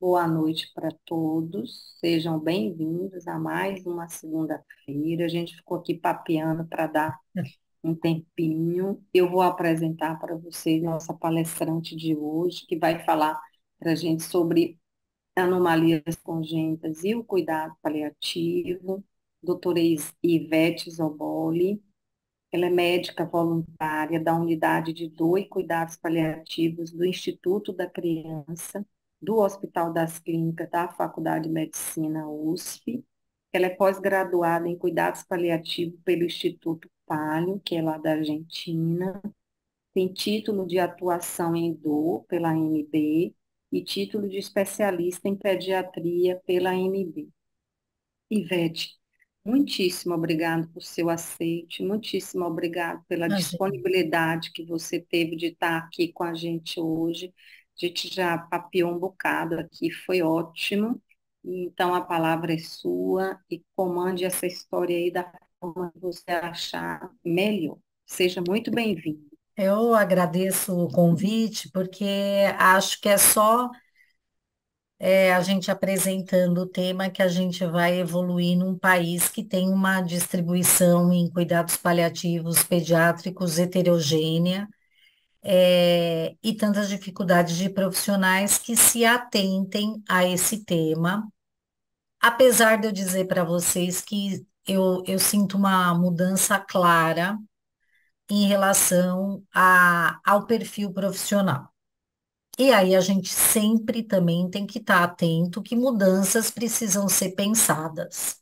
Boa noite para todos, sejam bem-vindos a mais uma segunda-feira. A gente ficou aqui papeando para dar um tempinho. Eu vou apresentar para vocês nossa palestrante de hoje, que vai falar para a gente sobre anomalias congênitas e o cuidado paliativo. Doutora Ivete Zoboli, ela é médica voluntária da unidade de dor e cuidados paliativos do Instituto da Criança do Hospital das Clínicas da Faculdade de Medicina USP. Ela é pós-graduada em cuidados paliativos pelo Instituto Palio, que é lá da Argentina. Tem título de atuação em dor pela AMB e título de especialista em pediatria pela AMB. Ivete, muitíssimo obrigado por seu aceite, muitíssimo obrigado pela disponibilidade que você teve de estar aqui com a gente hoje. A gente já papiou um bocado aqui, foi ótimo. Então a palavra é sua e comande essa história aí da forma que você achar melhor. Seja muito bem-vindo. Eu agradeço o convite, porque acho que é só é, a gente apresentando o tema que a gente vai evoluir num país que tem uma distribuição em cuidados paliativos pediátricos heterogênea é, e tantas dificuldades de profissionais que se atentem a esse tema. Apesar de eu dizer para vocês que eu, eu sinto uma mudança clara em relação a, ao perfil profissional. E aí a gente sempre também tem que estar tá atento que mudanças precisam ser pensadas.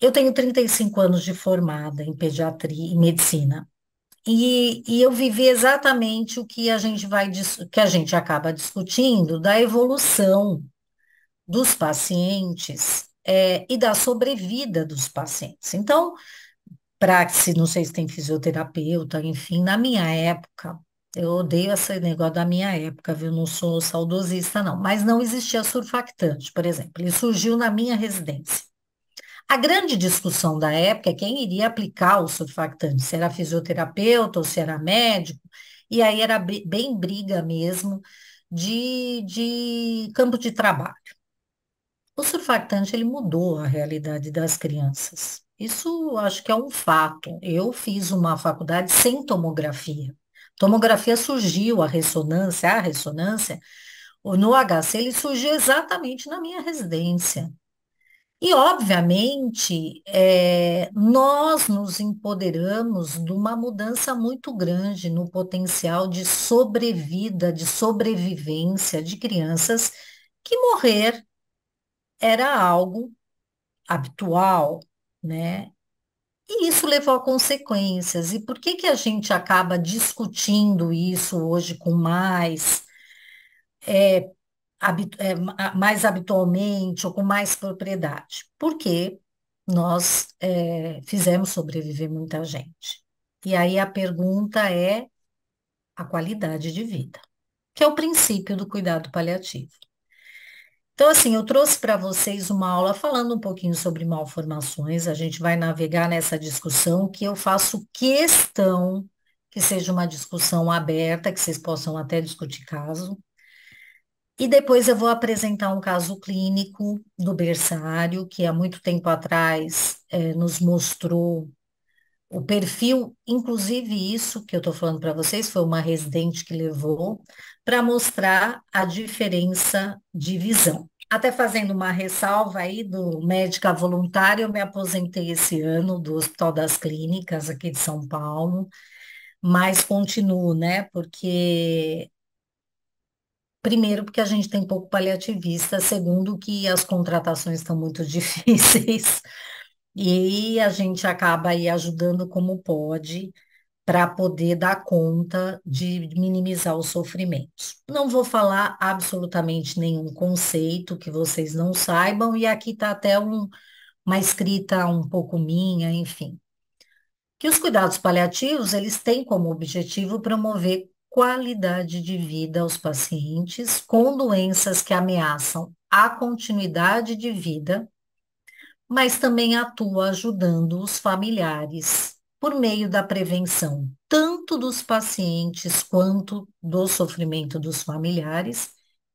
Eu tenho 35 anos de formada em pediatria e medicina. E, e, eu vivi exatamente o que a gente vai que a gente acaba discutindo da evolução dos pacientes é, e da sobrevida dos pacientes. Então, praxe, não sei se tem fisioterapeuta, enfim, na minha época, eu odeio esse negócio da minha época, viu? Não sou saudosista, não, mas não existia surfactante, por exemplo. Ele surgiu na minha residência. A grande discussão da época é quem iria aplicar o surfactante, se era fisioterapeuta ou se era médico, e aí era bem briga mesmo de, de campo de trabalho. O surfactante ele mudou a realidade das crianças. Isso acho que é um fato. Eu fiz uma faculdade sem tomografia. Tomografia surgiu, a ressonância, a ressonância, no HC ele surgiu exatamente na minha residência. E, obviamente, é, nós nos empoderamos de uma mudança muito grande no potencial de sobrevida, de sobrevivência de crianças, que morrer era algo habitual, né? E isso levou a consequências. E por que, que a gente acaba discutindo isso hoje com mais? É, é, mais habitualmente ou com mais propriedade, porque nós é, fizemos sobreviver muita gente. E aí a pergunta é a qualidade de vida, que é o princípio do cuidado paliativo. Então, assim, eu trouxe para vocês uma aula falando um pouquinho sobre malformações. A gente vai navegar nessa discussão que eu faço questão que seja uma discussão aberta, que vocês possam até discutir caso, e depois eu vou apresentar um caso clínico do berçário, que há muito tempo atrás eh, nos mostrou o perfil, inclusive isso que eu estou falando para vocês, foi uma residente que levou, para mostrar a diferença de visão. Até fazendo uma ressalva aí do médica voluntário, eu me aposentei esse ano do Hospital das Clínicas aqui de São Paulo, mas continuo, né? Porque Primeiro, porque a gente tem pouco paliativista. Segundo, que as contratações estão muito difíceis. E a gente acaba aí ajudando como pode para poder dar conta de minimizar os sofrimentos. Não vou falar absolutamente nenhum conceito que vocês não saibam, e aqui está até um, uma escrita um pouco minha, enfim. Que os cuidados paliativos, eles têm como objetivo promover qualidade de vida aos pacientes com doenças que ameaçam a continuidade de vida, mas também atua ajudando os familiares por meio da prevenção tanto dos pacientes quanto do sofrimento dos familiares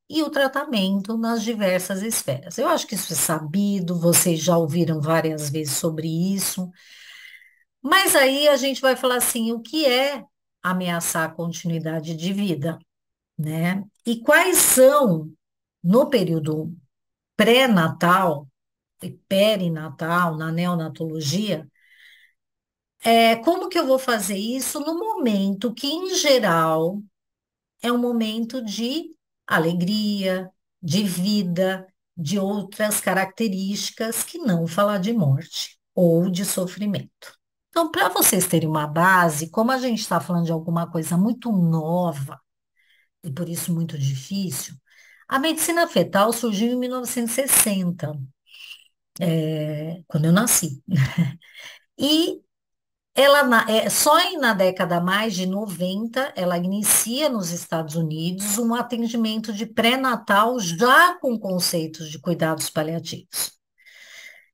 e o tratamento nas diversas esferas. Eu acho que isso é sabido, vocês já ouviram várias vezes sobre isso. Mas aí a gente vai falar assim, o que é ameaçar a continuidade de vida, né? E quais são, no período pré-natal e perinatal, na neonatologia, é, como que eu vou fazer isso no momento que, em geral, é um momento de alegria, de vida, de outras características que não falar de morte ou de sofrimento. Então, para vocês terem uma base, como a gente está falando de alguma coisa muito nova e por isso muito difícil, a medicina fetal surgiu em 1960, é, quando eu nasci. E ela é, só na década mais de 90 ela inicia nos Estados Unidos um atendimento de pré-natal já com conceitos de cuidados paliativos.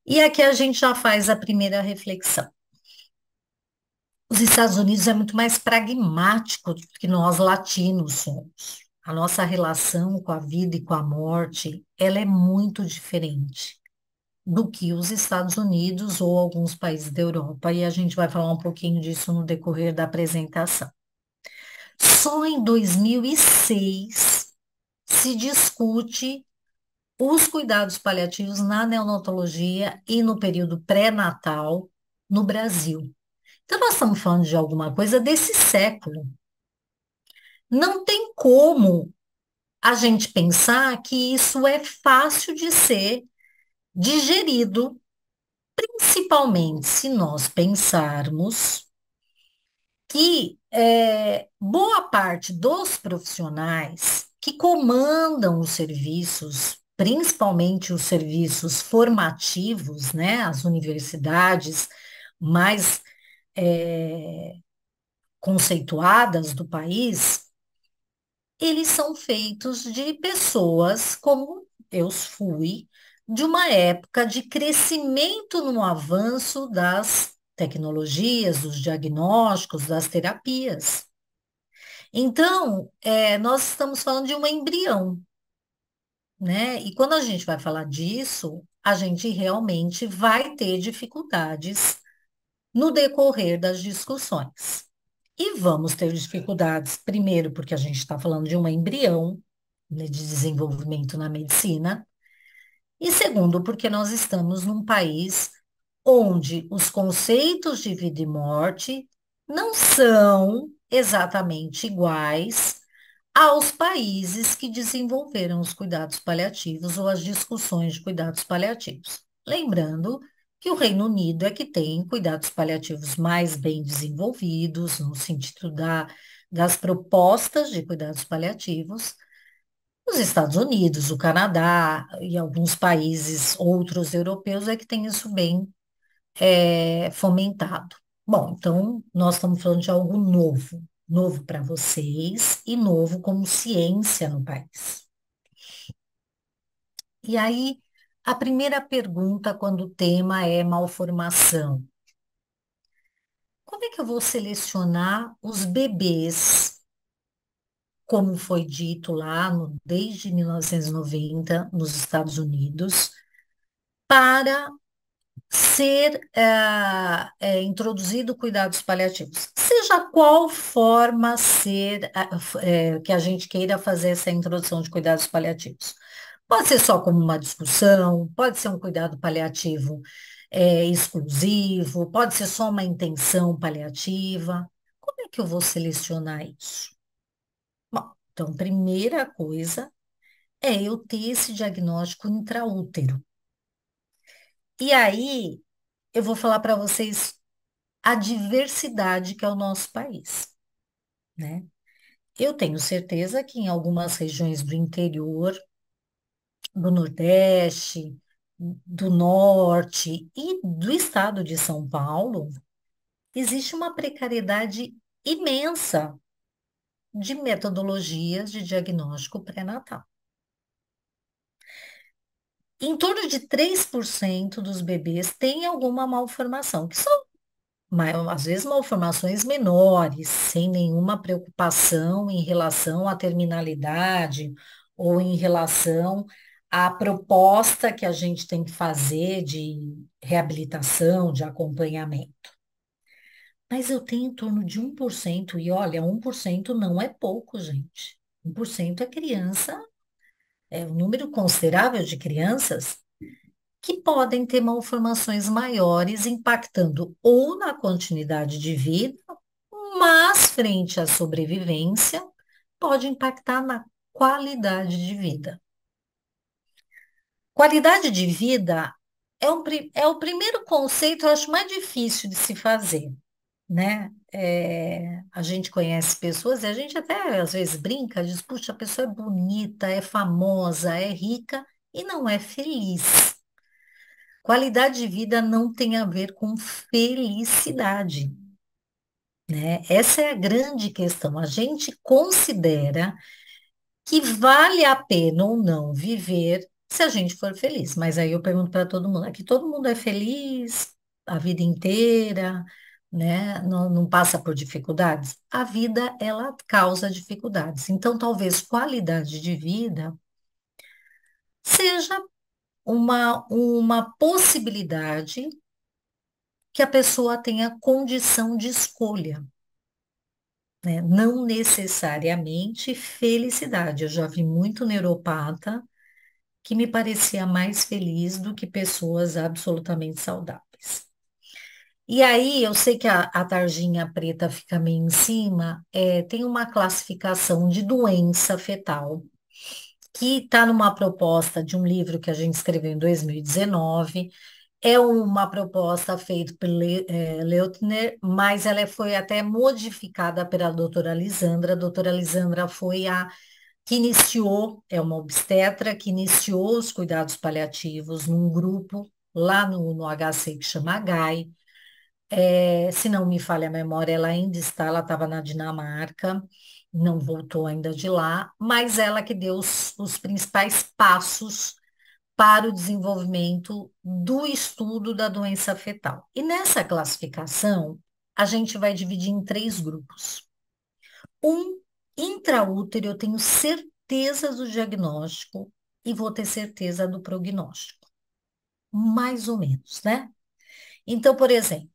E aqui a gente já faz a primeira reflexão. Os Estados Unidos é muito mais pragmático do que nós latinos somos. A nossa relação com a vida e com a morte, ela é muito diferente do que os Estados Unidos ou alguns países da Europa, e a gente vai falar um pouquinho disso no decorrer da apresentação. Só em 2006 se discute os cuidados paliativos na neonatologia e no período pré-natal no Brasil. Então, nós estamos falando de alguma coisa desse século. Não tem como a gente pensar que isso é fácil de ser digerido, principalmente se nós pensarmos que é, boa parte dos profissionais que comandam os serviços, principalmente os serviços formativos, né, as universidades mais é, conceituadas do país, eles são feitos de pessoas como eu fui, de uma época de crescimento no avanço das tecnologias, dos diagnósticos, das terapias. Então, é, nós estamos falando de um embrião, né? E quando a gente vai falar disso, a gente realmente vai ter dificuldades no decorrer das discussões. E vamos ter dificuldades, primeiro, porque a gente está falando de um embrião né, de desenvolvimento na medicina, e segundo, porque nós estamos num país onde os conceitos de vida e morte não são exatamente iguais aos países que desenvolveram os cuidados paliativos ou as discussões de cuidados paliativos. Lembrando que o Reino Unido é que tem cuidados paliativos mais bem desenvolvidos, no sentido da, das propostas de cuidados paliativos. Os Estados Unidos, o Canadá e alguns países outros europeus é que tem isso bem é, fomentado. Bom, então nós estamos falando de algo novo, novo para vocês e novo como ciência no país. E aí, a primeira pergunta, quando o tema é malformação. Como é que eu vou selecionar os bebês? Como foi dito lá no, desde 1990 nos Estados Unidos, para ser é, é, introduzido cuidados paliativos, seja qual forma ser é, que a gente queira fazer essa introdução de cuidados paliativos. Pode ser só como uma discussão, pode ser um cuidado paliativo é, exclusivo, pode ser só uma intenção paliativa. Como é que eu vou selecionar isso? Bom, então, primeira coisa é eu ter esse diagnóstico intraútero. E aí, eu vou falar para vocês a diversidade que é o nosso país, né? Eu tenho certeza que em algumas regiões do interior do Nordeste, do Norte e do estado de São Paulo, existe uma precariedade imensa de metodologias de diagnóstico pré-natal. Em torno de 3% dos bebês têm alguma malformação, que são às vezes malformações menores, sem nenhuma preocupação em relação à terminalidade ou em relação a proposta que a gente tem que fazer de reabilitação, de acompanhamento. Mas eu tenho em torno de 1%, e olha, 1% não é pouco, gente. 1% é criança, é um número considerável de crianças que podem ter malformações maiores, impactando ou na continuidade de vida, mas frente à sobrevivência, pode impactar na qualidade de vida. Qualidade de vida é, um, é o primeiro conceito, eu acho, mais difícil de se fazer. Né? É, a gente conhece pessoas e a gente até às vezes brinca, diz, puxa, a pessoa é bonita, é famosa, é rica e não é feliz. Qualidade de vida não tem a ver com felicidade. Né? Essa é a grande questão. A gente considera que vale a pena ou não viver se a gente for feliz. Mas aí eu pergunto para todo mundo, aqui é todo mundo é feliz a vida inteira, né? Não, não passa por dificuldades? A vida, ela causa dificuldades. Então, talvez qualidade de vida seja uma, uma possibilidade que a pessoa tenha condição de escolha. Né? Não necessariamente felicidade. Eu já vi muito neuropata que me parecia mais feliz do que pessoas absolutamente saudáveis. E aí, eu sei que a, a tarjinha preta fica meio em cima, é, tem uma classificação de doença fetal, que está numa proposta de um livro que a gente escreveu em 2019, é uma proposta feita por é, Leutner, mas ela foi até modificada pela doutora Lisandra. A doutora Lisandra foi a que iniciou, é uma obstetra, que iniciou os cuidados paliativos num grupo lá no, no HC que chama Gai É, se não me falha a memória, ela ainda está, ela estava na Dinamarca, não voltou ainda de lá, mas ela que deu os, os principais passos para o desenvolvimento do estudo da doença fetal. E nessa classificação, a gente vai dividir em três grupos. Um intraútero, eu tenho certeza do diagnóstico e vou ter certeza do prognóstico. Mais ou menos, né? Então, por exemplo,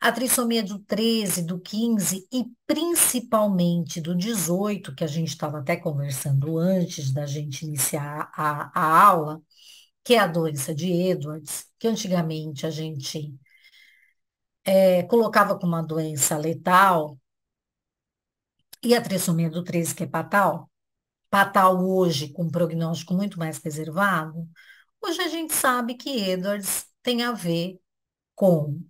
a trissomia do 13, do 15 e principalmente do 18, que a gente estava até conversando antes da gente iniciar a, a aula, que é a doença de Edwards, que antigamente a gente é, colocava como uma doença letal, e a tressomia do 13, que é patal, patal hoje com um prognóstico muito mais reservado, hoje a gente sabe que Edwards tem a ver com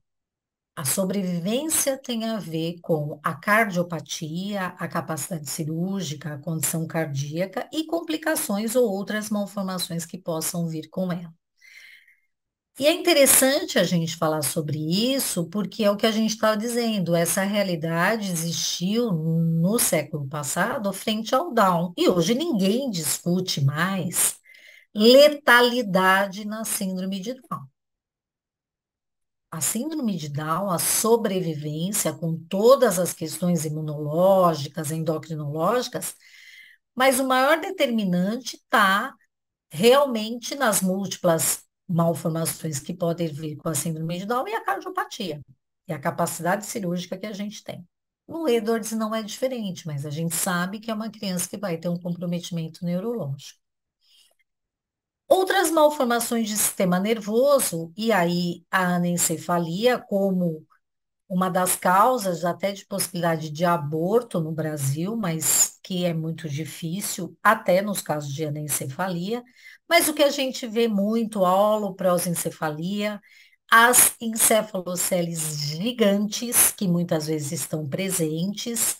a sobrevivência tem a ver com a cardiopatia, a capacidade cirúrgica, a condição cardíaca e complicações ou outras malformações que possam vir com ela. E é interessante a gente falar sobre isso, porque é o que a gente estava tá dizendo, essa realidade existiu no século passado frente ao Down. E hoje ninguém discute mais letalidade na síndrome de Down. A síndrome de Down, a sobrevivência com todas as questões imunológicas, endocrinológicas, mas o maior determinante está realmente nas múltiplas malformações que podem vir com a síndrome de Down e a cardiopatia, e a capacidade cirúrgica que a gente tem. No Edwards não é diferente, mas a gente sabe que é uma criança que vai ter um comprometimento neurológico. Outras malformações de sistema nervoso, e aí a anencefalia como uma das causas até de possibilidade de aborto no Brasil, mas que é muito difícil, até nos casos de anencefalia, mas o que a gente vê muito, holoprosencefalia, as encéfaloceles gigantes, que muitas vezes estão presentes,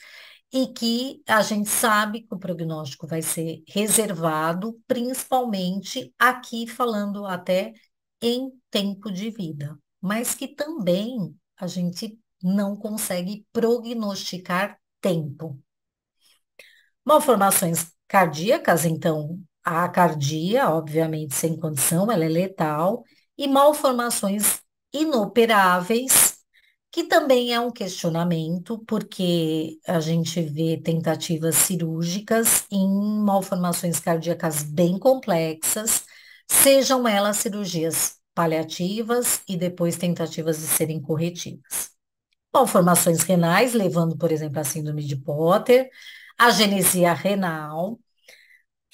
e que a gente sabe que o prognóstico vai ser reservado, principalmente aqui falando até em tempo de vida, mas que também a gente não consegue prognosticar tempo. Malformações cardíacas, então, a acardia, obviamente sem condição, ela é letal, e malformações inoperáveis, que também é um questionamento, porque a gente vê tentativas cirúrgicas em malformações cardíacas bem complexas, sejam elas cirurgias paliativas e depois tentativas de serem corretivas. Malformações renais, levando, por exemplo, a síndrome de Potter, a genesia renal,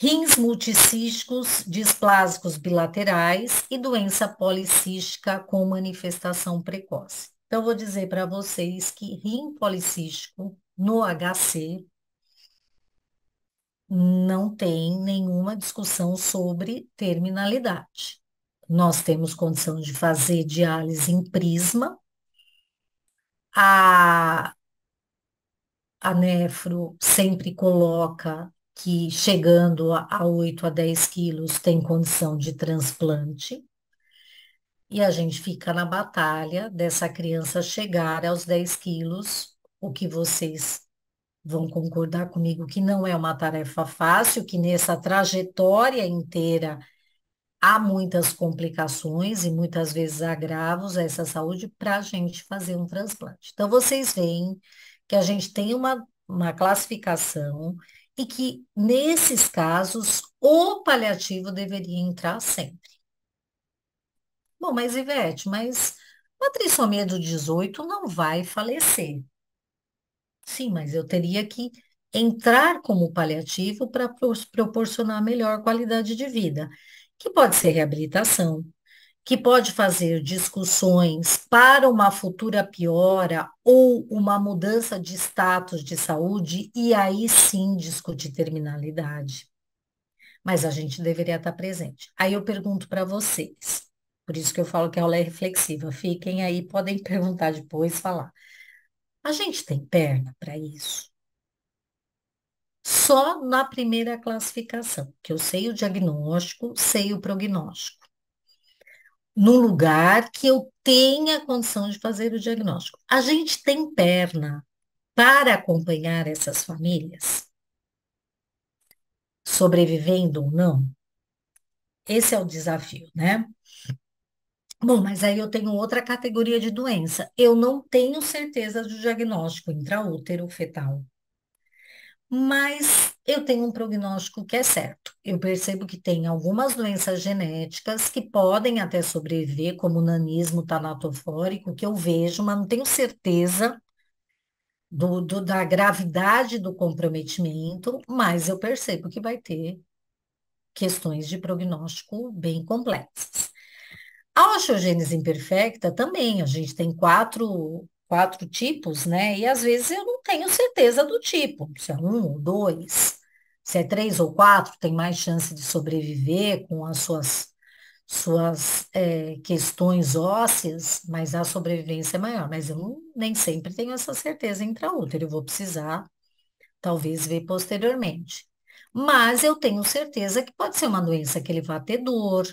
rins multicísticos displásicos bilaterais e doença policística com manifestação precoce. Então, vou dizer para vocês que rim policístico no HC não tem nenhuma discussão sobre terminalidade. Nós temos condição de fazer diálise em prisma. A, a nefro sempre coloca que chegando a 8 a 10 quilos tem condição de transplante. E a gente fica na batalha dessa criança chegar aos 10 quilos, o que vocês vão concordar comigo que não é uma tarefa fácil, que nessa trajetória inteira há muitas complicações e muitas vezes agravos a essa saúde para a gente fazer um transplante. Então, vocês veem que a gente tem uma, uma classificação e que, nesses casos, o paliativo deveria entrar sempre. Bom, mas Ivete, mas uma trissomia do 18 não vai falecer. Sim, mas eu teria que entrar como paliativo para proporcionar melhor qualidade de vida, que pode ser reabilitação, que pode fazer discussões para uma futura piora ou uma mudança de status de saúde e aí sim discutir terminalidade. Mas a gente deveria estar presente. Aí eu pergunto para vocês, por isso que eu falo que a aula é reflexiva, fiquem aí, podem perguntar depois, falar. A gente tem perna para isso? Só na primeira classificação, que eu sei o diagnóstico, sei o prognóstico no lugar que eu tenha condição de fazer o diagnóstico. A gente tem perna para acompanhar essas famílias, sobrevivendo ou não. Esse é o desafio, né? Bom, mas aí eu tenho outra categoria de doença. Eu não tenho certeza do diagnóstico intraútero fetal mas eu tenho um prognóstico que é certo. Eu percebo que tem algumas doenças genéticas que podem até sobreviver, como o nanismo tanatofórico, que eu vejo, mas não tenho certeza do, do, da gravidade do comprometimento, mas eu percebo que vai ter questões de prognóstico bem complexas. A osteogênese imperfecta também, a gente tem quatro quatro tipos, né? E às vezes eu não tenho certeza do tipo, se é um ou dois, se é três ou quatro, tem mais chance de sobreviver com as suas, suas é, questões ósseas, mas a sobrevivência é maior. Mas eu nem sempre tenho essa certeza intraútero, eu vou precisar talvez ver posteriormente. Mas eu tenho certeza que pode ser uma doença que ele vá ter dor,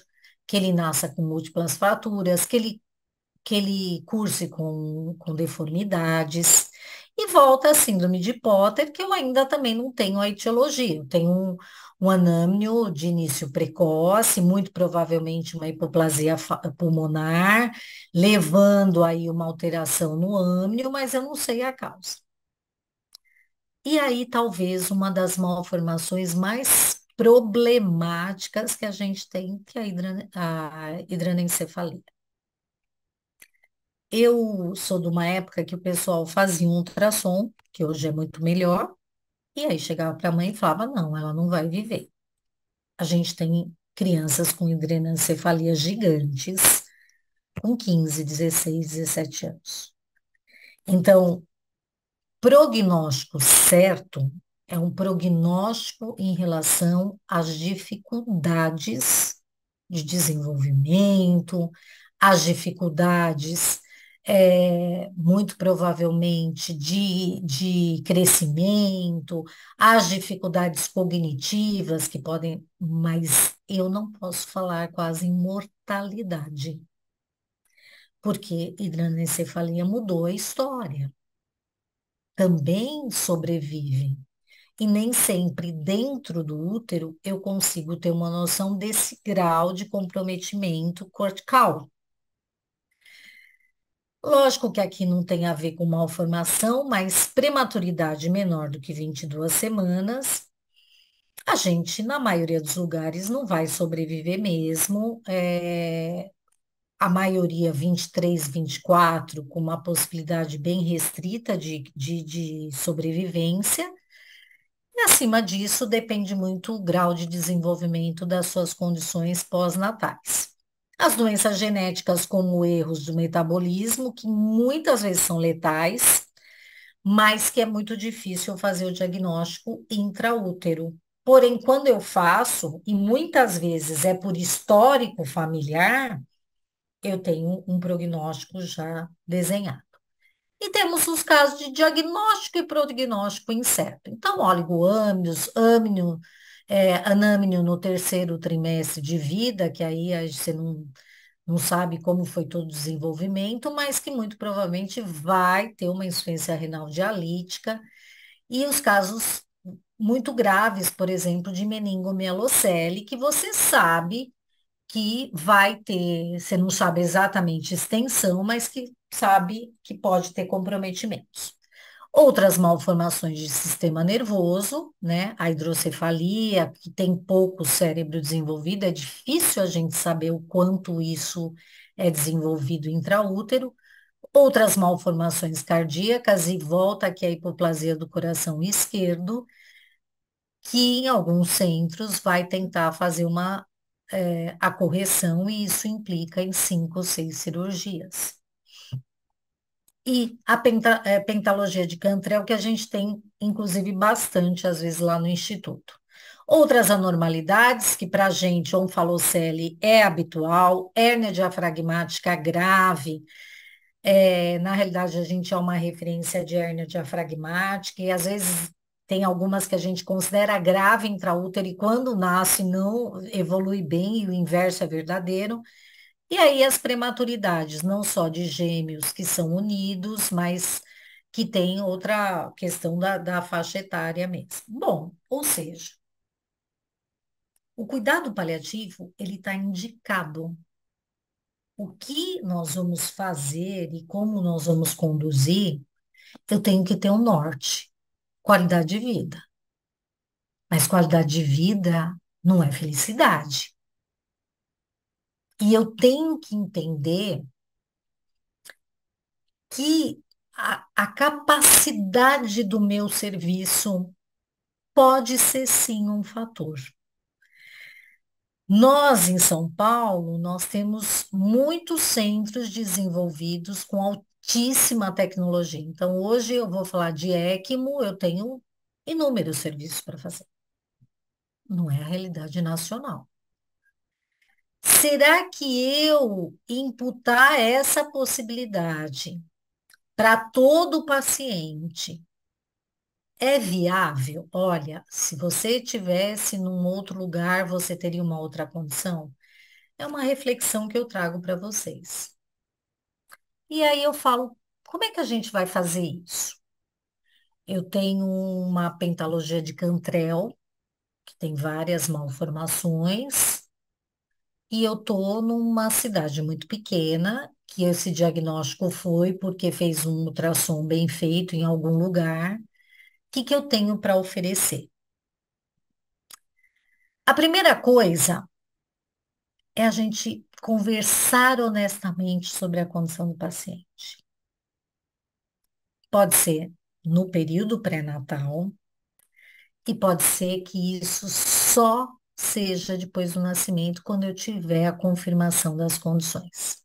que ele nasça com múltiplas fraturas, que ele que ele curse com, com deformidades. E volta a síndrome de Potter, que eu ainda também não tenho a etiologia. Eu tenho um, um anâmnio de início precoce, muito provavelmente uma hipoplasia pulmonar, levando aí uma alteração no âmnio, mas eu não sei a causa. E aí, talvez, uma das malformações mais problemáticas que a gente tem, que é a, hidran a hidranencefalia. Eu sou de uma época que o pessoal fazia um ultrassom, que hoje é muito melhor, e aí chegava para a mãe e falava, não, ela não vai viver. A gente tem crianças com hidrenancefalia gigantes, com 15, 16, 17 anos. Então, prognóstico certo é um prognóstico em relação às dificuldades de desenvolvimento, às dificuldades é, muito provavelmente de, de crescimento, as dificuldades cognitivas que podem, mas eu não posso falar quase em mortalidade, porque hidranencefalia mudou a história. Também sobrevivem. E nem sempre dentro do útero eu consigo ter uma noção desse grau de comprometimento cortical. Lógico que aqui não tem a ver com malformação, mas prematuridade menor do que 22 semanas, a gente, na maioria dos lugares, não vai sobreviver mesmo. É, a maioria 23, 24, com uma possibilidade bem restrita de, de, de sobrevivência. E acima disso, depende muito o grau de desenvolvimento das suas condições pós-natais. As doenças genéticas, como erros do metabolismo, que muitas vezes são letais, mas que é muito difícil fazer o diagnóstico intraútero. Porém, quando eu faço, e muitas vezes é por histórico familiar, eu tenho um prognóstico já desenhado. E temos os casos de diagnóstico e prognóstico incerto. Então, oligoâmios, âmino, é, no terceiro trimestre de vida, que aí você não, não sabe como foi todo o desenvolvimento, mas que muito provavelmente vai ter uma insuficiência renal dialítica e os casos muito graves, por exemplo, de meningomielocele, que você sabe que vai ter, você não sabe exatamente extensão, mas que sabe que pode ter comprometimentos. Outras malformações de sistema nervoso, né? A hidrocefalia, que tem pouco cérebro desenvolvido, é difícil a gente saber o quanto isso é desenvolvido intraútero. Outras malformações cardíacas, e volta aqui a hipoplasia do coração esquerdo, que em alguns centros vai tentar fazer uma, é, a correção, e isso implica em cinco ou seis cirurgias. E a penta, é, pentalogia de Cantor é o que a gente tem, inclusive, bastante, às vezes, lá no Instituto. Outras anormalidades, que para a gente, onfalocele, é habitual, hérnia diafragmática grave, é, na realidade, a gente é uma referência de hérnia diafragmática e às vezes tem algumas que a gente considera grave intraútero e quando nasce não evolui bem e o inverso é verdadeiro. E aí as prematuridades, não só de gêmeos que são unidos, mas que tem outra questão da, da faixa etária mesmo. Bom, ou seja, o cuidado paliativo, ele está indicado. O que nós vamos fazer e como nós vamos conduzir, eu tenho que ter um norte, qualidade de vida. Mas qualidade de vida não é felicidade. E eu tenho que entender que a, a capacidade do meu serviço pode ser sim um fator. Nós, em São Paulo, nós temos muitos centros desenvolvidos com altíssima tecnologia. Então, hoje eu vou falar de ECMO, eu tenho inúmeros serviços para fazer. Não é a realidade nacional. Será que eu imputar essa possibilidade para todo paciente é viável? Olha, se você tivesse num outro lugar, você teria uma outra condição? É uma reflexão que eu trago para vocês. E aí eu falo, como é que a gente vai fazer isso? Eu tenho uma pentalogia de Cantrell, que tem várias malformações, e eu tô numa cidade muito pequena, que esse diagnóstico foi porque fez um ultrassom bem feito em algum lugar. O que que eu tenho para oferecer? A primeira coisa é a gente conversar honestamente sobre a condição do paciente. Pode ser no período pré-natal, e pode ser que isso só seja depois do nascimento, quando eu tiver a confirmação das condições.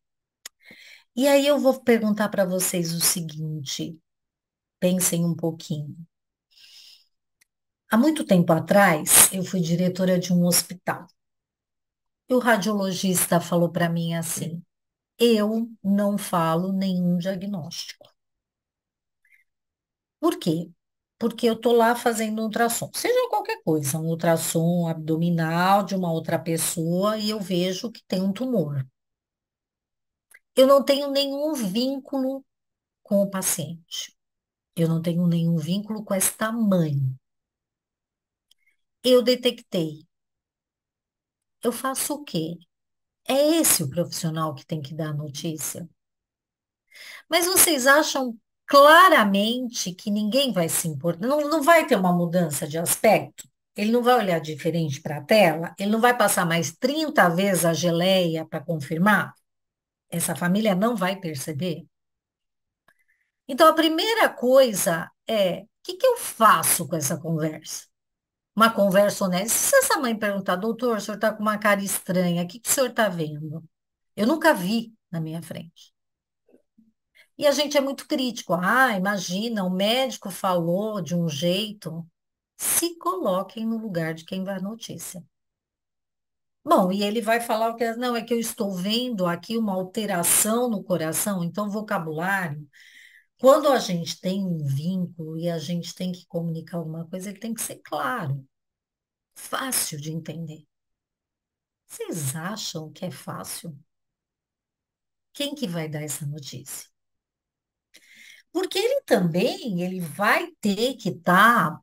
E aí eu vou perguntar para vocês o seguinte: pensem um pouquinho. Há muito tempo atrás, eu fui diretora de um hospital. E o radiologista falou para mim assim: eu não falo nenhum diagnóstico. Por quê? porque eu estou lá fazendo um ultrassom, seja qualquer coisa, um ultrassom abdominal de uma outra pessoa e eu vejo que tem um tumor. Eu não tenho nenhum vínculo com o paciente. Eu não tenho nenhum vínculo com esta mãe. Eu detectei. Eu faço o quê? É esse o profissional que tem que dar a notícia. Mas vocês acham claramente que ninguém vai se importar, não, não vai ter uma mudança de aspecto. Ele não vai olhar diferente para a tela, ele não vai passar mais 30 vezes a geleia para confirmar. Essa família não vai perceber. Então, a primeira coisa é: o que, que eu faço com essa conversa? Uma conversa honesta. Se essa mãe perguntar, doutor, o senhor está com uma cara estranha, o que, que o senhor está vendo? Eu nunca vi na minha frente. E a gente é muito crítico. Ah, imagina, o médico falou de um jeito. Se coloquem no lugar de quem vai a notícia. Bom, e ele vai falar o que é, não é que eu estou vendo aqui uma alteração no coração, então vocabulário. Quando a gente tem um vínculo e a gente tem que comunicar alguma coisa, ele tem que ser claro, fácil de entender. Vocês acham que é fácil? Quem que vai dar essa notícia? Porque ele também ele vai ter que estar, tá,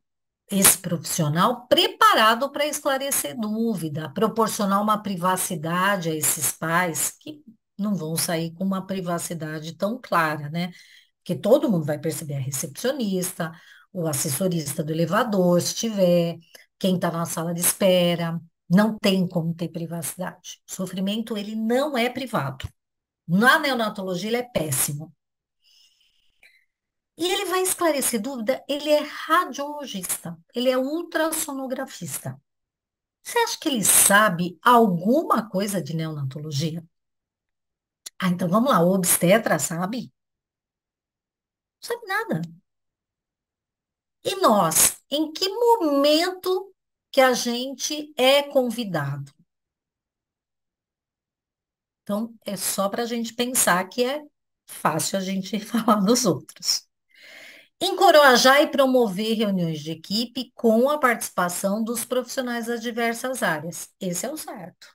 esse profissional, preparado para esclarecer dúvida, proporcionar uma privacidade a esses pais que não vão sair com uma privacidade tão clara, né? Porque todo mundo vai perceber a recepcionista, o assessorista do elevador, se tiver, quem está na sala de espera, não tem como ter privacidade. O sofrimento, ele não é privado. Na neonatologia, ele é péssimo. E ele vai esclarecer dúvida, ele é radiologista, ele é ultrassonografista. Você acha que ele sabe alguma coisa de neonatologia? Ah, então vamos lá, o obstetra sabe? Não sabe nada. E nós, em que momento que a gente é convidado? Então, é só para a gente pensar que é fácil a gente falar dos outros. Encorajar e promover reuniões de equipe com a participação dos profissionais das diversas áreas. Esse é o certo.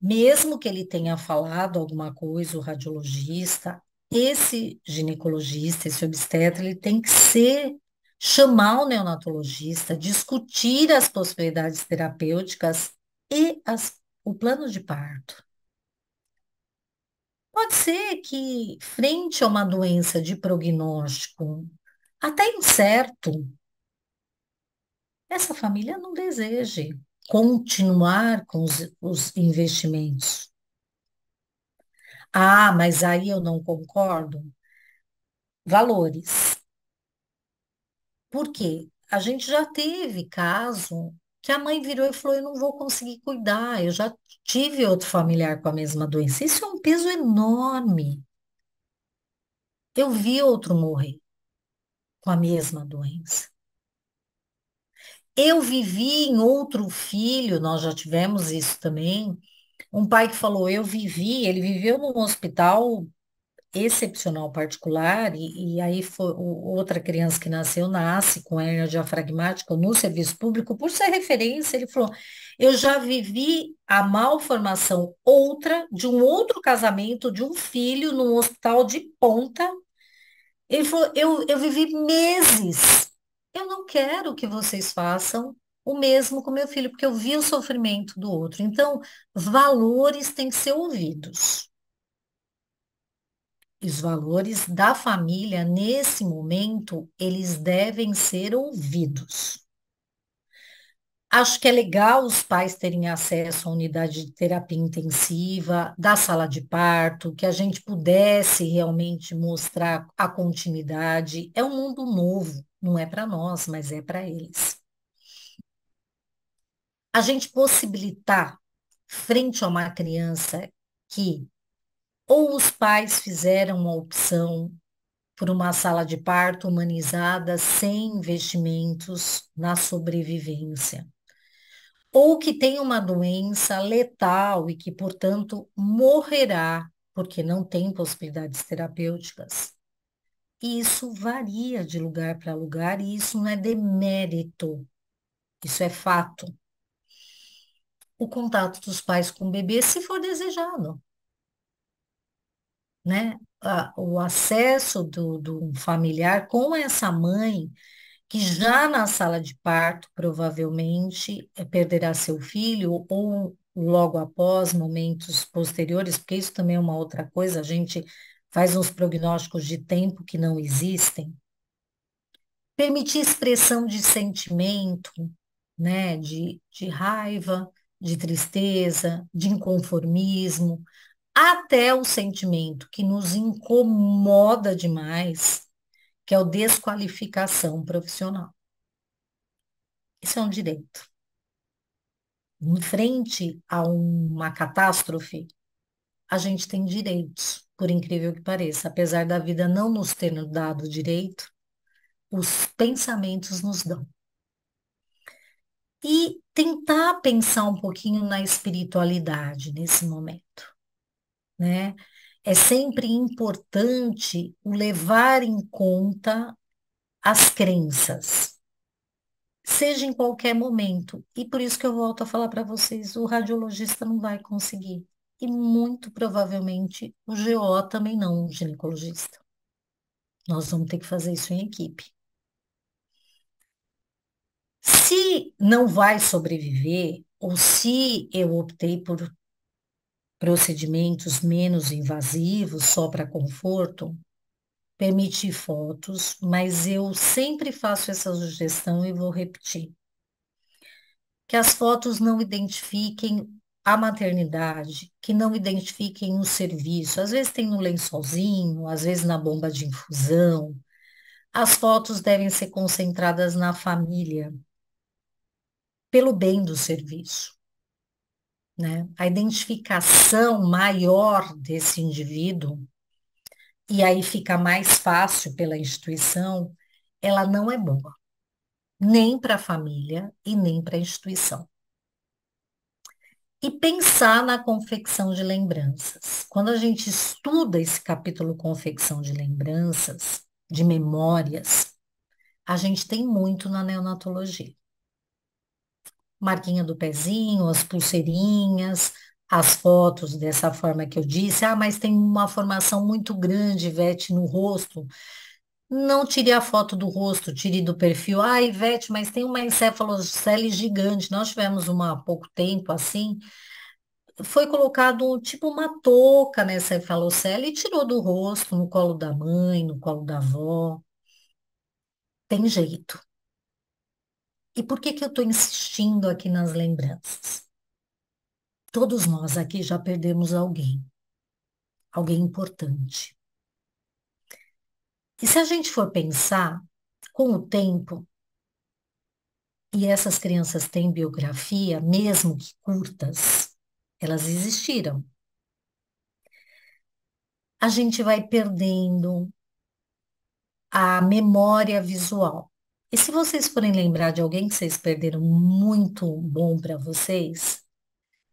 Mesmo que ele tenha falado alguma coisa, o radiologista, esse ginecologista, esse obstetra, ele tem que ser chamar o neonatologista, discutir as possibilidades terapêuticas e as, o plano de parto. Pode ser que, frente a uma doença de prognóstico até incerto, essa família não deseje continuar com os, os investimentos. Ah, mas aí eu não concordo. Valores. Por quê? A gente já teve caso que a mãe virou e falou: Eu não vou conseguir cuidar, eu já tive outro familiar com a mesma doença. Isso é um peso enorme. Eu vi outro morrer com a mesma doença. Eu vivi em outro filho, nós já tivemos isso também. Um pai que falou: Eu vivi, ele viveu num hospital excepcional particular, e, e aí foi o, outra criança que nasceu, nasce com hernia diafragmática no serviço público, por ser referência, ele falou, eu já vivi a malformação outra de um outro casamento de um filho num hospital de ponta. Ele falou, eu, eu vivi meses. Eu não quero que vocês façam o mesmo com meu filho, porque eu vi o sofrimento do outro. Então, valores têm que ser ouvidos os valores da família, nesse momento, eles devem ser ouvidos. Acho que é legal os pais terem acesso à unidade de terapia intensiva, da sala de parto, que a gente pudesse realmente mostrar a continuidade. É um mundo novo, não é para nós, mas é para eles. A gente possibilitar, frente a uma criança que ou os pais fizeram uma opção por uma sala de parto humanizada sem investimentos na sobrevivência, ou que tem uma doença letal e que, portanto, morrerá porque não tem possibilidades terapêuticas. e Isso varia de lugar para lugar e isso não é demérito, isso é fato. O contato dos pais com o bebê, se for desejado né, a, o acesso do, do familiar com essa mãe que já na sala de parto provavelmente é, perderá seu filho ou logo após, momentos posteriores, porque isso também é uma outra coisa, a gente faz uns prognósticos de tempo que não existem. Permitir expressão de sentimento, né, de, de raiva, de tristeza, de inconformismo, até o sentimento que nos incomoda demais, que é o desqualificação profissional. Isso é um direito. Em frente a uma catástrofe, a gente tem direitos, por incrível que pareça. Apesar da vida não nos ter dado direito, os pensamentos nos dão. E tentar pensar um pouquinho na espiritualidade nesse momento né? É sempre importante o levar em conta as crenças, seja em qualquer momento. E por isso que eu volto a falar para vocês, o radiologista não vai conseguir. E muito provavelmente o GO também não, o ginecologista. Nós vamos ter que fazer isso em equipe. Se não vai sobreviver, ou se eu optei por procedimentos menos invasivos só para conforto, permitir fotos, mas eu sempre faço essa sugestão e vou repetir. Que as fotos não identifiquem a maternidade, que não identifiquem o serviço. Às vezes tem no lençolzinho, às vezes na bomba de infusão. As fotos devem ser concentradas na família, pelo bem do serviço né? a identificação maior desse indivíduo, e aí fica mais fácil pela instituição, ela não é boa, nem para a família e nem para a instituição. E pensar na confecção de lembranças. Quando a gente estuda esse capítulo confecção de lembranças, de memórias, a gente tem muito na neonatologia marquinha do pezinho, as pulseirinhas, as fotos dessa forma que eu disse. Ah, mas tem uma formação muito grande, Ivete, no rosto. Não tire a foto do rosto, tire do perfil. Ah, Ivete, mas tem uma encefalocele gigante. Nós tivemos uma há pouco tempo assim. Foi colocado tipo uma touca nessa encefalocele e tirou do rosto, no colo da mãe, no colo da avó. Tem jeito. E por que, que eu estou insistindo aqui nas lembranças? Todos nós aqui já perdemos alguém, alguém importante. E se a gente for pensar, com o tempo, e essas crianças têm biografia, mesmo que curtas, elas existiram. A gente vai perdendo a memória visual. E se vocês forem lembrar de alguém que vocês perderam muito bom para vocês,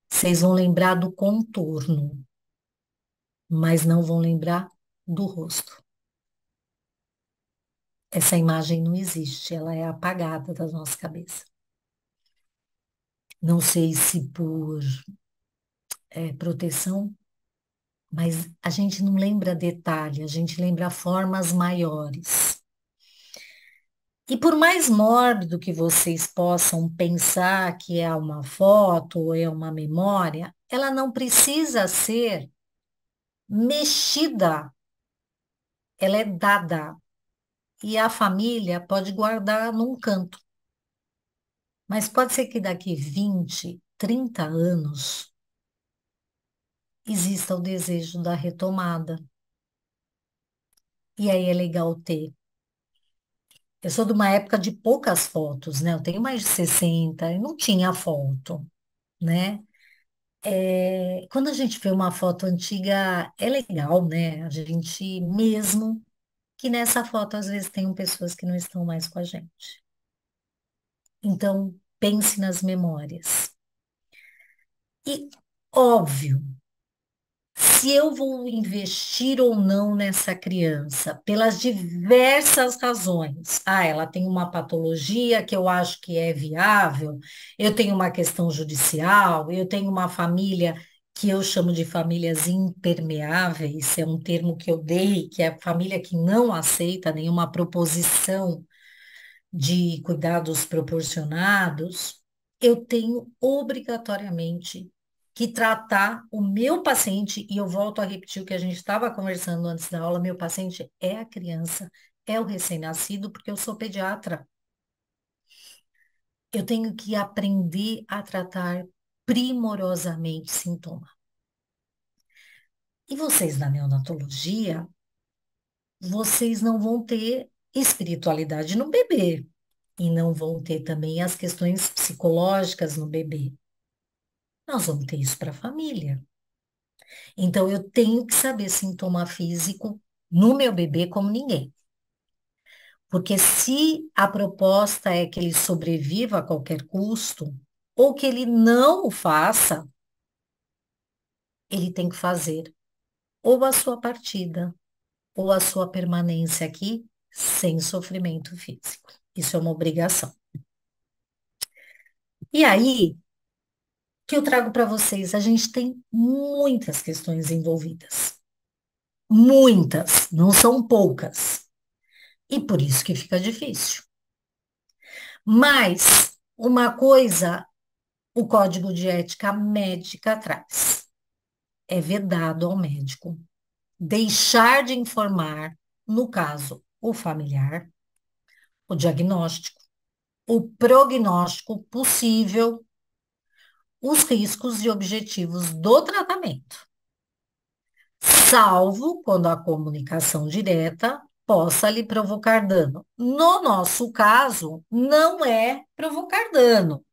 vocês vão lembrar do contorno, mas não vão lembrar do rosto. Essa imagem não existe, ela é apagada da nossa cabeça. Não sei se por é, proteção, mas a gente não lembra detalhe, a gente lembra formas maiores. E por mais mórbido que vocês possam pensar que é uma foto ou é uma memória, ela não precisa ser mexida, ela é dada. E a família pode guardar num canto. Mas pode ser que daqui 20, 30 anos exista o desejo da retomada. E aí é legal ter eu sou de uma época de poucas fotos, né? Eu tenho mais de 60 e não tinha foto, né? É, quando a gente vê uma foto antiga, é legal, né? A gente, mesmo que nessa foto, às vezes, tenham pessoas que não estão mais com a gente. Então, pense nas memórias. E, óbvio, se eu vou investir ou não nessa criança, pelas diversas razões. Ah, ela tem uma patologia que eu acho que é viável, eu tenho uma questão judicial, eu tenho uma família que eu chamo de famílias impermeáveis, é um termo que eu dei, que é a família que não aceita nenhuma proposição de cuidados proporcionados, eu tenho obrigatoriamente que tratar o meu paciente, e eu volto a repetir o que a gente estava conversando antes da aula, meu paciente é a criança, é o recém-nascido, porque eu sou pediatra. Eu tenho que aprender a tratar primorosamente sintoma. E vocês na neonatologia, vocês não vão ter espiritualidade no bebê e não vão ter também as questões psicológicas no bebê nós vamos ter isso para a família. Então, eu tenho que saber sintoma físico no meu bebê como ninguém. Porque se a proposta é que ele sobreviva a qualquer custo, ou que ele não o faça, ele tem que fazer ou a sua partida, ou a sua permanência aqui sem sofrimento físico. Isso é uma obrigação. E aí, que eu trago para vocês? A gente tem muitas questões envolvidas. Muitas, não são poucas. E por isso que fica difícil. Mas uma coisa o código de ética médica traz. É vedado ao médico deixar de informar, no caso, o familiar, o diagnóstico, o prognóstico possível os riscos e objetivos do tratamento, salvo quando a comunicação direta possa lhe provocar dano. No nosso caso, não é provocar dano.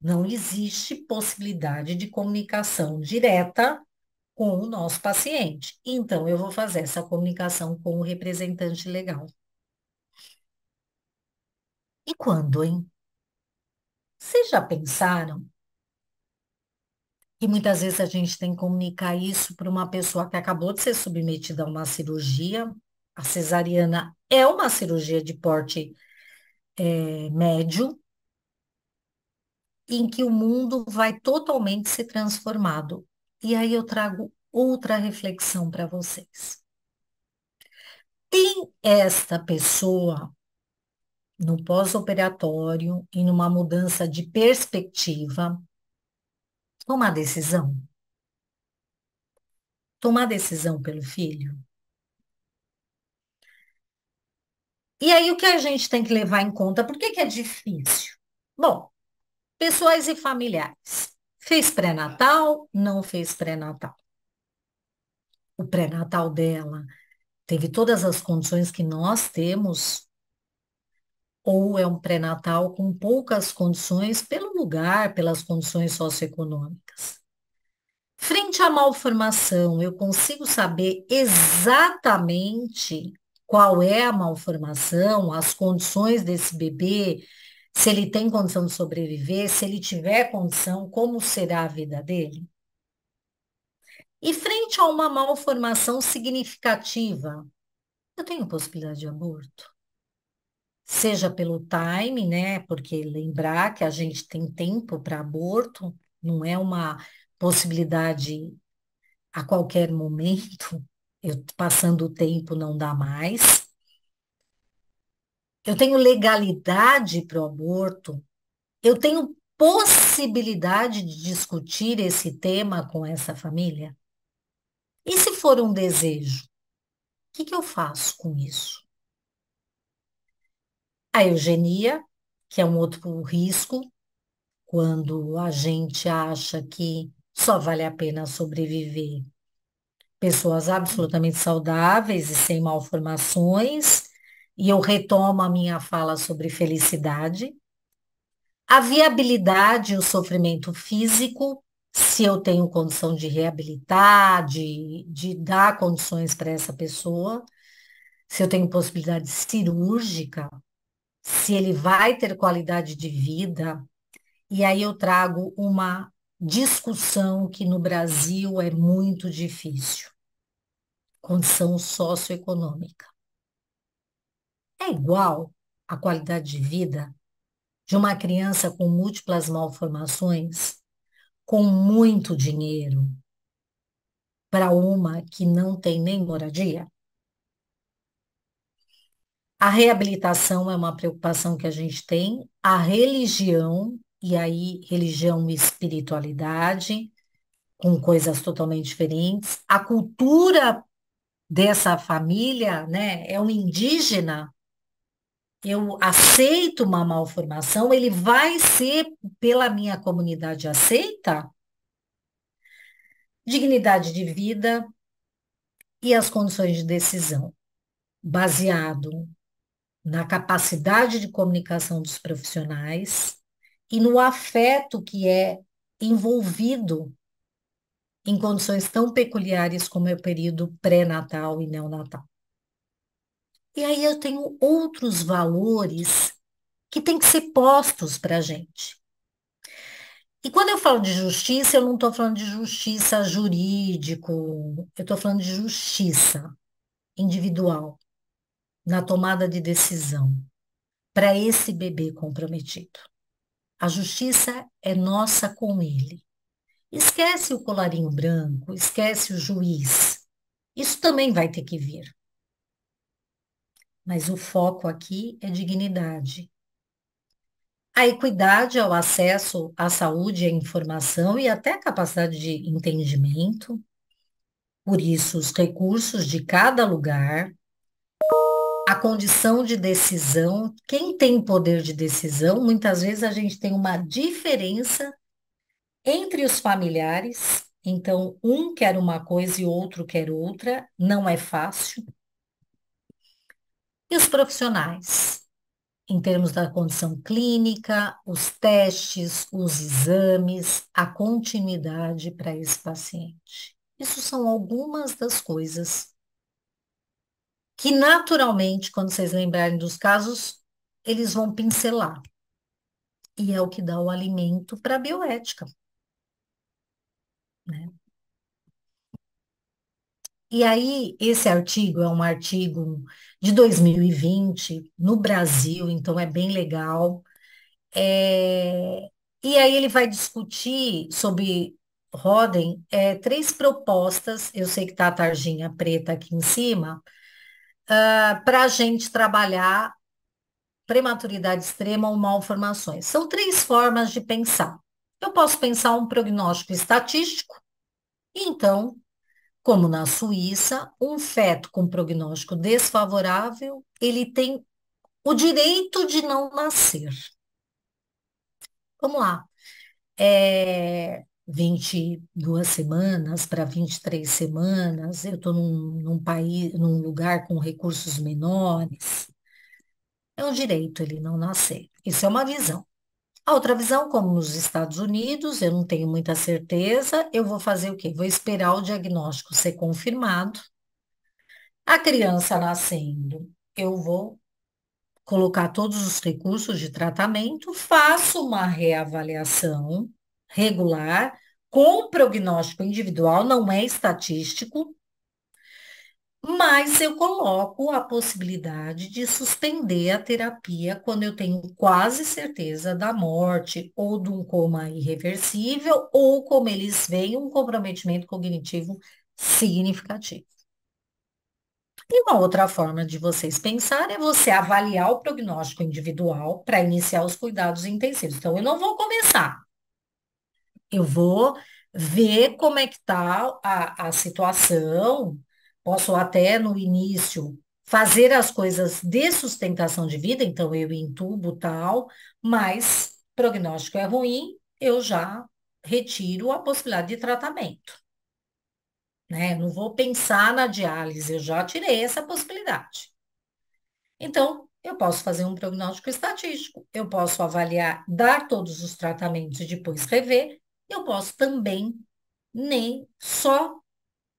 Não existe possibilidade de comunicação direta com o nosso paciente. Então, eu vou fazer essa comunicação com o representante legal. E quando, hein? Vocês já pensaram e muitas vezes a gente tem que comunicar isso para uma pessoa que acabou de ser submetida a uma cirurgia. A cesariana é uma cirurgia de porte é, médio, em que o mundo vai totalmente se transformado. E aí eu trago outra reflexão para vocês. Tem esta pessoa no pós-operatório e numa mudança de perspectiva Tomar decisão. Tomar decisão pelo filho. E aí, o que a gente tem que levar em conta? Por que, que é difícil? Bom, pessoais e familiares. Fez pré-natal? Não fez pré-natal. O pré-natal dela teve todas as condições que nós temos ou é um pré-natal com poucas condições pelo lugar, pelas condições socioeconômicas. Frente à malformação, eu consigo saber exatamente qual é a malformação, as condições desse bebê, se ele tem condição de sobreviver, se ele tiver condição, como será a vida dele? E frente a uma malformação significativa, eu tenho possibilidade de aborto? seja pelo time, né? Porque lembrar que a gente tem tempo para aborto, não é uma possibilidade a qualquer momento. Eu passando o tempo não dá mais. Eu tenho legalidade para o aborto. Eu tenho possibilidade de discutir esse tema com essa família. E se for um desejo, o que, que eu faço com isso? A eugenia, que é um outro risco, quando a gente acha que só vale a pena sobreviver pessoas absolutamente saudáveis e sem malformações, e eu retomo a minha fala sobre felicidade. A viabilidade e o sofrimento físico, se eu tenho condição de reabilitar, de, de dar condições para essa pessoa, se eu tenho possibilidade cirúrgica, se ele vai ter qualidade de vida. E aí eu trago uma discussão que no Brasil é muito difícil. Condição socioeconômica. É igual a qualidade de vida de uma criança com múltiplas malformações, com muito dinheiro, para uma que não tem nem moradia? A reabilitação é uma preocupação que a gente tem, a religião, e aí religião e espiritualidade, com coisas totalmente diferentes, a cultura dessa família, né, é um indígena, eu aceito uma malformação, ele vai ser, pela minha comunidade, aceita? Dignidade de vida e as condições de decisão, baseado na capacidade de comunicação dos profissionais e no afeto que é envolvido em condições tão peculiares como é o período pré-natal e neonatal. E aí eu tenho outros valores que têm que ser postos para a gente. E quando eu falo de justiça, eu não estou falando de justiça jurídico, eu estou falando de justiça individual na tomada de decisão para esse bebê comprometido. A justiça é nossa com ele. Esquece o colarinho branco, esquece o juiz. Isso também vai ter que vir. Mas o foco aqui é dignidade. A equidade ao acesso à saúde, à informação e até à capacidade de entendimento. Por isso, os recursos de cada lugar condição de decisão, quem tem poder de decisão, muitas vezes a gente tem uma diferença entre os familiares, então um quer uma coisa e outro quer outra, não é fácil. E os profissionais, em termos da condição clínica, os testes, os exames, a continuidade para esse paciente. Isso são algumas das coisas que naturalmente, quando vocês lembrarem dos casos, eles vão pincelar. E é o que dá o alimento para a bioética. Né? E aí, esse artigo é um artigo de 2020, no Brasil, então é bem legal. É... E aí ele vai discutir sobre Roden é, três propostas. Eu sei que está a tarjinha preta aqui em cima, uh, ah, para a gente trabalhar prematuridade extrema ou malformações. São três formas de pensar. Eu posso pensar um prognóstico estatístico, então, como na Suíça, um feto com prognóstico desfavorável, ele tem o direito de não nascer. Vamos lá. É, 22 semanas para 23 semanas, eu estou num, num país, num lugar com recursos menores. É um direito ele não nascer. Isso é uma visão. A outra visão, como nos Estados Unidos, eu não tenho muita certeza, eu vou fazer o quê? Vou esperar o diagnóstico ser confirmado. A criança nascendo, eu vou colocar todos os recursos de tratamento, faço uma reavaliação regular, com prognóstico individual, não é estatístico, mas eu coloco a possibilidade de suspender a terapia quando eu tenho quase certeza da morte ou de um coma irreversível ou, como eles veem, um comprometimento cognitivo significativo. E uma outra forma de vocês pensar é você avaliar o prognóstico individual para iniciar os cuidados intensivos. Então, eu não vou começar eu vou ver como é que está a, a situação. Posso até no início fazer as coisas de sustentação de vida, então eu intubo tal, mas prognóstico é ruim, eu já retiro a possibilidade de tratamento. Né? Não vou pensar na diálise, eu já tirei essa possibilidade. Então, eu posso fazer um prognóstico estatístico, eu posso avaliar, dar todos os tratamentos e depois rever, eu posso também nem né, só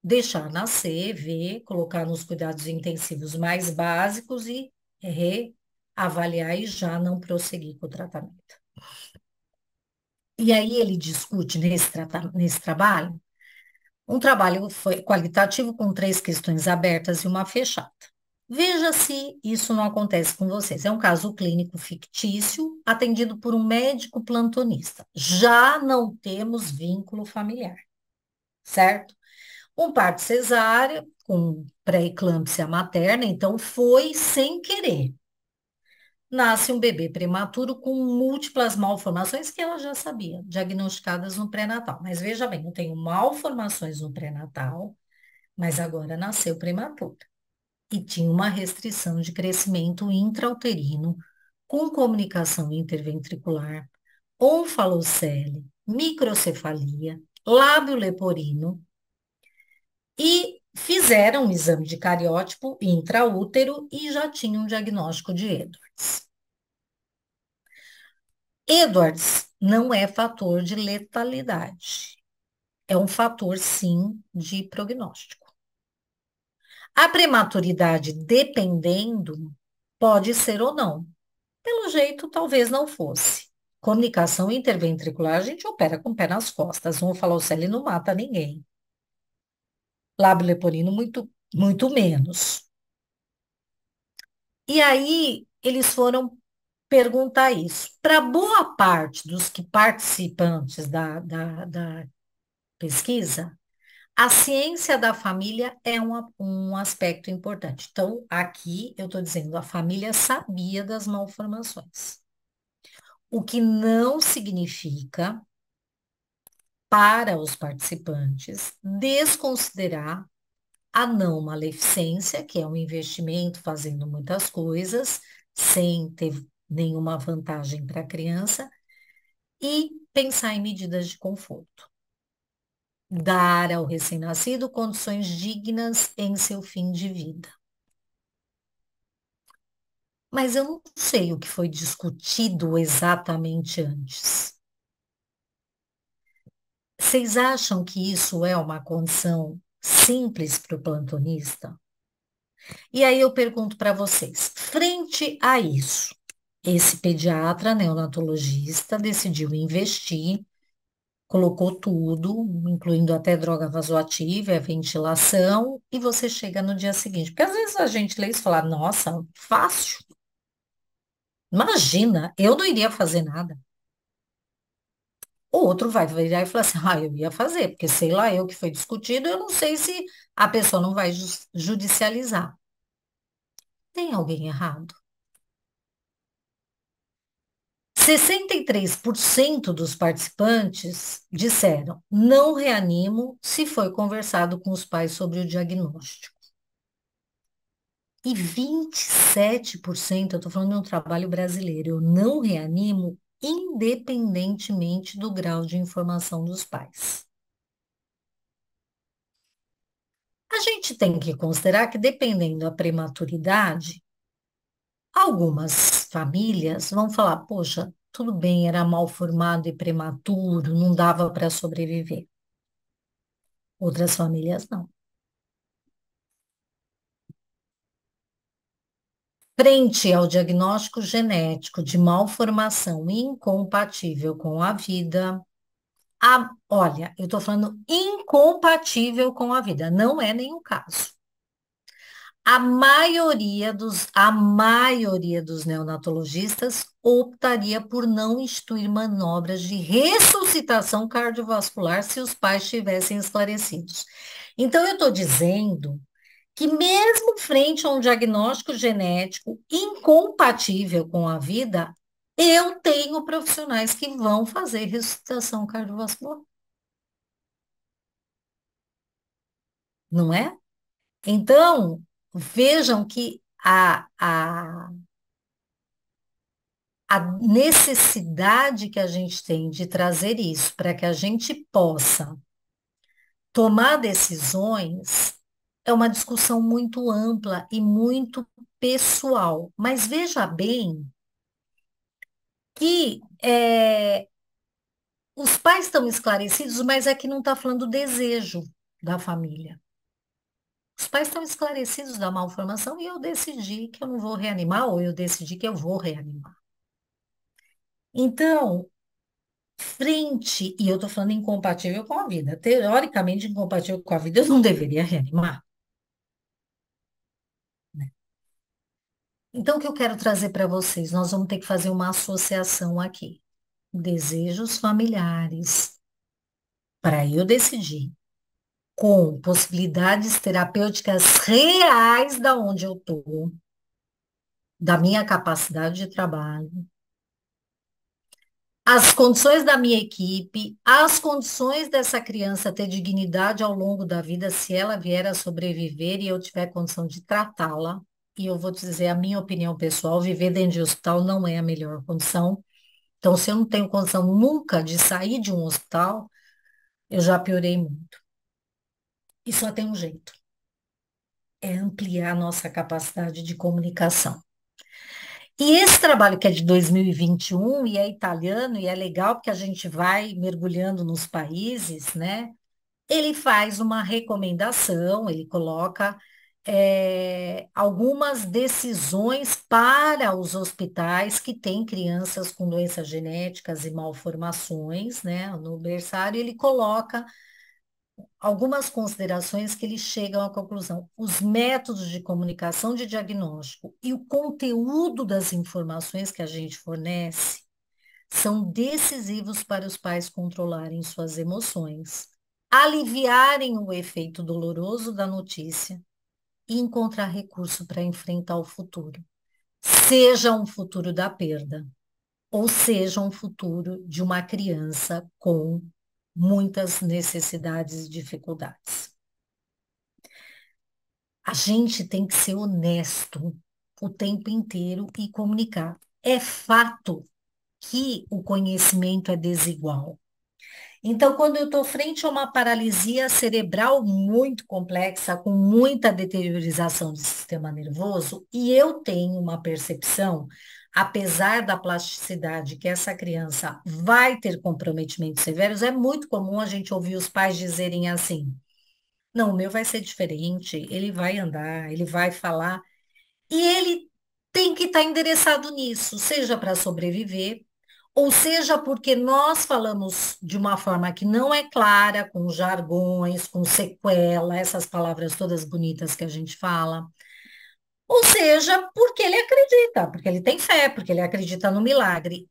deixar nascer, ver, colocar nos cuidados intensivos mais básicos e reavaliar e já não prosseguir com o tratamento. E aí ele discute nesse, nesse trabalho um trabalho foi qualitativo com três questões abertas e uma fechada. Veja se isso não acontece com vocês. É um caso clínico fictício, atendido por um médico plantonista. Já não temos vínculo familiar, certo? Um parto cesáreo com pré-eclâmpsia materna, então foi sem querer. Nasce um bebê prematuro com múltiplas malformações que ela já sabia, diagnosticadas no pré-natal. Mas veja bem, eu tenho malformações no pré-natal, mas agora nasceu prematura e tinha uma restrição de crescimento intrauterino com comunicação interventricular, onfalocele, microcefalia, lábio leporino e fizeram um exame de cariótipo intraútero e já tinham um diagnóstico de Edwards. Edwards não é fator de letalidade, é um fator sim de prognóstico. A prematuridade, dependendo, pode ser ou não. Pelo jeito, talvez não fosse. Comunicação interventricular, a gente opera com o pé nas costas. Um falocele não mata ninguém. Lábio leporino, muito, muito menos. E aí, eles foram perguntar isso. Para boa parte dos que participantes da, da, da pesquisa, a ciência da família é uma, um aspecto importante. Então, aqui eu estou dizendo, a família sabia das malformações. O que não significa para os participantes desconsiderar a não maleficência, que é um investimento fazendo muitas coisas, sem ter nenhuma vantagem para a criança, e pensar em medidas de conforto dar ao recém-nascido condições dignas em seu fim de vida. Mas eu não sei o que foi discutido exatamente antes. Vocês acham que isso é uma condição simples para o plantonista? E aí eu pergunto para vocês, frente a isso, esse pediatra neonatologista decidiu investir colocou tudo, incluindo até droga vasoativa, a é ventilação, e você chega no dia seguinte. Porque às vezes a gente lê isso e fala, nossa, fácil. Imagina, eu não iria fazer nada. O outro vai virar e falar assim, ah, eu ia fazer, porque sei lá, eu que foi discutido, eu não sei se a pessoa não vai judicializar. Tem alguém errado? 63% dos participantes disseram: não reanimo se foi conversado com os pais sobre o diagnóstico. E 27%, eu estou falando de um trabalho brasileiro, eu não reanimo independentemente do grau de informação dos pais. A gente tem que considerar que, dependendo da prematuridade, algumas famílias vão falar: poxa, tudo bem, era mal formado e prematuro, não dava para sobreviver. Outras famílias não. Frente ao diagnóstico genético de malformação incompatível com a vida, a, olha, eu estou falando incompatível com a vida, não é nenhum caso a maioria dos, a maioria dos neonatologistas optaria por não instruir manobras de ressuscitação cardiovascular se os pais estivessem esclarecidos. Então, eu estou dizendo que mesmo frente a um diagnóstico genético incompatível com a vida, eu tenho profissionais que vão fazer ressuscitação cardiovascular. Não é? Então, Vejam que a, a, a necessidade que a gente tem de trazer isso para que a gente possa tomar decisões é uma discussão muito ampla e muito pessoal. Mas veja bem que é, os pais estão esclarecidos, mas é que não está falando desejo da família. Os pais estão esclarecidos da malformação e eu decidi que eu não vou reanimar, ou eu decidi que eu vou reanimar. Então, frente, e eu estou falando incompatível com a vida, teoricamente incompatível com a vida, eu não deveria reanimar. Né? Então, o que eu quero trazer para vocês? Nós vamos ter que fazer uma associação aqui. Desejos familiares. Para eu decidir com possibilidades terapêuticas reais da onde eu estou, da minha capacidade de trabalho, as condições da minha equipe, as condições dessa criança ter dignidade ao longo da vida, se ela vier a sobreviver e eu tiver condição de tratá-la. E eu vou dizer a minha opinião pessoal, viver dentro de hospital não é a melhor condição. Então, se eu não tenho condição nunca de sair de um hospital, eu já piorei muito. E só tem um jeito: é ampliar nossa capacidade de comunicação. E esse trabalho que é de 2021 e é italiano e é legal porque a gente vai mergulhando nos países, né? Ele faz uma recomendação, ele coloca é, algumas decisões para os hospitais que têm crianças com doenças genéticas e malformações, né? No berçário, ele coloca algumas considerações que eles chegam à conclusão. Os métodos de comunicação de diagnóstico e o conteúdo das informações que a gente fornece são decisivos para os pais controlarem suas emoções, aliviarem o efeito doloroso da notícia e encontrar recurso para enfrentar o futuro, seja um futuro da perda, ou seja um futuro de uma criança com muitas necessidades e dificuldades. A gente tem que ser honesto o tempo inteiro e comunicar. É fato que o conhecimento é desigual. Então, quando eu estou frente a uma paralisia cerebral muito complexa, com muita deteriorização do sistema nervoso, e eu tenho uma percepção apesar da plasticidade que essa criança vai ter comprometimentos severos, é muito comum a gente ouvir os pais dizerem assim: não, o meu vai ser diferente, ele vai andar, ele vai falar. E ele tem que estar tá endereçado nisso, seja para sobreviver, ou seja, porque nós falamos de uma forma que não é clara, com jargões, com sequela, essas palavras todas bonitas que a gente fala ou seja, porque ele acredita, porque ele tem fé, porque ele acredita no milagre.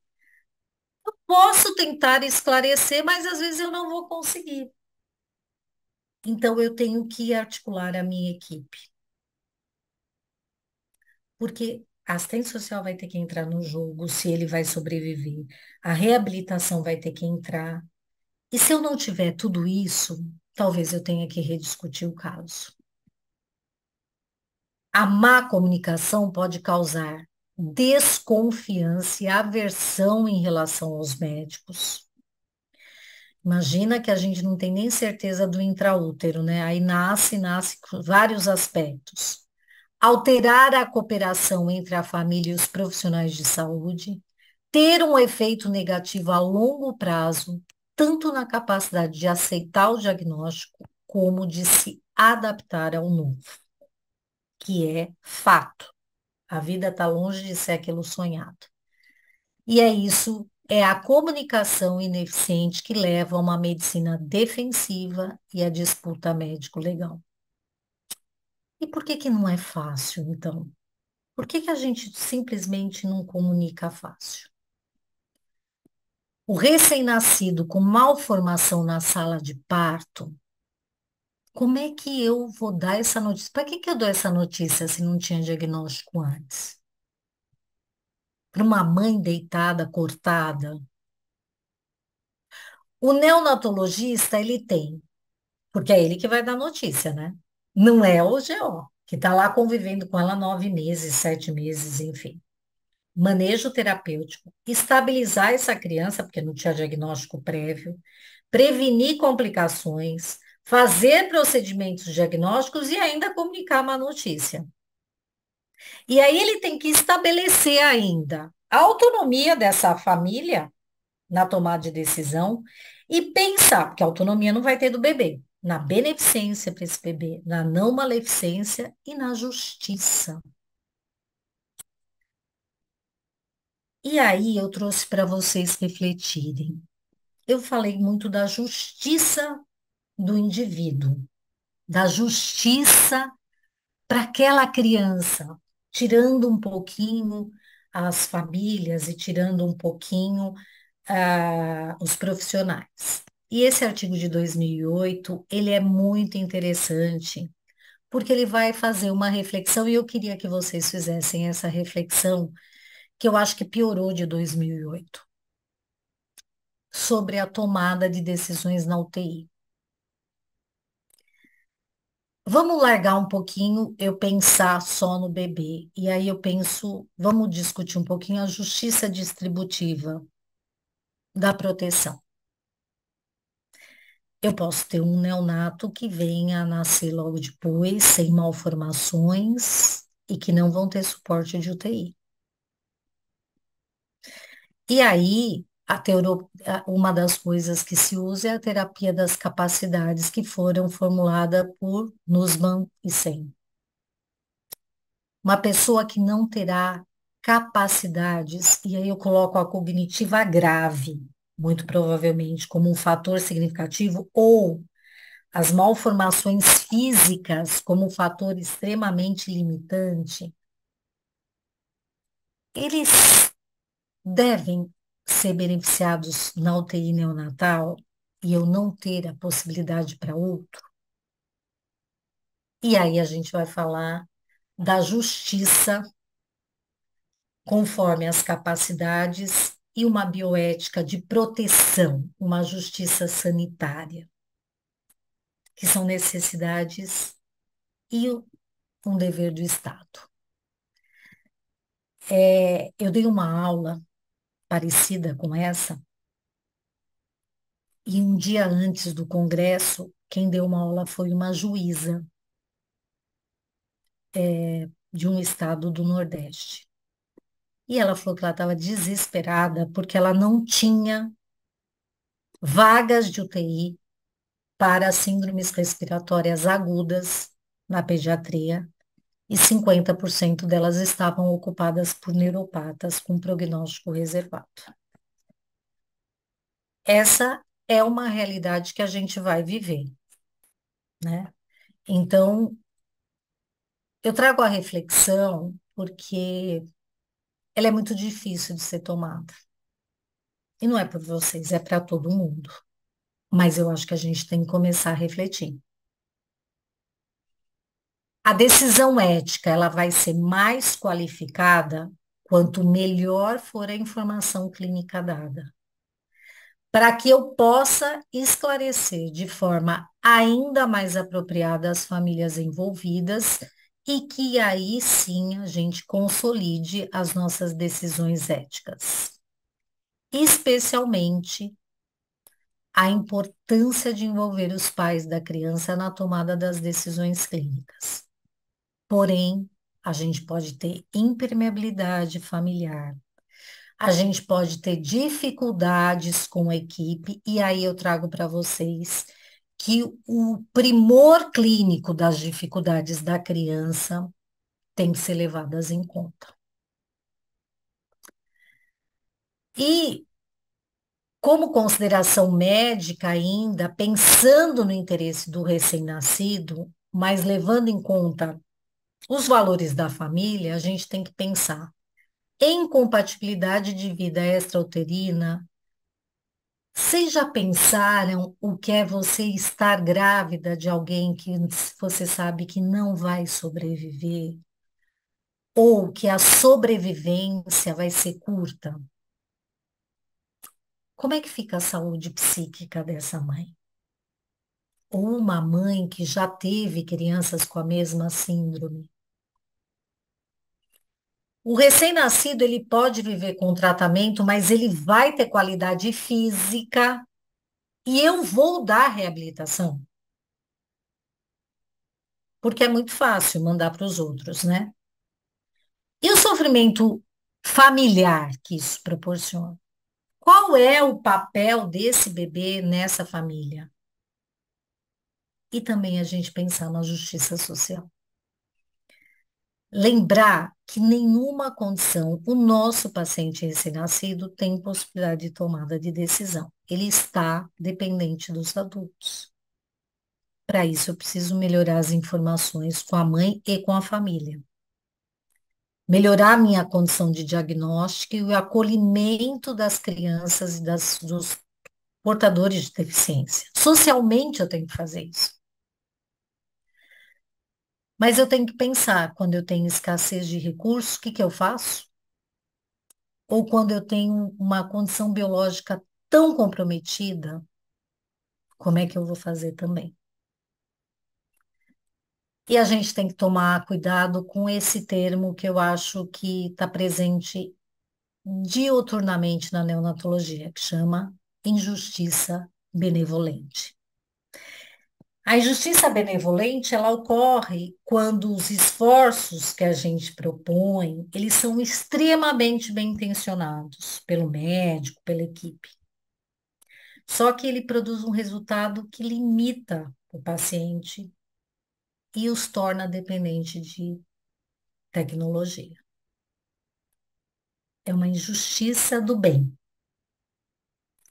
Eu posso tentar esclarecer, mas às vezes eu não vou conseguir. Então eu tenho que articular a minha equipe. Porque a assistência social vai ter que entrar no jogo se ele vai sobreviver, a reabilitação vai ter que entrar. E se eu não tiver tudo isso, talvez eu tenha que rediscutir o caso. A má comunicação pode causar desconfiança e aversão em relação aos médicos. Imagina que a gente não tem nem certeza do intraútero, né? Aí nasce, nasce vários aspectos. Alterar a cooperação entre a família e os profissionais de saúde, ter um efeito negativo a longo prazo, tanto na capacidade de aceitar o diagnóstico como de se adaptar ao novo que é fato. A vida está longe de ser aquilo sonhado. E é isso, é a comunicação ineficiente que leva a uma medicina defensiva e a disputa médico-legal. E por que que não é fácil, então? Por que que a gente simplesmente não comunica fácil? O recém-nascido com malformação na sala de parto como é que eu vou dar essa notícia? Para que que eu dou essa notícia se não tinha diagnóstico antes? Para uma mãe deitada, cortada? O neonatologista, ele tem, porque é ele que vai dar notícia, né? Não é o GO, que está lá convivendo com ela nove meses, sete meses, enfim. Manejo terapêutico, estabilizar essa criança, porque não tinha diagnóstico prévio, prevenir complicações, fazer procedimentos diagnósticos e ainda comunicar uma notícia. E aí ele tem que estabelecer ainda a autonomia dessa família na tomada de decisão e pensar, porque a autonomia não vai ter do bebê, na beneficência para esse bebê, na não maleficência e na justiça. E aí eu trouxe para vocês refletirem. Eu falei muito da justiça do indivíduo, da justiça para aquela criança, tirando um pouquinho as famílias e tirando um pouquinho uh, os profissionais. E esse artigo de 2008, ele é muito interessante, porque ele vai fazer uma reflexão, e eu queria que vocês fizessem essa reflexão, que eu acho que piorou de 2008, sobre a tomada de decisões na UTI. Vamos largar um pouquinho eu pensar só no bebê. E aí eu penso, vamos discutir um pouquinho a justiça distributiva da proteção. Eu posso ter um neonato que venha a nascer logo depois, sem malformações e que não vão ter suporte de UTI. E aí, a uma das coisas que se usa é a terapia das capacidades que foram formulada por Nussbaum e Sen. Uma pessoa que não terá capacidades, e aí eu coloco a cognitiva grave, muito provavelmente, como um fator significativo, ou as malformações físicas como um fator extremamente limitante, eles devem ser beneficiados na UTI neonatal e eu não ter a possibilidade para outro? E aí a gente vai falar da justiça conforme as capacidades e uma bioética de proteção, uma justiça sanitária, que são necessidades e um dever do Estado. É, eu dei uma aula parecida com essa. E um dia antes do congresso, quem deu uma aula foi uma juíza é, de um estado do Nordeste. E ela falou que ela estava desesperada porque ela não tinha vagas de UTI para síndromes respiratórias agudas na pediatria e 50% delas estavam ocupadas por neuropatas com prognóstico reservado. Essa é uma realidade que a gente vai viver, né? Então, eu trago a reflexão porque ela é muito difícil de ser tomada. E não é por vocês, é para todo mundo. Mas eu acho que a gente tem que começar a refletir. A decisão ética, ela vai ser mais qualificada quanto melhor for a informação clínica dada. Para que eu possa esclarecer de forma ainda mais apropriada as famílias envolvidas e que aí sim a gente consolide as nossas decisões éticas. Especialmente a importância de envolver os pais da criança na tomada das decisões clínicas. Porém, a gente pode ter impermeabilidade familiar, a gente pode ter dificuldades com a equipe, e aí eu trago para vocês que o primor clínico das dificuldades da criança tem que ser levadas em conta. E como consideração médica ainda, pensando no interesse do recém-nascido, mas levando em conta os valores da família, a gente tem que pensar em compatibilidade de vida extrauterina. Vocês já pensaram o que é você estar grávida de alguém que você sabe que não vai sobreviver? Ou que a sobrevivência vai ser curta? Como é que fica a saúde psíquica dessa mãe? Ou uma mãe que já teve crianças com a mesma síndrome? O recém-nascido ele pode viver com tratamento, mas ele vai ter qualidade física e eu vou dar reabilitação. Porque é muito fácil mandar para os outros, né? E o sofrimento familiar que isso proporciona? Qual é o papel desse bebê nessa família? E também a gente pensar na justiça social lembrar que nenhuma condição o nosso paciente recém-nascido tem possibilidade de tomada de decisão. Ele está dependente dos adultos. Para isso, eu preciso melhorar as informações com a mãe e com a família. Melhorar a minha condição de diagnóstico e o acolhimento das crianças e das, dos portadores de deficiência. Socialmente, eu tenho que fazer isso. Mas eu tenho que pensar, quando eu tenho escassez de recursos, o que que eu faço? Ou quando eu tenho uma condição biológica tão comprometida, como é que eu vou fazer também? E a gente tem que tomar cuidado com esse termo que eu acho que está presente dioturnamente na neonatologia, que chama injustiça benevolente. A injustiça benevolente, ela ocorre quando os esforços que a gente propõe, eles são extremamente bem intencionados pelo médico, pela equipe. Só que ele produz um resultado que limita o paciente e os torna dependente de tecnologia. É uma injustiça do bem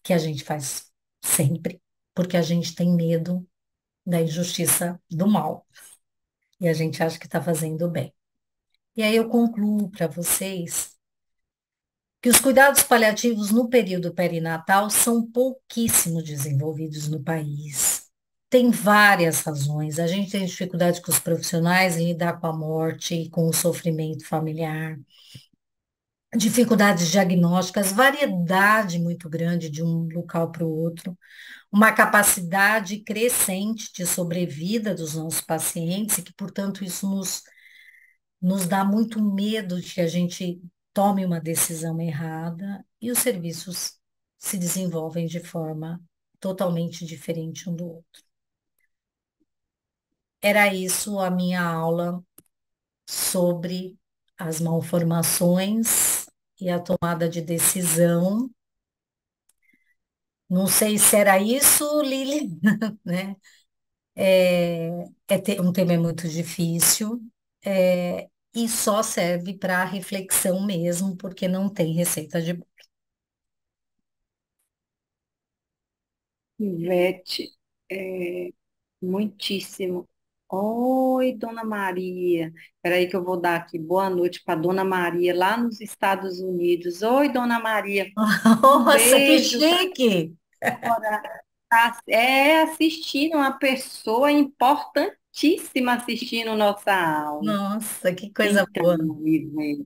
que a gente faz sempre, porque a gente tem medo da injustiça do mal. E a gente acha que está fazendo bem. E aí eu concluo para vocês que os cuidados paliativos no período perinatal são pouquíssimo desenvolvidos no país. Tem várias razões. A gente tem dificuldade com os profissionais em lidar com a morte e com o sofrimento familiar dificuldades diagnósticas, variedade muito grande de um local para o outro, uma capacidade crescente de sobrevida dos nossos pacientes e que, portanto, isso nos, nos dá muito medo de que a gente tome uma decisão errada e os serviços se desenvolvem de forma totalmente diferente um do outro. Era isso a minha aula sobre as malformações e a tomada de decisão. Não sei se era isso, Lili, né? É, é, um tema é muito difícil é, e só serve para reflexão mesmo, porque não tem receita de bolo. Ivete, é, muitíssimo Oi, Dona Maria. Espera aí que eu vou dar aqui boa noite para Dona Maria lá nos Estados Unidos. Oi, Dona Maria. Um Nossa, que beijo. Tá chique! Tá é assistindo uma pessoa importantíssima assistindo nossa aula. Nossa, que coisa Então, boa.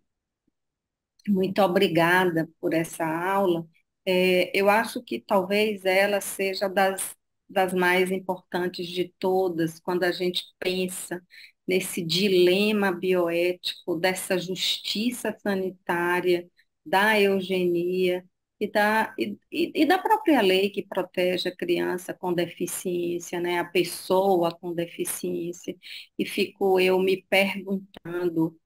muito obrigada por essa aula. É, eu acho que talvez ela seja das das mais importantes de todas, quando a gente pensa nesse dilema bioético, dessa justiça sanitária, da eugenia e da, e, e, da própria lei que protege a criança com deficiência, né? a pessoa com deficiência. E fico eu me perguntando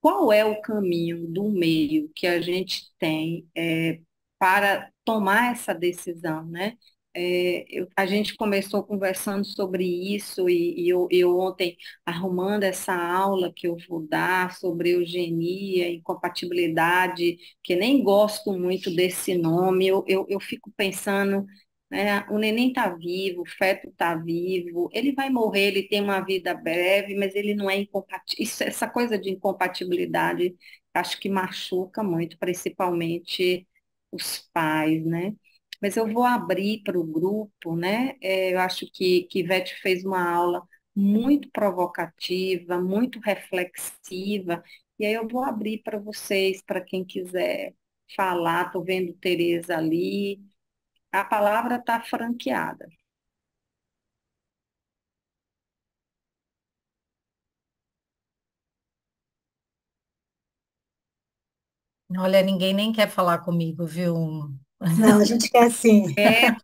qual é o caminho do meio que a gente tem é, para tomar essa decisão, né? É, eu, a gente começou conversando sobre isso e, e eu, eu, ontem arrumando essa aula que eu vou dar sobre eugenia e compatibilidade, que nem gosto muito desse nome, eu, eu, eu fico pensando, né, ah, o neném está vivo, o feto está vivo, ele vai morrer, ele tem uma vida breve, mas ele não é incompatível. Essa coisa de incompatibilidade acho que machuca muito, principalmente os pais, né? Mas eu vou abrir para o grupo, né? É, eu acho que, que Ivete fez uma aula muito provocativa, muito reflexiva, e aí eu vou abrir para vocês, para quem quiser falar, estou vendo Tereza ali. A palavra está franqueada. Olha, ninguém nem quer falar comigo, viu? Não, a gente quer sim. É,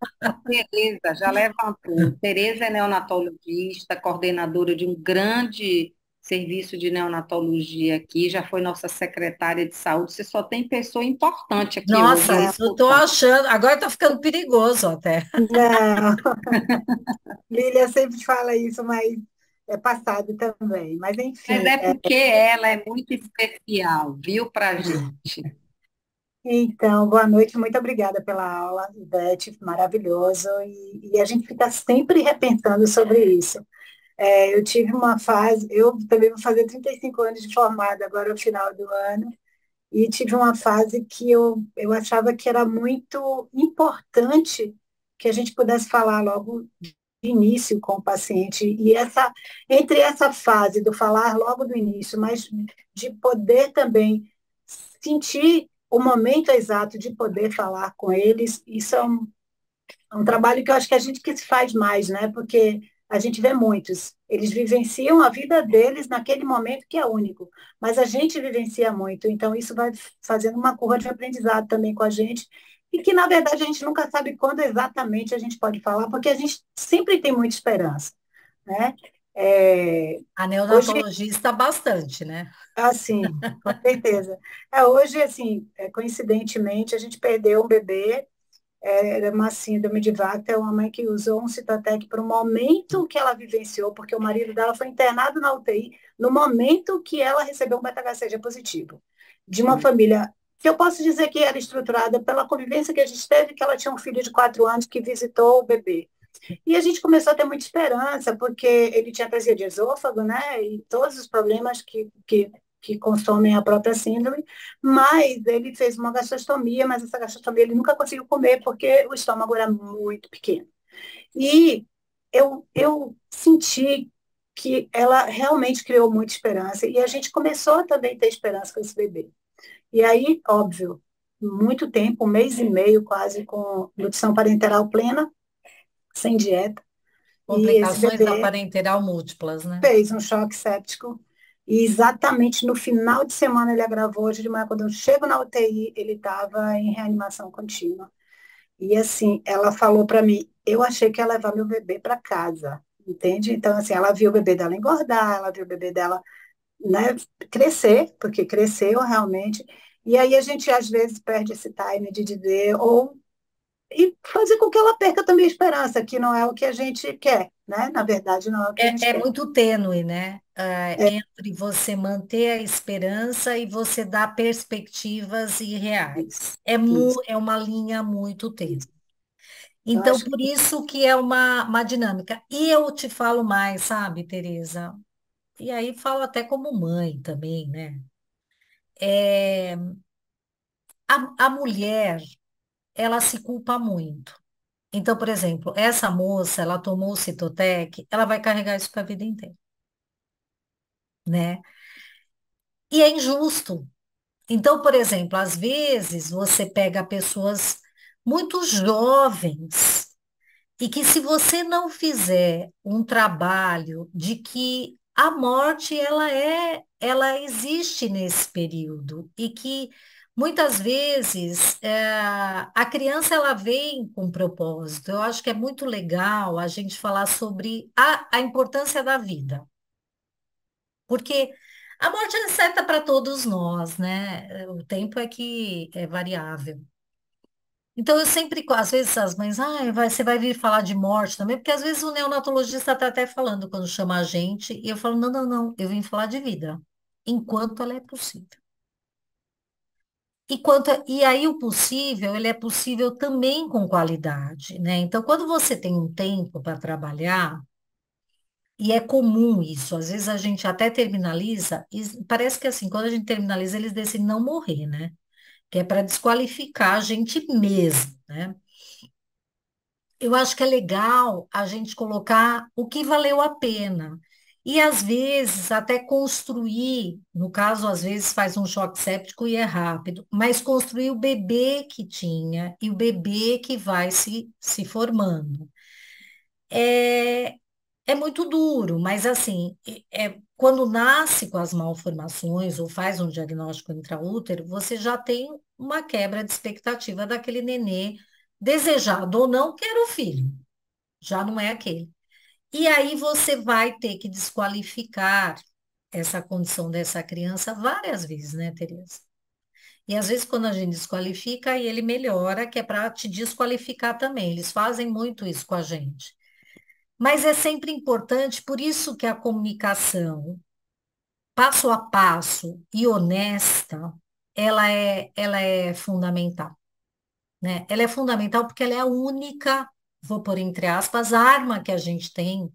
Tereza, já levantou. Tereza é neonatologista, coordenadora de um grande serviço de neonatologia aqui, já foi nossa secretária de saúde. Você só tem pessoa importante aqui. Nossa, hoje, né, isso eu estou achando. Agora está ficando perigoso até. Não. Lília sempre fala isso, mas é passado também. Mas enfim. Mas é, é porque é... ela é muito especial, viu, pra gente. Então, boa noite, muito obrigada pela aula, Ivete, maravilhoso. E, e a gente fica sempre repensando sobre isso. É, eu tive uma fase, eu também vou fazer 35 anos de formada agora no final do ano, e tive uma fase que eu, eu achava que era muito importante que a gente pudesse falar logo de início com o paciente. E essa, entre essa fase do falar logo do início, mas de poder também sentir o momento exato de poder falar com eles, isso é um, é um trabalho que eu acho que a gente que se faz mais, né? Porque a gente vê muitos. Eles vivenciam a vida deles naquele momento que é único. Mas a gente vivencia muito. Então, isso vai fazendo uma curva de aprendizado também com a gente. E que, na verdade, a gente nunca sabe quando exatamente a gente pode falar, porque a gente sempre tem muita esperança. Né? É, a neonatologista hoje, bastante, né? Assim, com certeza. É, hoje, assim, é, coincidentemente, a gente perdeu um bebê, é, era uma síndrome de é uma mãe que usou um Citotec para o momento que ela vivenciou, porque o marido dela foi internado na UTI no momento que ela recebeu um beta-HCG positivo. De uma hum. família que eu posso dizer que era estruturada pela convivência que a gente teve, que ela tinha um filho de quatro anos que visitou o bebê. E a gente começou a ter muita esperança, porque ele tinha aplasia de esôfago, né? E todos os problemas que, que, que consomem a própria síndrome. Mas ele fez uma gastrostomia, mas essa gastrostomia ele nunca conseguiu comer, porque o estômago era muito pequeno. E eu, eu senti que ela realmente criou muita esperança. E a gente começou também ter esperança com esse bebê. E aí, óbvio, muito tempo, um mês e meio quase, com nutrição parenteral plena, sem dieta. Complicações da parenteral múltiplas, né? Fez um choque séptico. E exatamente no final de semana ele agravou. Hoje de manhã, quando eu chego na UTI, ele estava em reanimação contínua. E assim, ela falou para mim, eu achei que ia levar meu bebê para casa, entende? Então, assim, ela viu o bebê dela engordar, ela viu o bebê dela né, crescer, porque cresceu realmente. E aí a gente às vezes perde esse time de dizer, ou e fazer com que ela perca também a esperança, que não é o que a gente quer, né? Na verdade, não é o que é, a gente é quer. É muito tênue, né? Ah, é. Entre você manter a esperança e você dar perspectivas irreais. É, mu, é uma linha muito tênue. Então, por que... isso que é uma, uma dinâmica. E eu te falo mais, sabe, Tereza? E aí falo até como mãe também, né? É, a, a mulher ela se culpa muito. Então, por exemplo, essa moça, ela tomou o Citotec, ela vai carregar isso para a vida inteira. Né? E é injusto. Então, por exemplo, às vezes você pega pessoas muito jovens e que se você não fizer um trabalho de que a morte ela é, ela existe nesse período e que Muitas vezes é, a criança ela vem com propósito. Eu acho que é muito legal a gente falar sobre a, a importância da vida. Porque a morte é certa para todos nós, né? O tempo é que é variável. Então eu sempre, às vezes as mães, ah, vai, você vai vir falar de morte também, porque às vezes o neonatologista está até falando quando chama a gente, e eu falo, não, não, não, eu vim falar de vida, enquanto ela é possível. E, quanto, e aí o possível, ele é possível também com qualidade, né? Então, quando você tem um tempo para trabalhar, e é comum isso, às vezes a gente até terminaliza, e parece que assim, quando a gente terminaliza, eles decidem não morrer, né? Que é para desqualificar a gente mesmo, né? Eu acho que é legal a gente colocar o que valeu a pena. E às vezes até construir, no caso, às vezes faz um choque séptico e é rápido, mas construir o bebê que tinha e o bebê que vai se, se formando. É, é muito duro, mas assim, é, é quando nasce com as malformações ou faz um diagnóstico intraútero, você já tem uma quebra de expectativa daquele nenê desejado ou não, que era o filho. Já não é aquele. E aí você vai ter que desqualificar essa condição dessa criança várias vezes, né, Tereza? E às vezes quando a gente desqualifica e ele melhora, que é para te desqualificar também. Eles fazem muito isso com a gente. Mas é sempre importante, por isso que a comunicação passo a passo e honesta, ela é, ela é fundamental. Né? Ela é fundamental porque ela é a única vou pôr entre aspas, arma que a gente tem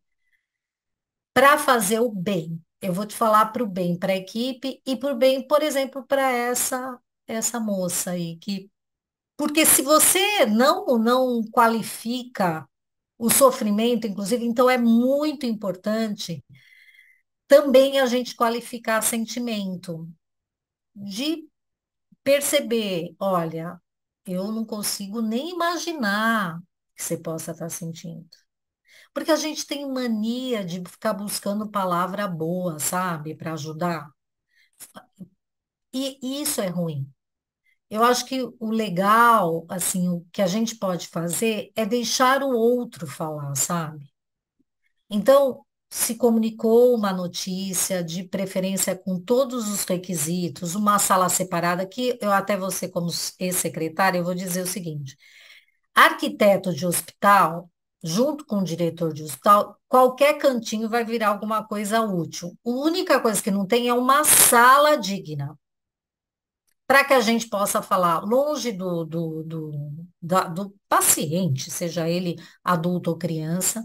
para fazer o bem. Eu vou te falar para o bem para a equipe e para o bem, por exemplo, para essa essa moça aí que porque se você não não qualifica o sofrimento, inclusive, então é muito importante também a gente qualificar sentimento de perceber, olha, eu não consigo nem imaginar que você possa estar tá sentindo. Porque a gente tem mania de ficar buscando palavra boa, sabe, para ajudar. E, e isso é ruim. Eu acho que o legal, assim, o que a gente pode fazer é deixar o outro falar, sabe? Então, se comunicou uma notícia, de preferência com todos os requisitos, uma sala separada, que eu até você, como ex-secretária, eu vou dizer o seguinte, arquiteto de hospital, junto com o diretor de hospital, qualquer cantinho vai virar alguma coisa útil. A única coisa que não tem é uma sala digna. Para que a gente possa falar longe do, do, do, do paciente, seja ele adulto ou criança,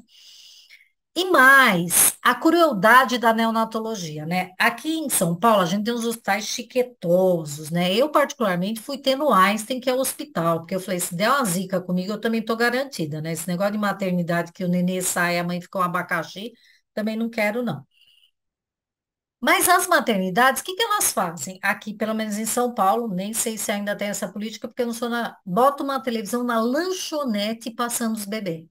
e mais, a crueldade da neonatologia, né? Aqui em São Paulo, a gente tem uns hospitais chiquetosos, né? Eu, particularmente, fui ter no Einstein, que é o hospital, porque eu falei, se der uma zica comigo, eu também tô garantida, né? Esse negócio de maternidade que o nenê sai, a mãe fica um abacaxi, também não quero, não. Mas as maternidades, o que, que elas fazem? Aqui, pelo menos em São Paulo, nem sei se ainda tem essa política, porque eu não sou na... Bota uma televisão na lanchonete passando os bebês.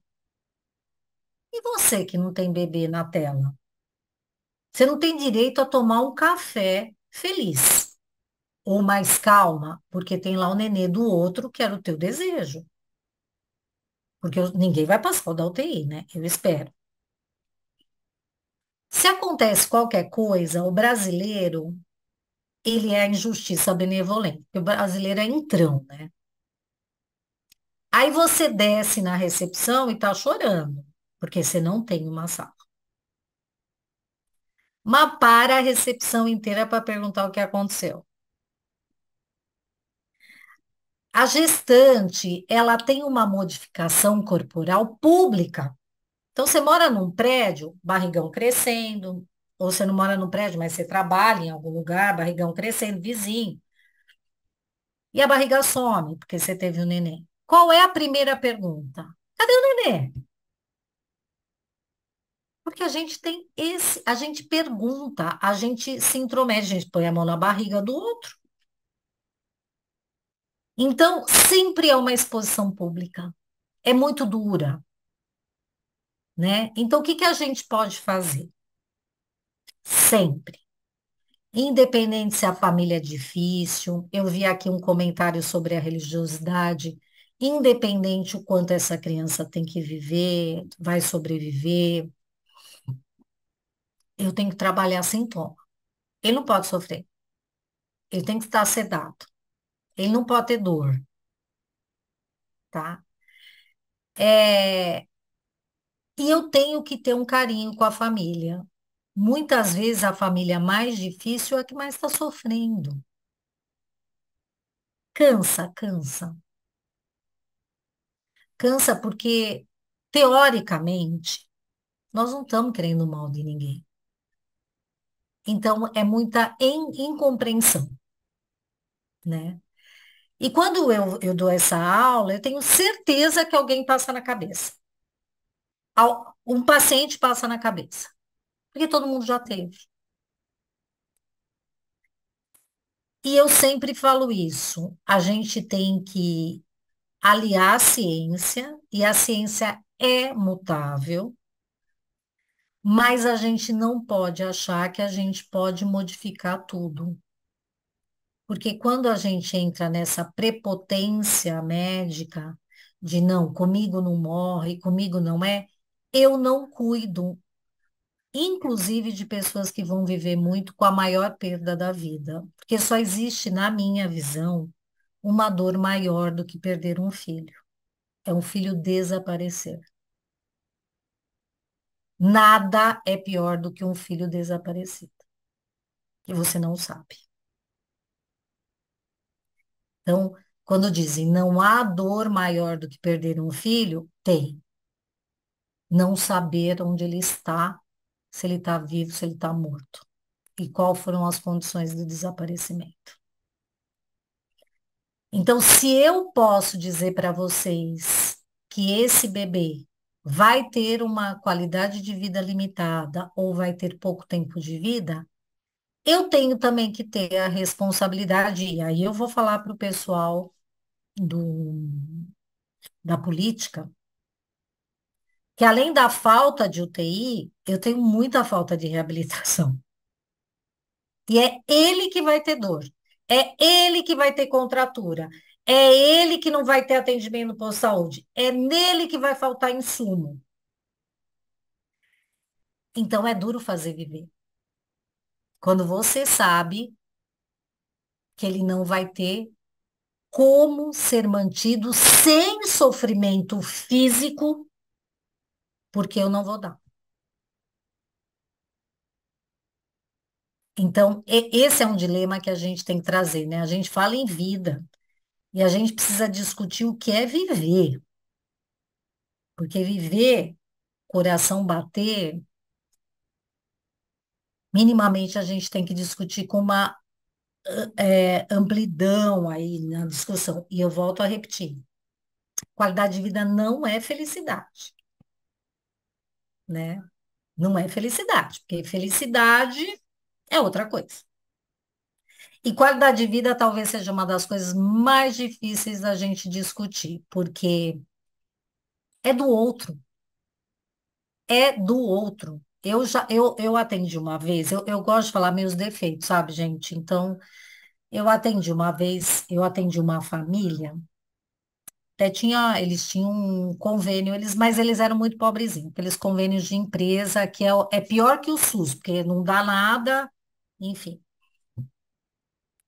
E você que não tem bebê na tela? Você não tem direito a tomar um café feliz ou mais calma, porque tem lá o nenê do outro que era o teu desejo. Porque ninguém vai passar o da UTI, né? Eu espero. Se acontece qualquer coisa, o brasileiro, ele é a injustiça benevolente. O brasileiro é entrão, né? Aí você desce na recepção e tá chorando porque você não tem uma sala. para a recepção inteira para perguntar o que aconteceu. A gestante, ela tem uma modificação corporal pública. Então, você mora num prédio, barrigão crescendo, ou você não mora num prédio, mas você trabalha em algum lugar, barrigão crescendo, vizinho. E a barriga some, porque você teve um neném. Qual é a primeira pergunta? Cadê o neném? Porque a gente tem esse, a gente pergunta, a gente se intromete, a gente põe a mão na barriga do outro. Então, sempre é uma exposição pública. É muito dura. Né? Então, o que, que a gente pode fazer? Sempre. Independente se a família é difícil, eu vi aqui um comentário sobre a religiosidade, independente o quanto essa criança tem que viver, vai sobreviver, eu tenho que trabalhar sintoma. Ele não pode sofrer. Ele tem que estar sedado. Ele não pode ter dor. Tá? É... E eu tenho que ter um carinho com a família. Muitas vezes a família mais difícil é a que mais está sofrendo. Cansa, cansa. Cansa porque, teoricamente, nós não estamos querendo mal de ninguém. Então, é muita incompreensão, né? E quando eu, eu dou essa aula, eu tenho certeza que alguém passa na cabeça. Um paciente passa na cabeça. Porque todo mundo já teve. E eu sempre falo isso. A gente tem que aliar a ciência, e a ciência é mutável, mas a gente não pode achar que a gente pode modificar tudo. Porque quando a gente entra nessa prepotência médica de não, comigo não morre, comigo não é, eu não cuido, inclusive de pessoas que vão viver muito com a maior perda da vida. Porque só existe, na minha visão, uma dor maior do que perder um filho. É um filho desaparecer. Nada é pior do que um filho desaparecido. E você não sabe. Então, quando dizem não há dor maior do que perder um filho, tem. Não saber onde ele está, se ele está vivo, se ele está morto. E quais foram as condições do desaparecimento. Então, se eu posso dizer para vocês que esse bebê vai ter uma qualidade de vida limitada ou vai ter pouco tempo de vida, eu tenho também que ter a responsabilidade, e aí eu vou falar para o pessoal do, da política, que além da falta de UTI, eu tenho muita falta de reabilitação. E é ele que vai ter dor, é ele que vai ter contratura, é ele que não vai ter atendimento no posto de saúde. É nele que vai faltar insumo. Então é duro fazer viver. Quando você sabe que ele não vai ter como ser mantido sem sofrimento físico, porque eu não vou dar. Então, esse é um dilema que a gente tem que trazer, né? A gente fala em vida, e a gente precisa discutir o que é viver. Porque viver, coração bater, minimamente a gente tem que discutir com uma é, amplidão aí na discussão. E eu volto a repetir: qualidade de vida não é felicidade. Né? Não é felicidade, porque felicidade é outra coisa. E qualidade de vida talvez seja uma das coisas mais difíceis da gente discutir, porque é do outro. É do outro. Eu já eu, eu atendi uma vez, eu, eu gosto de falar meus defeitos, sabe, gente? Então, eu atendi uma vez, eu atendi uma família, até tinha, eles tinham um convênio, eles, mas eles eram muito pobrezinhos, aqueles convênios de empresa que é, é pior que o SUS, porque não dá nada, enfim.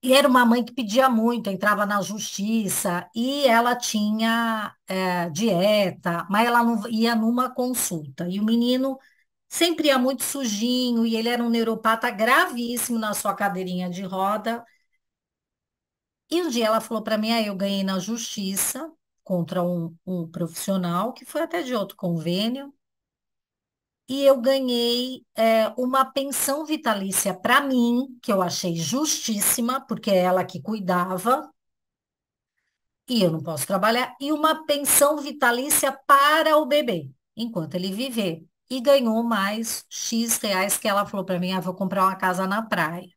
E era uma mãe que pedia muito, entrava na justiça e ela tinha é, dieta, mas ela não ia numa consulta. E o menino sempre ia muito sujinho e ele era um neuropata gravíssimo na sua cadeirinha de roda. E um dia ela falou para mim, ah, eu ganhei na justiça contra um, um profissional que foi até de outro convênio e eu ganhei é, uma pensão vitalícia para mim, que eu achei justíssima, porque é ela que cuidava, e eu não posso trabalhar, e uma pensão vitalícia para o bebê, enquanto ele viver. E ganhou mais X reais que ela falou para mim, ah, vou comprar uma casa na praia.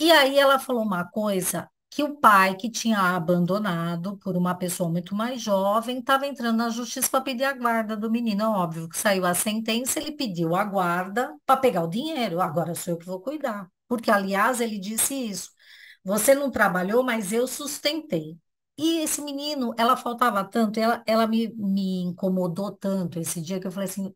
E aí ela falou uma coisa que o pai que tinha abandonado por uma pessoa muito mais jovem estava entrando na justiça para pedir a guarda do menino. Óbvio que saiu a sentença, ele pediu a guarda para pegar o dinheiro. Agora sou eu que vou cuidar. Porque, aliás, ele disse isso. Você não trabalhou, mas eu sustentei. E esse menino, ela faltava tanto, ela, ela me, me incomodou tanto esse dia que eu falei assim,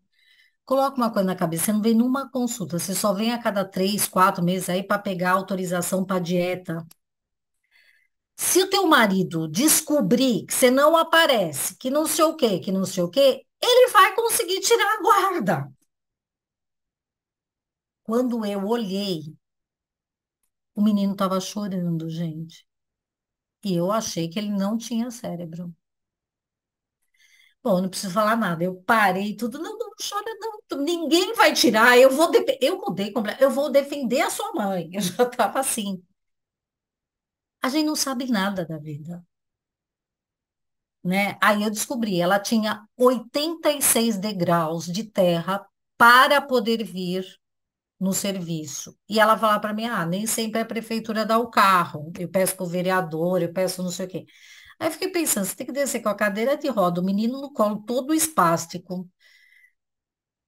coloca uma coisa na cabeça, você não vem numa consulta, você só vem a cada três, quatro meses aí para pegar autorização para dieta, se o teu marido descobrir que você não aparece, que não sei o quê, que não sei o quê, ele vai conseguir tirar a guarda. Quando eu olhei, o menino estava chorando, gente. E eu achei que ele não tinha cérebro. Bom, não preciso falar nada. Eu parei tudo. Não, não chora, não. Ninguém vai tirar. Eu vou, eu mudei, eu vou defender a sua mãe. Eu já estava assim a gente não sabe nada da vida. Né? Aí eu descobri, ela tinha 86 degraus de terra para poder vir no serviço. E ela falava para mim, ah, nem sempre a prefeitura dá o carro, eu peço para o vereador, eu peço não sei o quê. Aí fiquei pensando, você tem que descer com a cadeira de roda, o menino no colo todo espástico,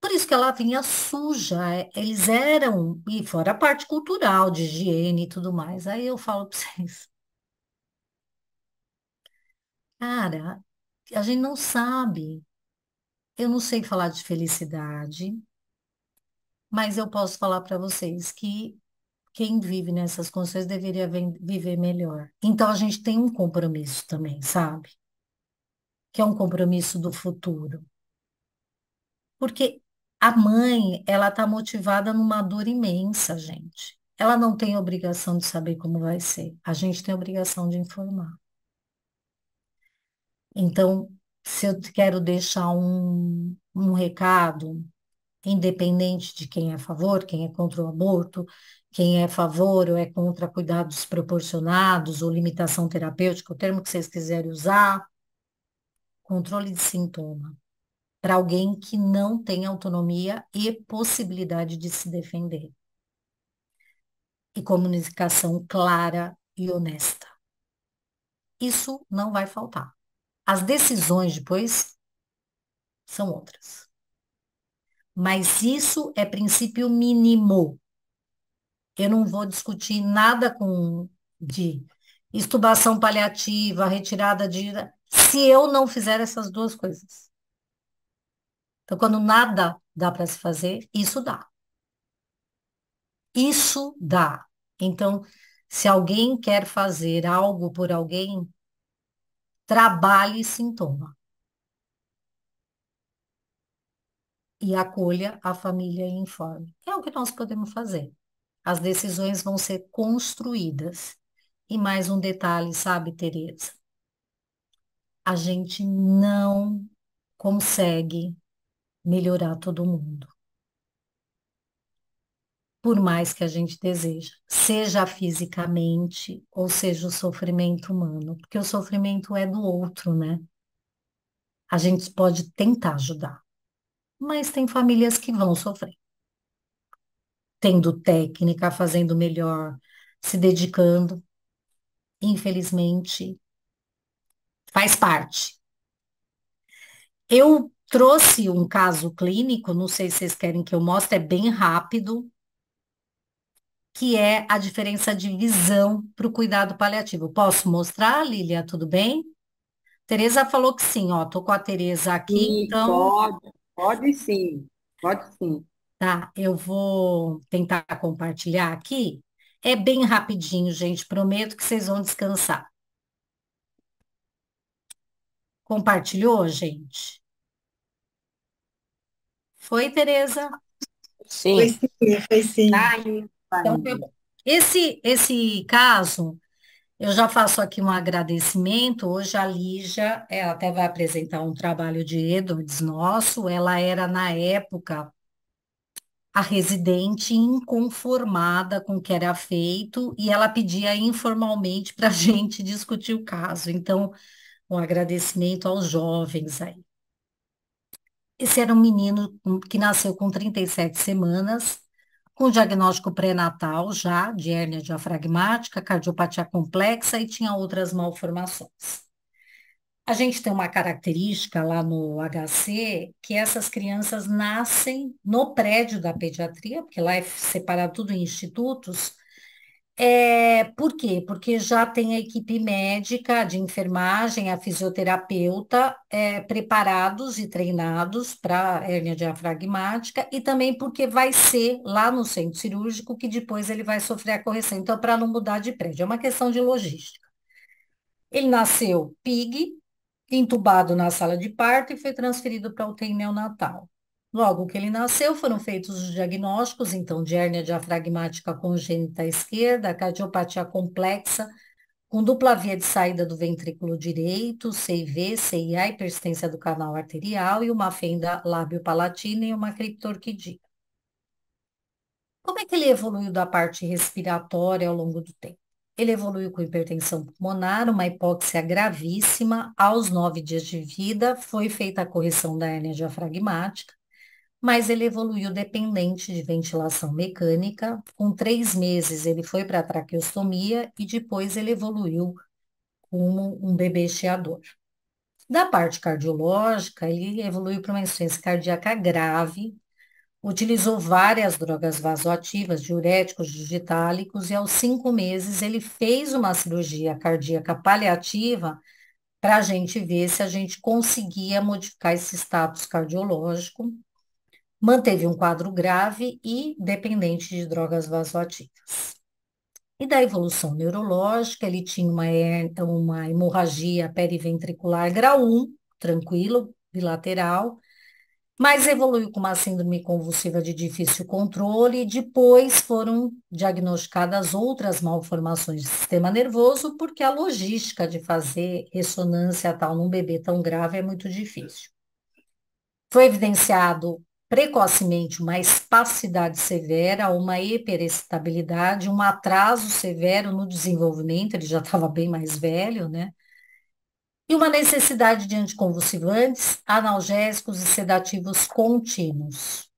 por isso que ela vinha suja, é, eles eram, e fora a parte cultural, de higiene e tudo mais. Aí eu falo para vocês, cara, a gente não sabe. Eu não sei falar de felicidade, mas eu posso falar para vocês que quem vive nessas condições deveria viver melhor. Então a gente tem um compromisso também, sabe? Que é um compromisso do futuro. Porque a mãe, ela está motivada numa dor imensa, gente. Ela não tem obrigação de saber como vai ser. A gente tem obrigação de informar. Então, se eu quero deixar um, um recado, independente de quem é a favor, quem é contra o aborto, quem é a favor ou é contra cuidados proporcionados ou limitação terapêutica, o termo que vocês quiserem usar, controle de sintoma para alguém que não tem autonomia e possibilidade de se defender. E comunicação clara e honesta. Isso não vai faltar. As decisões depois são outras. Mas isso é princípio mínimo. Eu não vou discutir nada com de estubação paliativa, retirada de. Se eu não fizer essas duas coisas. Então, quando nada dá para se fazer, isso dá. Isso dá. Então, se alguém quer fazer algo por alguém, trabalhe sintoma. E acolha a família e informe. É o que nós podemos fazer. As decisões vão ser construídas. E mais um detalhe, sabe, Tereza? A gente não consegue melhorar todo mundo. Por mais que a gente deseja, seja fisicamente ou seja o sofrimento humano, porque o sofrimento é do outro, né? A gente pode tentar ajudar, mas tem famílias que vão sofrer. Tendo técnica, fazendo melhor, se dedicando, infelizmente, faz parte. Eu trouxe um caso clínico, não sei se vocês querem que eu mostre, é bem rápido, que é a diferença de visão para o cuidado paliativo. Posso mostrar, Lilia? Tudo bem? Tereza falou que sim, ó, tô com a Tereza aqui, sim, então. Pode, pode sim, pode sim. Tá, eu vou tentar compartilhar aqui. É bem rapidinho, gente, prometo que vocês vão descansar. Compartilhou, gente? Foi, Tereza? Sim. Foi sim, foi sim. então, eu, esse, esse caso, eu já faço aqui um agradecimento. Hoje a Lígia, ela até vai apresentar um trabalho de Edwards nosso. Ela era, na época, a residente inconformada com o que era feito e ela pedia informalmente para a gente discutir o caso. Então, um agradecimento aos jovens aí. Esse era um menino que nasceu com 37 semanas, com diagnóstico pré-natal já, de hérnia diafragmática, cardiopatia complexa e tinha outras malformações. A gente tem uma característica lá no HC que essas crianças nascem no prédio da pediatria, porque lá é separado tudo em institutos, é, por quê? Porque já tem a equipe médica de enfermagem, a fisioterapeuta, é, preparados e treinados para hérnia diafragmática, e também porque vai ser lá no centro cirúrgico que depois ele vai sofrer a correção. Então, para não mudar de prédio, é uma questão de logística. Ele nasceu PIG, entubado na sala de parto e foi transferido para o UTI neonatal. Logo que ele nasceu, foram feitos os diagnósticos, então, de hérnia diafragmática congênita esquerda, cardiopatia complexa, com dupla via de saída do ventrículo direito, CIV, CIA, hipertensão do canal arterial e uma fenda lábio-palatina e uma criptorquidia. Como é que ele evoluiu da parte respiratória ao longo do tempo? Ele evoluiu com hipertensão pulmonar, uma hipóxia gravíssima, aos nove dias de vida, foi feita a correção da hérnia diafragmática, mas ele evoluiu dependente de ventilação mecânica. Com três meses, ele foi para a traqueostomia e depois ele evoluiu como um bebê chiador. Da parte cardiológica, ele evoluiu para uma insuficiência cardíaca grave, utilizou várias drogas vasoativas, diuréticos, digitálicos, e aos cinco meses ele fez uma cirurgia cardíaca paliativa para a gente ver se a gente conseguia modificar esse status cardiológico manteve um quadro grave e dependente de drogas vasoativas. E da evolução neurológica, ele tinha uma, uma hemorragia periventricular grau 1, tranquilo, bilateral, mas evoluiu com uma síndrome convulsiva de difícil controle e depois foram diagnosticadas outras malformações do sistema nervoso, porque a logística de fazer ressonância tal num bebê tão grave é muito difícil. Foi evidenciado precocemente uma espacidade severa, uma hiperestabilidade, um atraso severo no desenvolvimento, ele já estava bem mais velho, né? E uma necessidade de anticonvulsivantes, analgésicos e sedativos contínuos.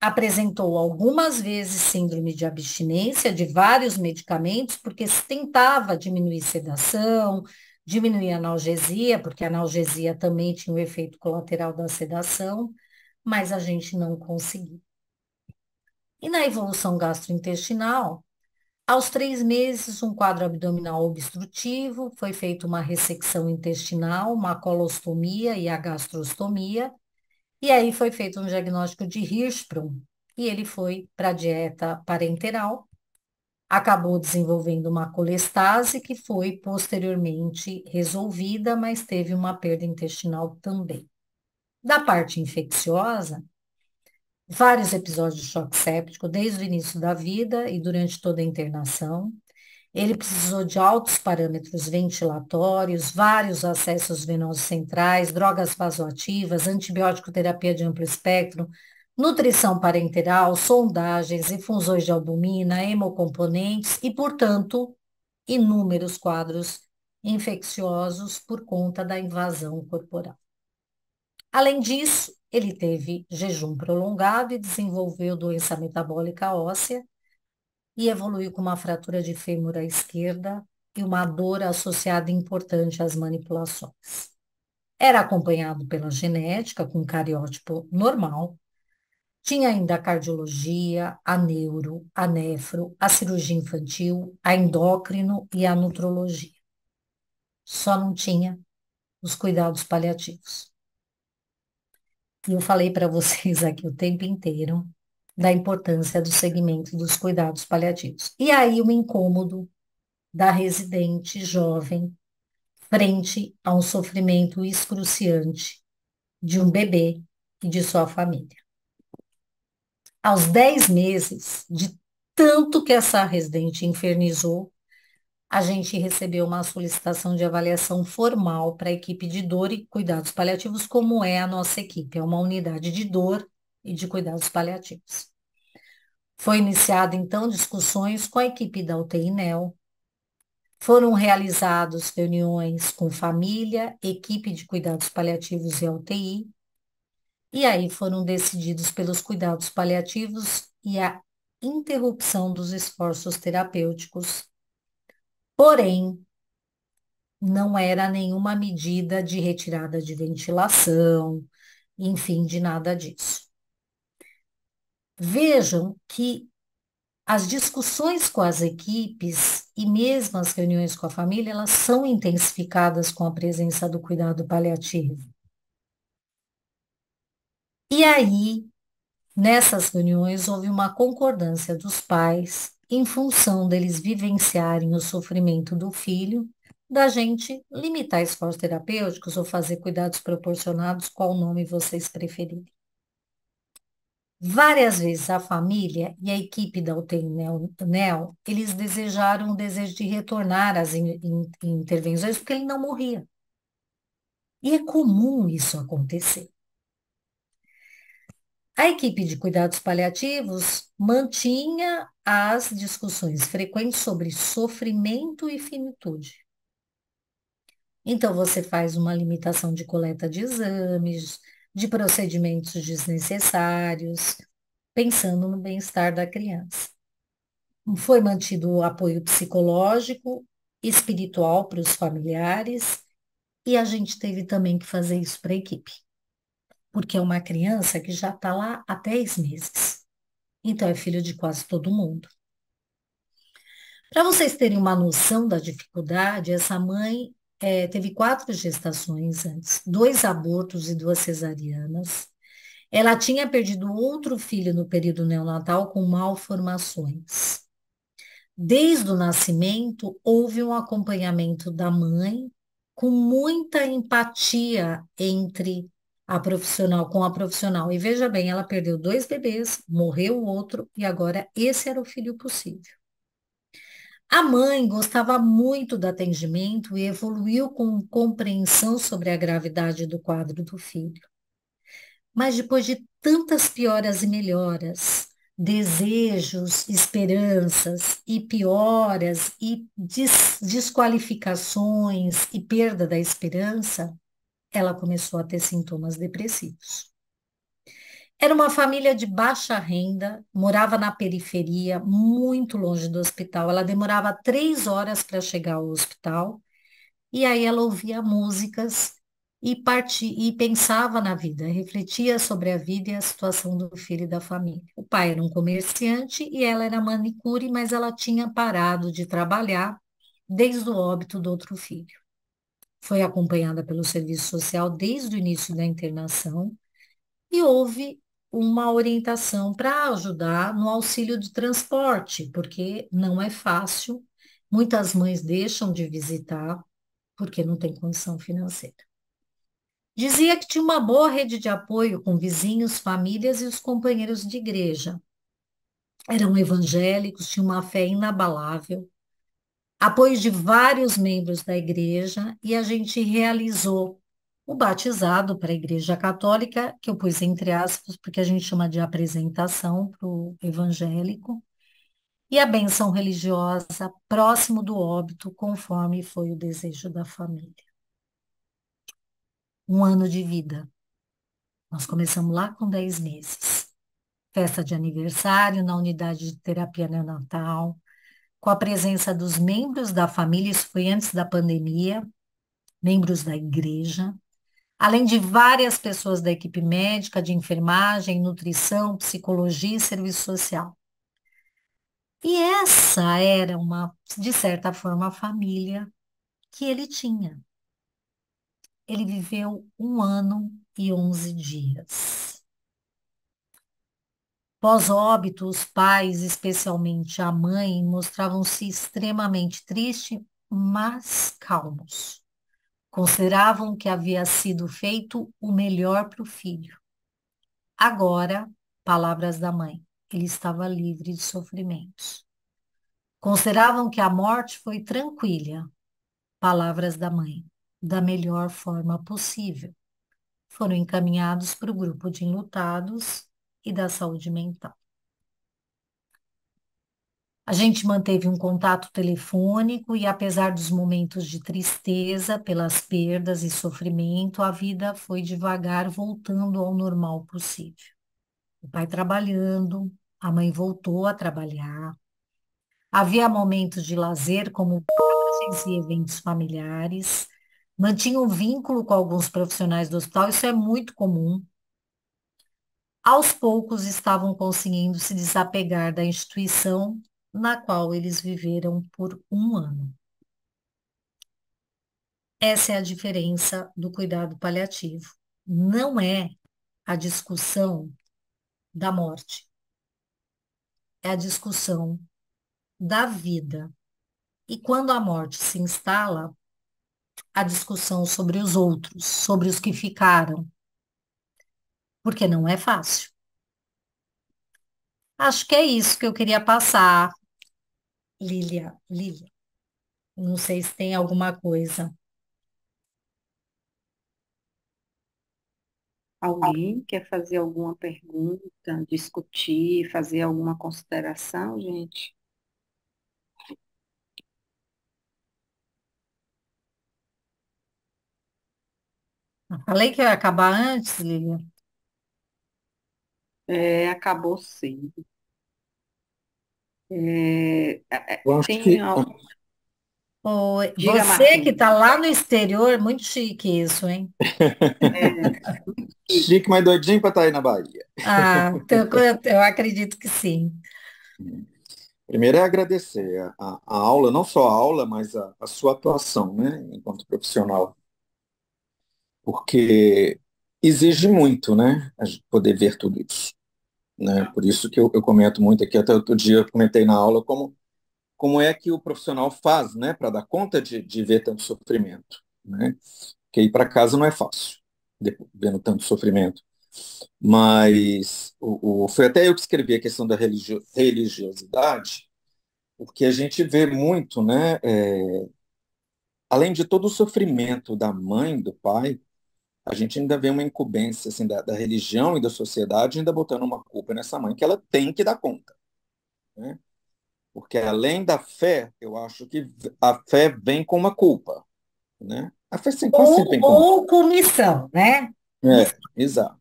Apresentou algumas vezes síndrome de abstinência de vários medicamentos, porque se tentava diminuir sedação, diminuir analgesia, porque a analgesia também tinha o um efeito colateral da sedação mas a gente não conseguiu. E na evolução gastrointestinal, aos três meses, um quadro abdominal obstrutivo, foi feita uma ressecção intestinal, uma colostomia e a gastrostomia, e aí foi feito um diagnóstico de Hirschsprung, e ele foi para a dieta parenteral, acabou desenvolvendo uma colestase que foi posteriormente resolvida, mas teve uma perda intestinal também. Da parte infecciosa, vários episódios de choque séptico desde o início da vida e durante toda a internação. Ele precisou de altos parâmetros ventilatórios, vários acessos venosos centrais, drogas vasoativas, antibiótico-terapia de amplo espectro, nutrição parenteral, sondagens, infusões de albumina, hemocomponentes e, portanto, inúmeros quadros infecciosos por conta da invasão corporal. Além disso, ele teve jejum prolongado e desenvolveu doença metabólica óssea e evoluiu com uma fratura de fêmur à esquerda e uma dor associada importante às manipulações. Era acompanhado pela genética, com cariótipo normal, tinha ainda a cardiologia, a neuro, a nefro, a cirurgia infantil, a endócrino e a nutrologia. Só não tinha os cuidados paliativos. E eu falei para vocês aqui o tempo inteiro da importância do segmento dos cuidados paliativos. E aí o incômodo da residente jovem frente a um sofrimento excruciante de um bebê e de sua família. Aos 10 meses de tanto que essa residente infernizou a gente recebeu uma solicitação de avaliação formal para a equipe de dor e cuidados paliativos, como é a nossa equipe, é uma unidade de dor e de cuidados paliativos. Foi iniciado então discussões com a equipe da UTI-NEL, foram realizadas reuniões com família, equipe de cuidados paliativos e UTI, e aí foram decididos pelos cuidados paliativos e a interrupção dos esforços terapêuticos Porém, não era nenhuma medida de retirada de ventilação, enfim, de nada disso. Vejam que as discussões com as equipes e mesmo as reuniões com a família, elas são intensificadas com a presença do cuidado paliativo. E aí, nessas reuniões, houve uma concordância dos pais em função deles vivenciarem o sofrimento do filho, da gente limitar esforços terapêuticos ou fazer cuidados proporcionados, qual nome vocês preferirem. Várias vezes a família e a equipe da UTI eles desejaram o desejo de retornar às in, in, intervenções porque ele não morria. E é comum isso acontecer. A equipe de cuidados paliativos mantinha as discussões frequentes sobre sofrimento e finitude. Então, você faz uma limitação de coleta de exames, de procedimentos desnecessários, pensando no bem-estar da criança. Foi mantido o apoio psicológico, espiritual para os familiares, e a gente teve também que fazer isso para a equipe porque é uma criança que já está lá há 10 meses. Então, é filho de quase todo mundo. Para vocês terem uma noção da dificuldade, essa mãe é, teve quatro gestações antes, dois abortos e duas cesarianas. Ela tinha perdido outro filho no período neonatal com malformações. Desde o nascimento, houve um acompanhamento da mãe com muita empatia entre a profissional com a profissional. E veja bem, ela perdeu dois bebês, morreu o outro, e agora esse era o filho possível. A mãe gostava muito do atendimento e evoluiu com compreensão sobre a gravidade do quadro do filho. Mas depois de tantas pioras e melhoras, desejos, esperanças e pioras e des desqualificações e perda da esperança, ela começou a ter sintomas depressivos. Era uma família de baixa renda, morava na periferia, muito longe do hospital. Ela demorava três horas para chegar ao hospital. E aí ela ouvia músicas e, e pensava na vida, refletia sobre a vida e a situação do filho e da família. O pai era um comerciante e ela era manicure, mas ela tinha parado de trabalhar desde o óbito do outro filho foi acompanhada pelo serviço social desde o início da internação e houve uma orientação para ajudar no auxílio de transporte, porque não é fácil. Muitas mães deixam de visitar porque não tem condição financeira. Dizia que tinha uma boa rede de apoio com vizinhos, famílias e os companheiros de igreja. Eram evangélicos, tinham uma fé inabalável apoio de vários membros da igreja e a gente realizou o batizado para a Igreja Católica, que eu pus entre aspas, porque a gente chama de apresentação para o evangélico, e a benção religiosa próximo do óbito, conforme foi o desejo da família. Um ano de vida. Nós começamos lá com 10 meses. Festa de aniversário na unidade de terapia neonatal, com a presença dos membros da família, isso foi antes da pandemia, membros da igreja, além de várias pessoas da equipe médica, de enfermagem, nutrição, psicologia e serviço social. E essa era uma, de certa forma, a família que ele tinha. Ele viveu um ano e onze dias. Pós-óbito, os pais, especialmente a mãe, mostravam-se extremamente tristes, mas calmos. Consideravam que havia sido feito o melhor para o filho. Agora, palavras da mãe, ele estava livre de sofrimentos. Consideravam que a morte foi tranquila. Palavras da mãe, da melhor forma possível. Foram encaminhados para o grupo de enlutados e da saúde mental. A gente manteve um contato telefônico e, apesar dos momentos de tristeza pelas perdas e sofrimento, a vida foi devagar voltando ao normal possível. O pai trabalhando, a mãe voltou a trabalhar. Havia momentos de lazer, como viagens e eventos familiares. Mantinha um vínculo com alguns profissionais do hospital, isso é muito comum aos poucos estavam conseguindo se desapegar da instituição na qual eles viveram por um ano. Essa é a diferença do cuidado paliativo. Não é a discussão da morte, é a discussão da vida. E quando a morte se instala, a discussão sobre os outros, sobre os que ficaram, porque não é fácil. Acho que é isso que eu queria passar, Lilia. Lilia, não sei se tem alguma coisa. Alguém quer fazer alguma pergunta, discutir, fazer alguma consideração, gente? Falei que ia acabar antes, Lívia. É, acabou sim é, é, Eu acho tem que... algo. Diga, você que está lá no exterior, muito chique isso, hein? É, chique, mas doidinho para estar tá aí na Bahia. Ah, então, eu, eu acredito que sim. Primeiro é agradecer a, a, a aula, não só a aula, mas a, a sua atuação, né, enquanto profissional. Porque exige muito, né? Poder ver tudo isso. Né? Por isso que eu, eu comento muito aqui, até outro dia eu comentei na aula como, como é que o profissional faz né, para dar conta de, de ver tanto sofrimento. Né? Porque ir para casa não é fácil, vendo tanto sofrimento. Mas o, o, foi até eu que escrevi a questão da religio, religiosidade, porque a gente vê muito, né, é, além de todo o sofrimento da mãe, do pai, a gente ainda vê uma incumbência assim, da, da, religião e da sociedade ainda botando uma culpa nessa mãe que ela tem que dar conta. Né? Porque além da fé, eu acho que a fé vem com uma culpa. Né? A fé sem ou, vem com Ou com missão, né? É, exato.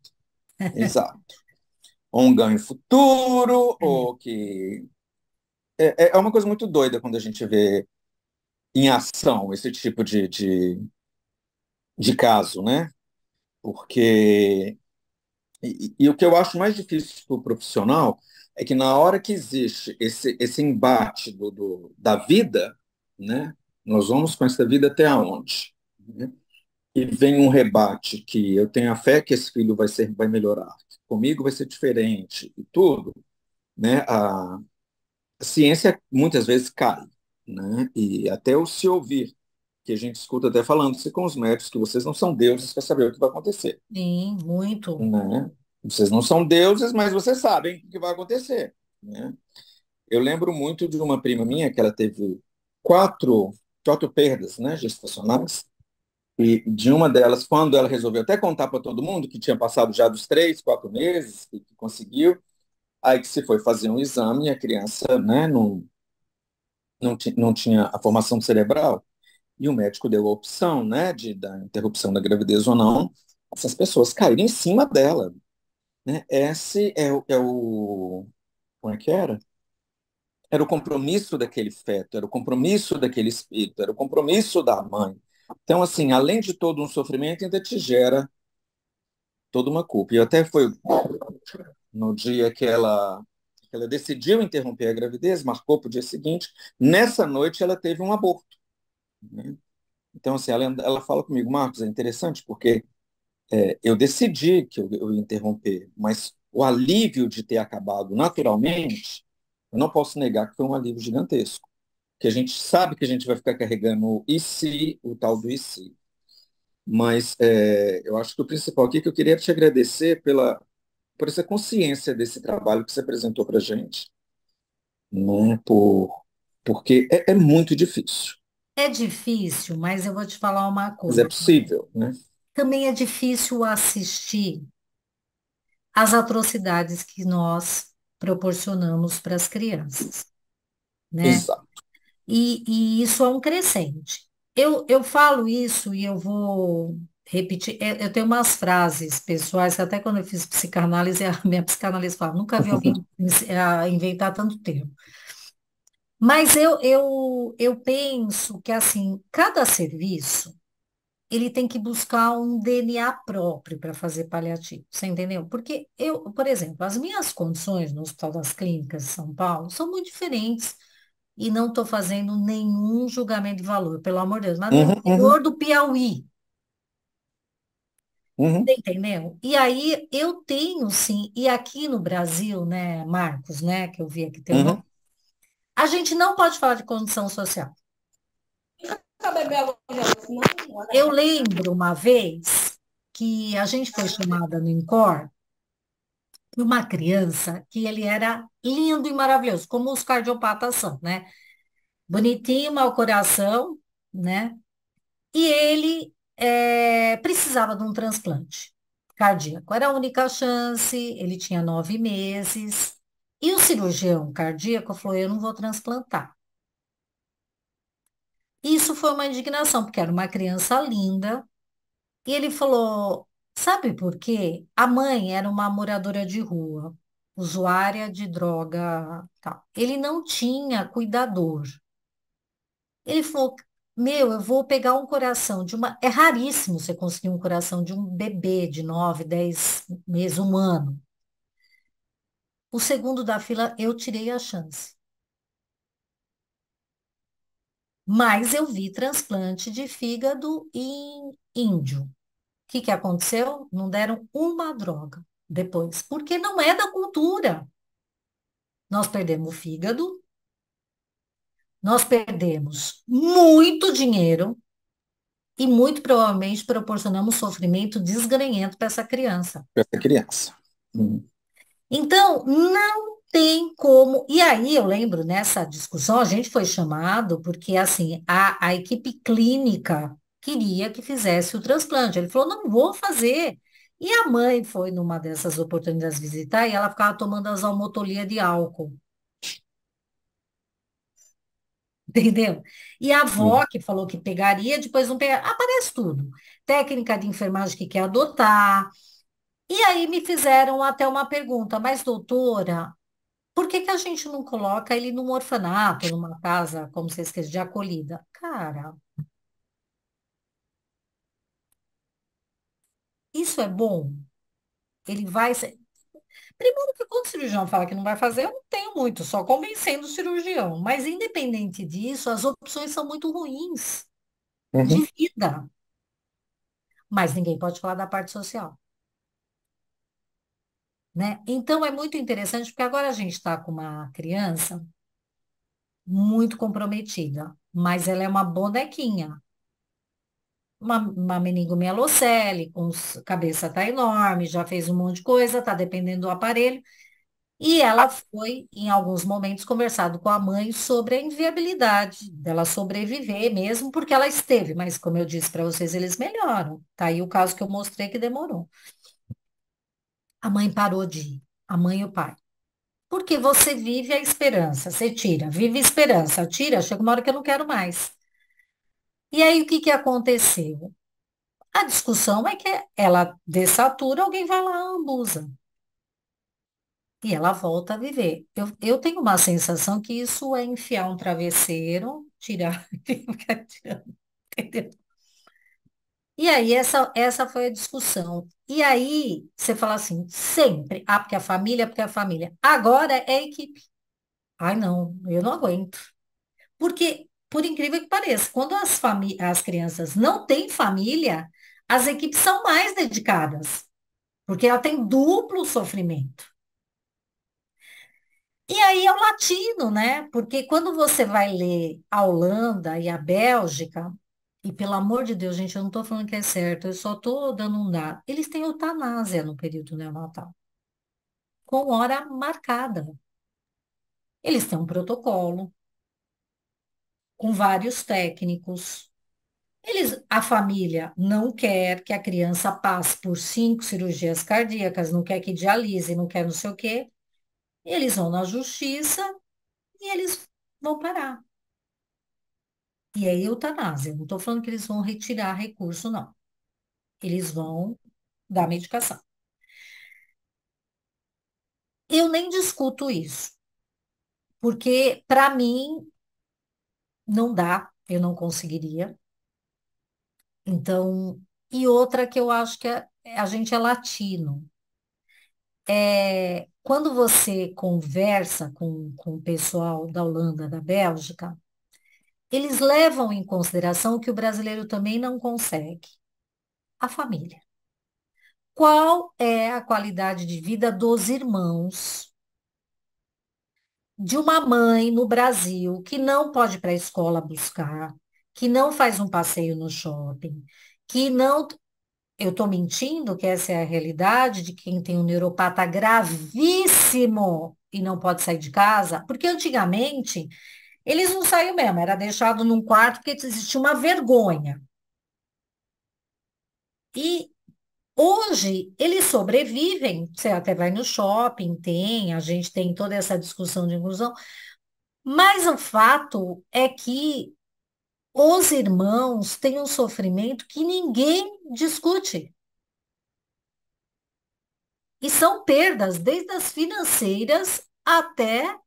Exato. ou um ganho futuro, é. ou que. É, é, é uma coisa muito doida quando a gente vê em ação esse tipo de, de, de caso, né? Porque. E, e o que eu acho mais difícil para o profissional é que na hora que existe esse, esse embate do, do, da vida, né, nós vamos com essa vida até aonde? Né? E vem um rebate que eu tenho a fé que esse filho vai, ser, vai melhorar, comigo vai ser diferente e tudo, né, a, a ciência muitas vezes cai, né, e até o se ouvir que a gente escuta até falando se com os médicos, que vocês não são deuses para saber o que vai acontecer. Sim, muito. Né? Vocês não são deuses, mas vocês sabem o que vai acontecer. Né? Eu lembro muito de uma prima minha que ela teve quatro, quatro perdas né, gestacionais. E de uma delas, quando ela resolveu até contar para todo mundo que tinha passado já dos três, quatro meses, que, que conseguiu, aí que se foi fazer um exame, a criança né, não, não, não tinha a formação cerebral e o médico deu a opção né, de, da interrupção da gravidez ou não, essas pessoas caíram em cima dela. Né? Esse é o, é o. Como é que era? Era o compromisso daquele feto, era o compromisso daquele espírito, era o compromisso da mãe. Então, assim, além de todo um sofrimento, ainda te gera toda uma culpa. E até foi no dia que ela, que ela decidiu interromper a gravidez, marcou para o dia seguinte, nessa noite ela teve um aborto. Né? Então, assim, ela, ela fala comigo, Marcos, é interessante porque é, eu decidi que eu, eu ia interromper, mas o alívio de ter acabado naturalmente, eu não posso negar que foi um alívio gigantesco. Que a gente sabe que a gente vai ficar carregando o e se, o tal do e se. Mas é, eu acho que o principal aqui é que eu queria te agradecer pela, por essa consciência desse trabalho que você apresentou para a gente. Né? Por, porque é, é muito difícil. É difícil, mas eu vou te falar uma Mas é coisa. é possível, né? Também é difícil assistir às atrocidades que nós proporcionamos para as crianças, né? Exato. E, e isso é um crescente. Eu, eu falo isso e eu vou repetir. Eu, é, eu tenho umas frases pessoais que até quando eu fiz psicanálise, a minha psicanalista fala, nunca vi alguém inventar tanto termo. Mas eu, eu, eu penso que, assim, cada serviço, ele tem que buscar um DNA próprio para fazer paliativo, você entendeu? Porque eu, por exemplo, as minhas condições no Hospital das Clínicas de São Paulo são muito diferentes e não estou fazendo nenhum julgamento de valor, pelo amor de Deus, mas uhum, no interior uhum. do Piauí. Uhum. Entendeu? E aí eu tenho sim, e aqui no Brasil, né, Marcos, né, que eu vi aqui teu uhum. A gente não pode falar de condição social. Eu lembro uma vez que a gente foi chamada no INCOR por uma criança que ele era lindo e maravilhoso, como os cardiopatas são, né? Bonitinho, mau coração, né? E ele é, precisava de um transplante cardíaco. Era a única chance, ele tinha nove meses. E o cirurgião cardíaco falou: eu não vou transplantar. Isso foi uma indignação, porque era uma criança linda. E ele falou: sabe por quê? A mãe era uma moradora de rua, usuária de droga. Tal. Ele não tinha cuidador. Ele falou: meu, eu vou pegar um coração de uma. É raríssimo você conseguir um coração de um bebê de 9, 10 meses, um ano. O segundo da fila, eu tirei a chance. Mas eu vi transplante de fígado em índio. O que, que aconteceu? Não deram uma droga depois, porque não é da cultura. Nós perdemos o fígado, nós perdemos muito dinheiro e muito provavelmente proporcionamos sofrimento desgrenhento para essa criança. Para essa criança. Uhum. Então, não tem como. E aí eu lembro nessa discussão, a gente foi chamado, porque assim, a, a equipe clínica queria que fizesse o transplante. Ele falou, não vou fazer. E a mãe foi numa dessas oportunidades visitar e ela ficava tomando as almotolias de álcool. Entendeu? E a avó que falou que pegaria, depois não pegaria. Aparece tudo. Técnica de enfermagem que quer adotar, e aí me fizeram até uma pergunta, mas doutora, por que que a gente não coloca ele num orfanato, numa casa, como você esquece de acolhida? Cara, isso é bom? Ele vai ser... Primeiro que quando o cirurgião fala que não vai fazer, eu não tenho muito, só convencendo o cirurgião. Mas independente disso, as opções são muito ruins uhum. de vida. Mas ninguém pode falar da parte social. Né? Então é muito interessante, porque agora a gente está com uma criança muito comprometida, mas ela é uma bonequinha. Uma, uma meningomielocele, com cabeça está enorme, já fez um monte de coisa, está dependendo do aparelho. E ela foi, em alguns momentos, conversado com a mãe sobre a inviabilidade dela sobreviver mesmo, porque ela esteve, mas como eu disse para vocês, eles melhoram. Tá aí o caso que eu mostrei que demorou a mãe parou de ir, a mãe e o pai. Porque você vive a esperança, você tira, vive a esperança, tira, chega uma hora que eu não quero mais. E aí o que, que aconteceu? A discussão é que ela dessatura, alguém vai lá ambusa. E ela volta a viver. Eu, eu tenho uma sensação que isso é enfiar um travesseiro, tirar, ficar tirando, entendeu? E aí essa, essa foi a discussão. E aí, você fala assim, sempre, ah, porque a família, porque a família. Agora é a equipe. Ai, não, eu não aguento. Porque, por incrível que pareça, quando as, famí as crianças não têm família, as equipes são mais dedicadas, porque ela tem duplo sofrimento. E aí é o latino, né? Porque quando você vai ler a Holanda e a Bélgica, e pelo amor de Deus, gente, eu não estou falando que é certo, eu só estou dando um dado. Eles têm eutanásia no período neonatal, com hora marcada. Eles têm um protocolo, com vários técnicos. Eles, a família não quer que a criança passe por cinco cirurgias cardíacas, não quer que dialise, não quer não sei o quê. Eles vão na justiça e eles vão parar. E é eutanásia. Não estou falando que eles vão retirar recurso, não. Eles vão dar medicação. Eu nem discuto isso, porque para mim não dá, eu não conseguiria. Então, e outra que eu acho que é, a gente é latino. É, quando você conversa com, com o pessoal da Holanda, da Bélgica, eles levam em consideração o que o brasileiro também não consegue: a família. Qual é a qualidade de vida dos irmãos de uma mãe no Brasil que não pode ir para a escola buscar, que não faz um passeio no shopping, que não. Eu estou mentindo que essa é a realidade de quem tem um neuropata gravíssimo e não pode sair de casa? Porque antigamente eles não saíam mesmo, era deixado num quarto porque existia uma vergonha. E hoje eles sobrevivem, você até vai no shopping, tem, a gente tem toda essa discussão de inclusão, mas o fato é que os irmãos têm um sofrimento que ninguém discute. E são perdas, desde as financeiras até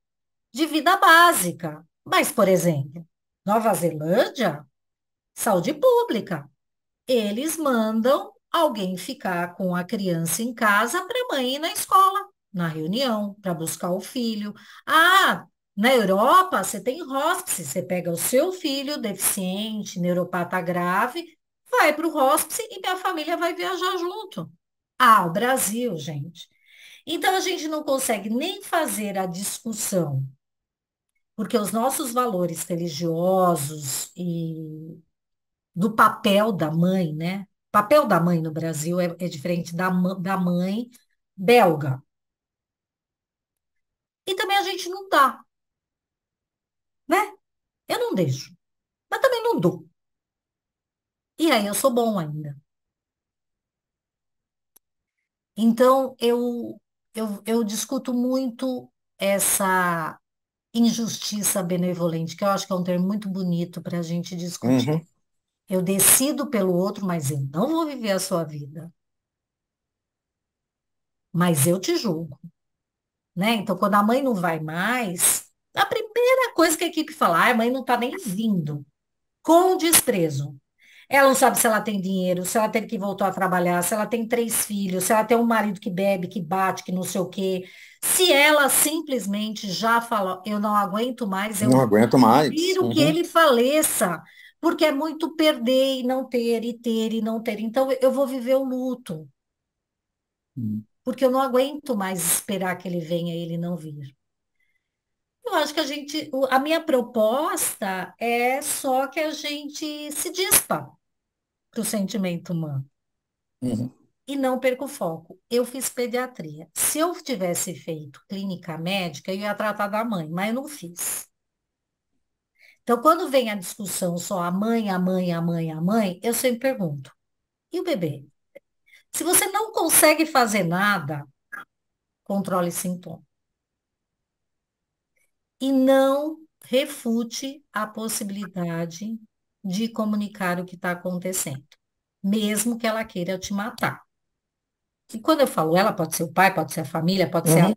de vida básica. Mas, por exemplo, Nova Zelândia, saúde pública. Eles mandam alguém ficar com a criança em casa para a mãe ir na escola, na reunião, para buscar o filho. Ah, na Europa, você tem hospice, você pega o seu filho deficiente, neuropata grave, vai para o hospice e minha família vai viajar junto. Ah, o Brasil, gente. Então, a gente não consegue nem fazer a discussão porque os nossos valores religiosos e do papel da mãe, né? O papel da mãe no Brasil é, é diferente da, da mãe belga. E também a gente não dá, né? Eu não deixo, mas também não dou. E aí eu sou bom ainda. Então eu eu, eu discuto muito essa injustiça benevolente, que eu acho que é um termo muito bonito para a gente discutir. Uhum. Eu decido pelo outro, mas eu não vou viver a sua vida. Mas eu te julgo. Né? Então, quando a mãe não vai mais, a primeira coisa que a equipe fala, ah, a mãe não está nem vindo. Com desprezo. Ela não sabe se ela tem dinheiro, se ela teve que voltar a trabalhar, se ela tem três filhos, se ela tem um marido que bebe, que bate, que não sei o quê. Se ela simplesmente já fala, eu não aguento mais, eu não aguento mais. Prefiro uhum. que ele faleça, porque é muito perder e não ter, e ter e não ter. Então eu vou viver o luto. Uhum. Porque eu não aguento mais esperar que ele venha e ele não vir. Eu acho que a gente, a minha proposta é só que a gente se dispa do sentimento humano. Uhum. E não perco o foco. Eu fiz pediatria. Se eu tivesse feito clínica médica, eu ia tratar da mãe, mas eu não fiz. Então, quando vem a discussão só a mãe, a mãe, a mãe, a mãe, eu sempre pergunto: e o bebê? Se você não consegue fazer nada, controle sintoma. E não refute a possibilidade de comunicar o que está acontecendo, mesmo que ela queira te matar. E quando eu falo ela, pode ser o pai, pode ser a família, pode ser a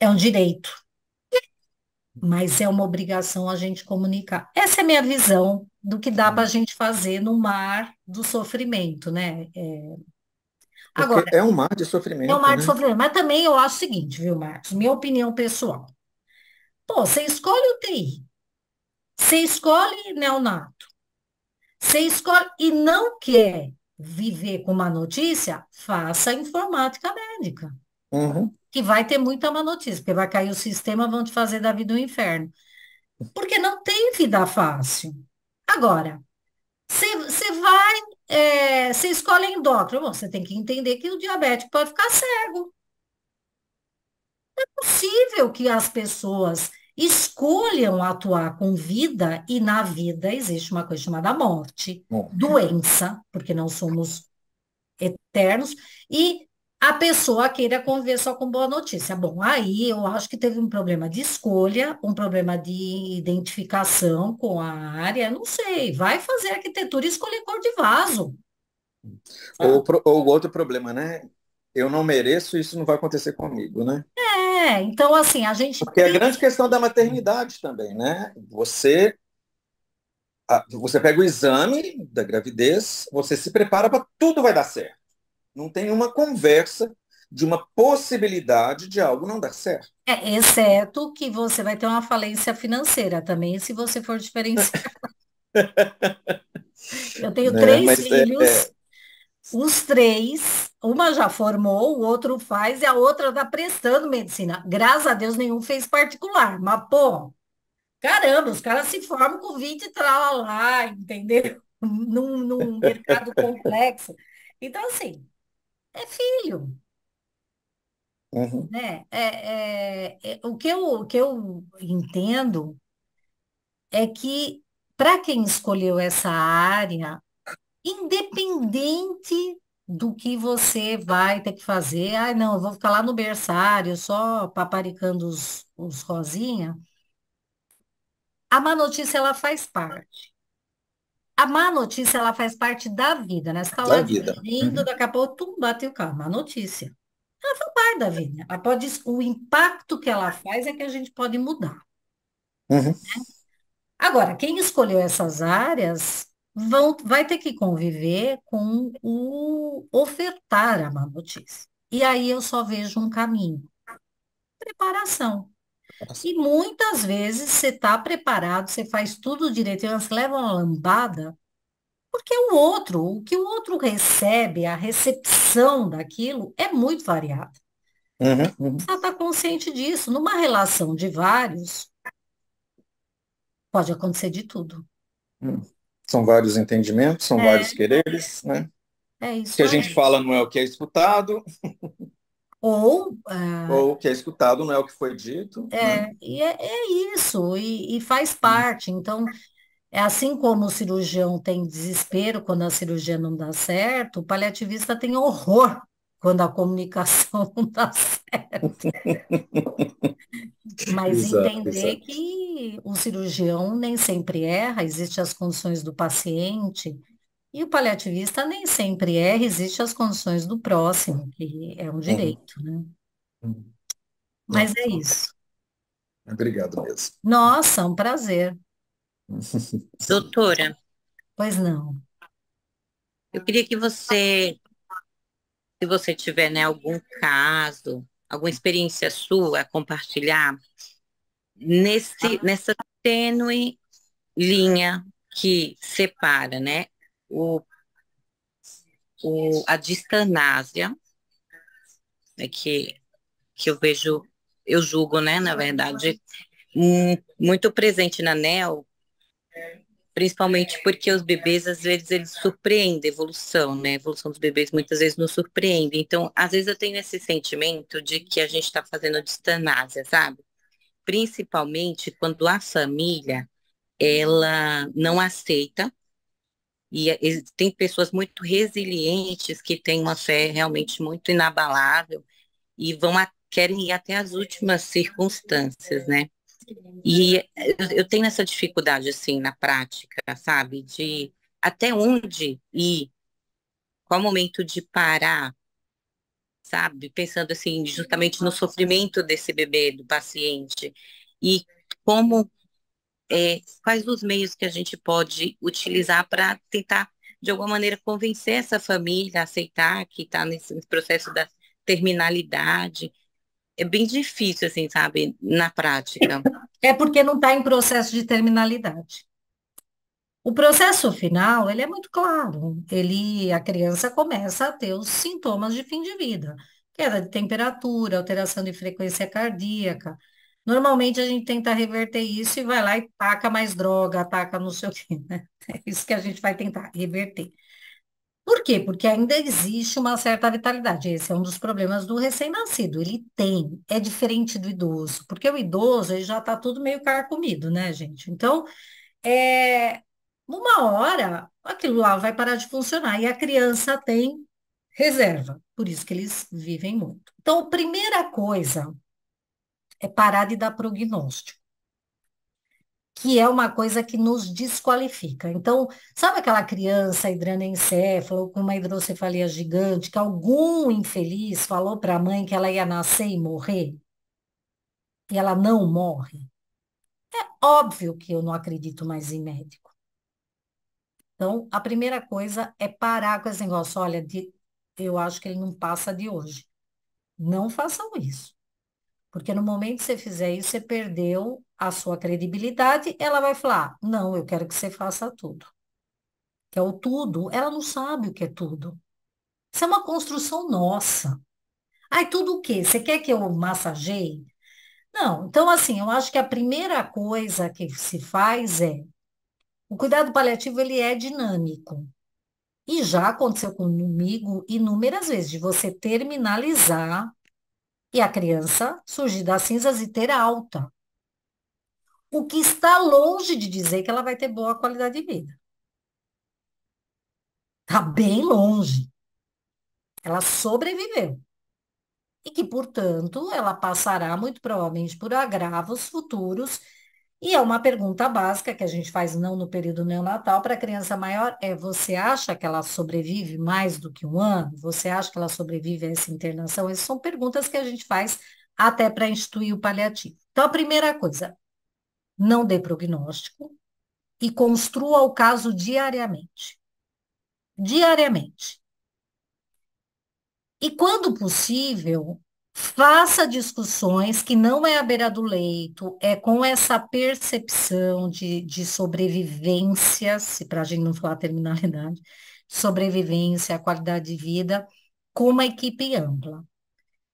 É um direito. Mas é uma obrigação a gente comunicar. Essa é a minha visão do que dá para a uhum. gente fazer no mar do sofrimento, né? É... Agora, é um mar de sofrimento. É um mar né? de sofrimento. Mas também eu acho o seguinte, viu, Marcos? Minha opinião pessoal. Pô, você escolhe o TI. Você escolhe neonato. Você escolhe e não quer viver com uma notícia, faça informática médica. Uhum. Que vai ter muita má notícia, porque vai cair o sistema, vão te fazer da vida um inferno. Porque não tem vida fácil. Agora, você vai, é, você é, escolhe endócrino, você tem que entender que o diabético pode ficar cego. É possível que as pessoas escolham atuar com vida e na vida existe uma coisa chamada morte, Bom. doença, porque não somos eternos, e a pessoa queira conviver só com boa notícia. Bom, aí eu acho que teve um problema de escolha, um problema de identificação com a área, não sei, vai fazer arquitetura e escolher cor de vaso. Ou, ah. ou outro problema, né? Eu não mereço, isso não vai acontecer comigo, né? É, é, então assim, a gente. Porque tem... a grande questão da maternidade também, né? Você. Você pega o exame da gravidez, você se prepara para tudo vai dar certo. Não tem uma conversa de uma possibilidade de algo não dar certo. É, exceto que você vai ter uma falência financeira também, se você for diferenciado. Eu tenho né, três é, filhos. é... Os três, uma já formou, o outro faz e a outra está prestando medicina. Graças a Deus nenhum fez particular, mas pô, caramba, os caras se formam com 20 e lá, entendeu? Num, num mercado complexo. Então, assim, é filho, Uhum. Né? É, é, é, o que eu, o que eu entendo é que para quem escolheu essa área, independente do que você vai ter que fazer. ai não, eu vou ficar lá no berçário só paparicando os, os rosinha. A má notícia, ela faz parte. A má notícia, ela faz parte da vida, né? Está lá vindo, uhum. daqui a pouco, tum, bateu o carro. Má notícia. Ela faz parte da vida. Ela pode, o impacto que ela faz é que a gente pode mudar. Uhum. Né? Agora, quem escolheu essas áreas vão, vai ter que conviver com o ofertar a má notícia. E aí eu só vejo um caminho: preparação. E muitas vezes você está preparado, você faz tudo direito, mas leva uma lambada, porque o outro, o que o outro recebe, a recepção daquilo é muito variada. Uhum, uhum. Você está consciente disso. Numa relação de vários, pode acontecer de tudo. Uhum. São vários entendimentos, são é, vários quereres, né? É, é isso. O que a gente fala não é o que é escutado. Ou, é, Ou o que é escutado não é o que foi dito. É, né? e é, é isso, e, e faz parte. Então, é assim como o cirurgião tem desespero quando a cirurgia não dá certo, o paliativista tem horror quando a comunicação não está certa. Mas exato, entender exato. que o cirurgião nem sempre erra, existem as condições do paciente, e o paliativista nem sempre erra, existem as condições do próximo, que é um uhum. direito. Né? Uhum. Mas é isso. Obrigado mesmo. Nossa, um prazer. Doutora. Pois não. Eu queria que você se você tiver né, algum caso, alguma experiência sua a compartilhar, nesse, tá. nessa tênue linha que separa né, o, o, a distanásia, é que, que eu vejo, eu julgo, né, na verdade, muito presente na NEL, principalmente porque os bebês às vezes eles surpreendem a evolução, né? A evolução dos bebês muitas vezes nos surpreende. Então, às vezes eu tenho esse sentimento de que a gente está fazendo distanásia, sabe? Principalmente quando a família ela não aceita é, e tem pessoas muito resilientes que têm uma fé realmente muito inabalável e vão a, querem ir até as últimas circunstâncias, né? E eu tenho essa dificuldade, assim, na prática, sabe? De até onde ir, qual momento de parar, sabe? Pensando, assim, justamente no sofrimento desse bebê, do paciente. E como, é, quais os meios que a gente pode utilizar para tentar, de alguma maneira, convencer essa família a aceitar que está nesse processo da terminalidade, é bem difícil, assim, sabe, na prática. É porque não está em processo de terminalidade. O processo final, ele é muito claro. Ele, a criança começa a ter os sintomas de fim de vida, queda de temperatura, alteração de frequência cardíaca. Normalmente a gente tenta reverter isso e vai lá e taca mais droga, taca não sei o quê, né? É isso que a gente vai tentar reverter. Por quê? Porque ainda existe uma certa vitalidade. Esse é um dos problemas do recém-nascido. Ele tem, é diferente do idoso, porque o idoso ele já está tudo meio carcomido, né, gente? Então, é, uma hora aquilo lá vai parar de funcionar e a criança tem reserva. Por isso que eles vivem muito. Então, a primeira coisa é parar de dar prognóstico que é uma coisa que nos desqualifica. Então, sabe aquela criança hidranenséfala ou com uma hidrocefalia gigante que algum infeliz falou para a mãe que ela ia nascer e morrer? E ela não morre? É óbvio que eu não acredito mais em médico. Então, a primeira coisa é parar com esse negócio. Olha, de, eu acho que ele não passa de hoje. Não façam isso. Porque no momento que você fizer isso, você perdeu a sua credibilidade, ela vai falar: não, eu quero que você faça tudo. Que é o tudo, ela não sabe o que é tudo. Isso é uma construção nossa. Aí tudo o quê? Você quer que eu massageie? Não, então assim, eu acho que a primeira coisa que se faz é o cuidado paliativo ele é dinâmico. E já aconteceu comigo inúmeras vezes de você terminalizar e a criança surgir das cinzas e ter alta. O que está longe de dizer que ela vai ter boa qualidade de vida. Está bem longe. Ela sobreviveu. E que, portanto, ela passará muito provavelmente por agravos futuros. E é uma pergunta básica que a gente faz não no período neonatal para a criança maior é você acha que ela sobrevive mais do que um ano? Você acha que ela sobrevive a essa internação? Essas são perguntas que a gente faz até para instituir o paliativo. Então, a primeira coisa, não dê prognóstico e construa o caso diariamente. Diariamente. E quando possível, faça discussões que não é à beira do leito, é com essa percepção de, de sobrevivência, se para a gente não falar terminalidade, sobrevivência, qualidade de vida, com uma equipe ampla.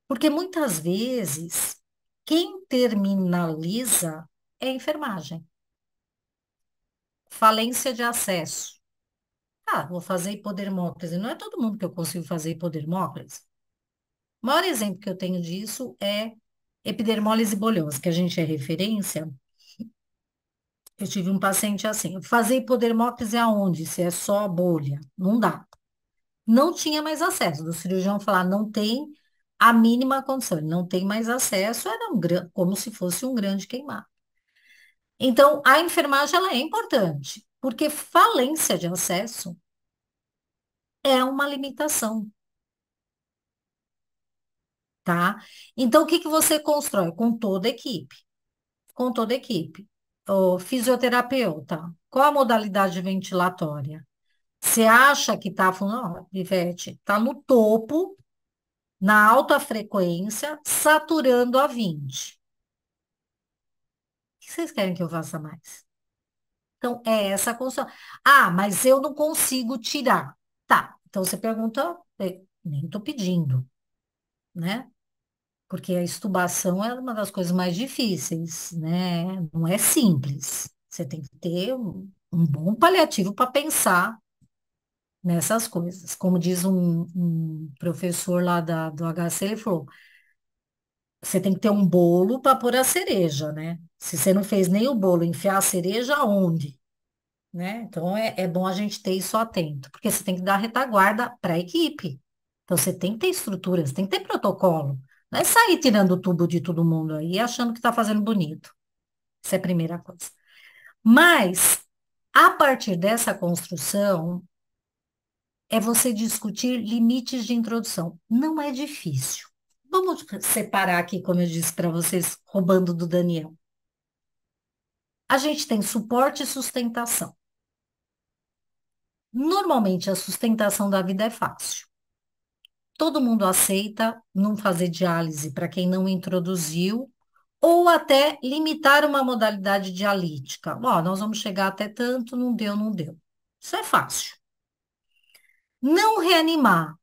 Porque muitas vezes, quem terminaliza é enfermagem. Falência de acesso. Ah, vou fazer hipodermócrise. Não é todo mundo que eu consigo fazer hipodermócrise. O maior exemplo que eu tenho disso é epidermólise bolhosa, que a gente é referência. Eu tive um paciente assim, fazer hipodermócrise aonde? Se é só bolha? Não dá. Não tinha mais acesso. Do cirurgião falar, não tem a mínima condição, ele não tem mais acesso, era um, como se fosse um grande queimado. Então, a enfermagem ela é importante, porque falência de acesso é uma limitação. Tá? Então, o que, que você constrói? Com toda a equipe. Com toda a equipe. O fisioterapeuta, qual a modalidade ventilatória? Você acha que está funcionando, Ivete, está no topo, na alta frequência, saturando a 20 que vocês querem que eu faça mais? Então, é essa a Ah, mas eu não consigo tirar. Tá, então você pergunta, é, nem estou pedindo, né? Porque a estubação é uma das coisas mais difíceis, né? Não é simples. Você tem que ter um, um bom paliativo para pensar nessas coisas. Como diz um, um professor lá da, do HC, ele falou, você tem que ter um bolo para pôr a cereja, né? Se você não fez nem o bolo, enfiar a cereja aonde? Né? Então é, é bom a gente ter isso atento, porque você tem que dar retaguarda para a equipe. Então você tem que ter estrutura, você tem que ter protocolo. Não é sair tirando o tubo de todo mundo aí achando que está fazendo bonito. Isso é a primeira coisa. Mas, a partir dessa construção, é você discutir limites de introdução. Não é difícil. Vamos separar aqui, como eu disse para vocês, roubando do Daniel. A gente tem suporte e sustentação. Normalmente, a sustentação da vida é fácil. Todo mundo aceita não fazer diálise para quem não introduziu, ou até limitar uma modalidade dialítica. Ó, nós vamos chegar até tanto, não deu, não deu. Isso é fácil. Não reanimar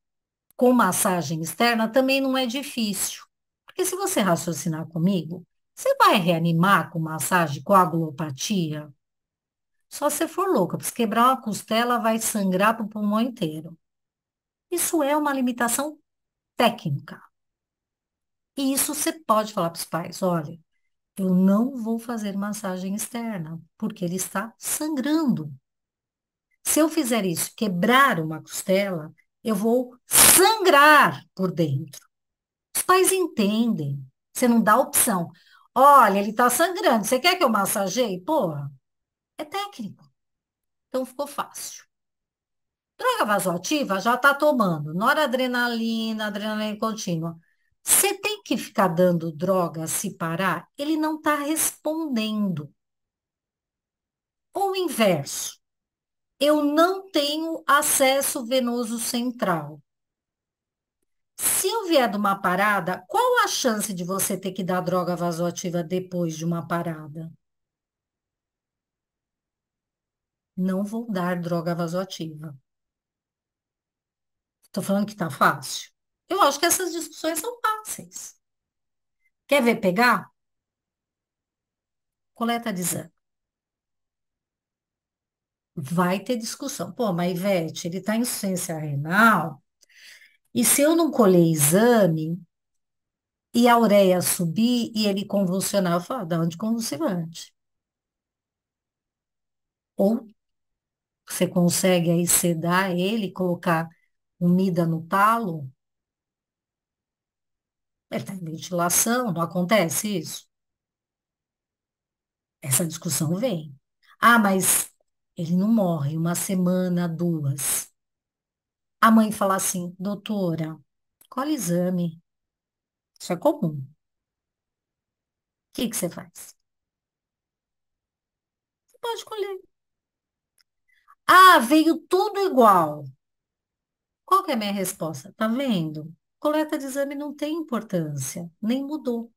com massagem externa também não é difícil. Porque se você raciocinar comigo, você vai reanimar com massagem com agulopatia? Só se for louca, porque se quebrar uma costela vai sangrar para o pulmão inteiro. Isso é uma limitação técnica. E isso você pode falar para os pais, olha, eu não vou fazer massagem externa, porque ele está sangrando. Se eu fizer isso, quebrar uma costela, eu vou sangrar por dentro. Os pais entendem. Você não dá opção. Olha, ele está sangrando. Você quer que eu massageie? Porra, é técnico. Então ficou fácil. Droga vasoativa já está tomando noradrenalina, adrenalina contínua. Você tem que ficar dando droga se parar? Ele não está respondendo. Ou o inverso eu não tenho acesso venoso central. Se eu vier de uma parada, qual a chance de você ter que dar droga vasoativa depois de uma parada? Não vou dar droga vasoativa. Estou falando que está fácil? Eu acho que essas discussões são fáceis. Quer ver pegar? Coleta de exame vai ter discussão. Pô, mas Ivete, ele está em insuficiência renal, e se eu não colher exame, e a ureia subir e ele convulsionar, eu falo, dá anticonvulsivante. Ou você consegue aí sedar ele, colocar comida no talo, ele está em ventilação, não acontece isso? Essa discussão vem. Ah, mas ele não morre uma semana, duas. A mãe fala assim, doutora, colhe exame? Isso é comum. O que, que você faz? Você pode colher. Ah, veio tudo igual. Qual que é a minha resposta? Tá vendo? Coleta de exame não tem importância, nem mudou.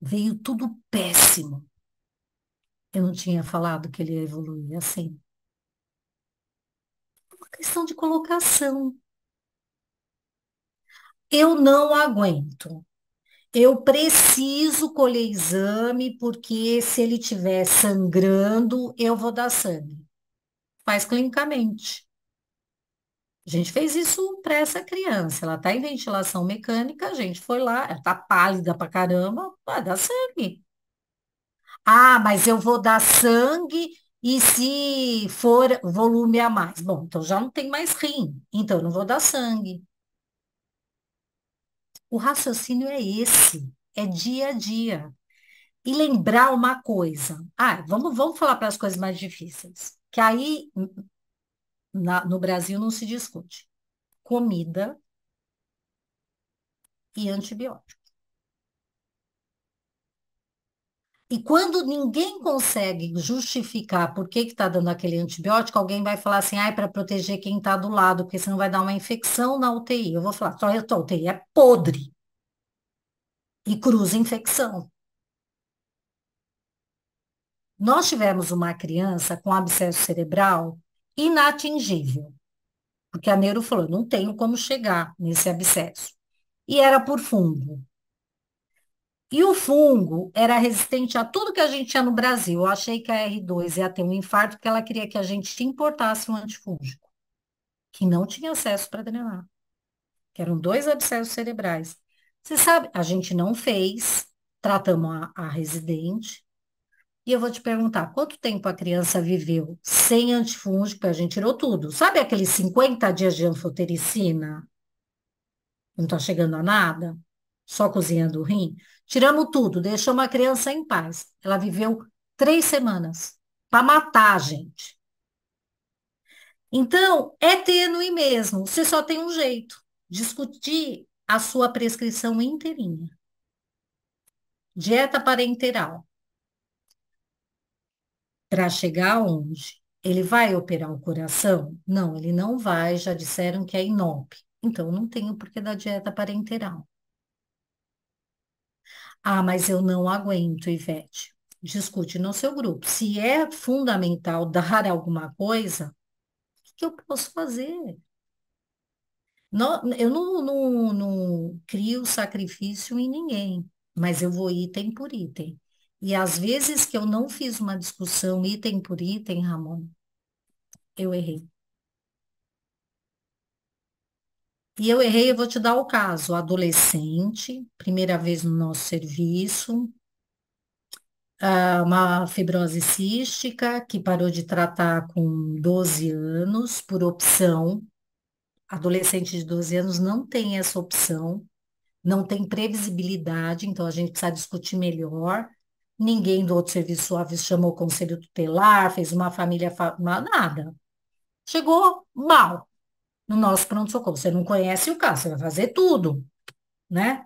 Veio tudo péssimo. Eu não tinha falado que ele ia evoluir assim. É uma questão de colocação. Eu não aguento. Eu preciso colher exame, porque se ele estiver sangrando, eu vou dar sangue. Faz clinicamente. A gente fez isso para essa criança. Ela está em ventilação mecânica, a gente foi lá, ela está pálida para caramba, vai dar sangue. Ah, mas eu vou dar sangue e se for volume a mais? Bom, então já não tem mais rim, então eu não vou dar sangue. O raciocínio é esse, é dia a dia. E lembrar uma coisa. Ah, vamos, vamos falar para as coisas mais difíceis. Que aí na, no Brasil não se discute. Comida e antibiótico. E quando ninguém consegue justificar por que está dando aquele antibiótico, alguém vai falar assim, ah, é para proteger quem está do lado, porque senão vai dar uma infecção na UTI. Eu vou falar, só a tua UTI é podre e cruza infecção. Nós tivemos uma criança com abscesso cerebral inatingível, porque a neuro falou, não tenho como chegar nesse abscesso. E era por fungo. E o fungo era resistente a tudo que a gente tinha no Brasil. Eu achei que a R2 ia ter um infarto, porque ela queria que a gente importasse um antifúngico, que não tinha acesso para drenar. Que eram dois abscessos cerebrais. Você sabe, a gente não fez, tratamos a, a residente. E eu vou te perguntar, quanto tempo a criança viveu sem antifúngico? A gente tirou tudo. Sabe aqueles 50 dias de anfotericina? Não está chegando a nada? só cozinhando o rim, tiramos tudo, deixamos a criança em paz. Ela viveu três semanas para matar a gente. Então, é tênue mesmo, você só tem um jeito, discutir a sua prescrição inteirinha. Dieta parenteral. Para chegar onde? Ele vai operar o coração? Não, ele não vai, já disseram que é inope. Então, não tenho por que dar dieta parenteral. Ah, mas eu não aguento, Ivete. Discute no seu grupo. Se é fundamental dar alguma coisa, o que eu posso fazer? Não, eu não, não, não crio sacrifício em ninguém, mas eu vou item por item. E às vezes que eu não fiz uma discussão item por item, Ramon, eu errei. E eu errei, eu vou te dar o caso. Adolescente, primeira vez no nosso serviço, ah, uma fibrose cística que parou de tratar com 12 anos por opção. Adolescente de 12 anos não tem essa opção, não tem previsibilidade, então a gente precisa discutir melhor. Ninguém do outro serviço suave chamou o conselho tutelar, fez uma família, fa... nada. Chegou mal, no nosso pronto-socorro. Você não conhece o caso, você vai fazer tudo, né?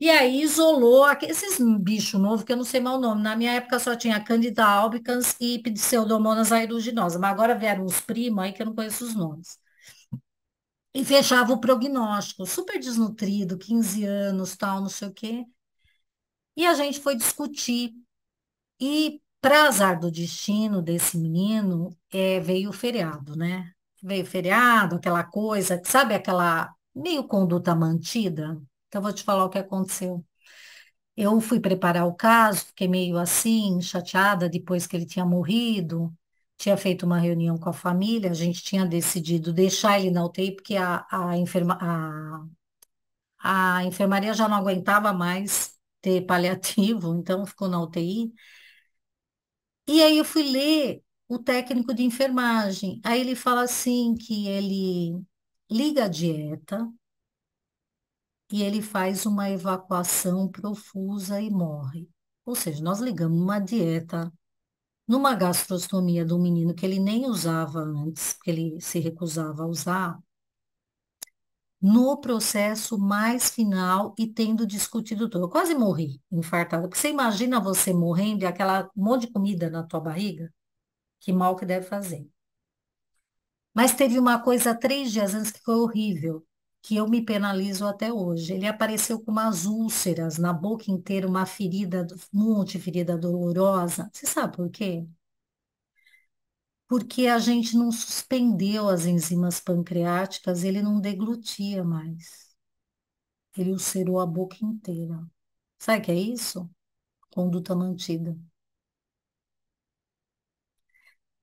E aí isolou esses bichos novos, que eu não sei mal o nome. Na minha época só tinha Candida albicans e Pseudomonas aeruginosa, mas agora vieram os primos aí que eu não conheço os nomes. E fechava o prognóstico, super desnutrido, 15 anos, tal, não sei o quê. E a gente foi discutir. E, para azar do destino desse menino, é, veio o feriado, né? veio feriado, aquela coisa, sabe aquela meio conduta mantida? Então, vou te falar o que aconteceu. Eu fui preparar o caso, fiquei meio assim, chateada depois que ele tinha morrido. Tinha feito uma reunião com a família, a gente tinha decidido deixar ele na UTI, porque a, a, enferma, a, a enfermaria já não aguentava mais ter paliativo, então ficou na UTI. E aí eu fui ler o técnico de enfermagem. Aí ele fala assim que ele liga a dieta e ele faz uma evacuação profusa e morre. Ou seja, nós ligamos uma dieta numa gastrostomia de um menino que ele nem usava antes, que ele se recusava a usar, no processo mais final e tendo discutido tudo. Eu quase morri infartada, porque você imagina você morrendo e aquela monte de comida na tua barriga? que mal que deve fazer. Mas teve uma coisa três dias antes que foi horrível, que eu me penalizo até hoje. Ele apareceu com umas úlceras na boca inteira, uma ferida, um monte de ferida dolorosa. Você sabe por quê? Porque a gente não suspendeu as enzimas pancreáticas, ele não deglutia mais. Ele ulcerou a boca inteira. Sabe o que é isso? Conduta mantida.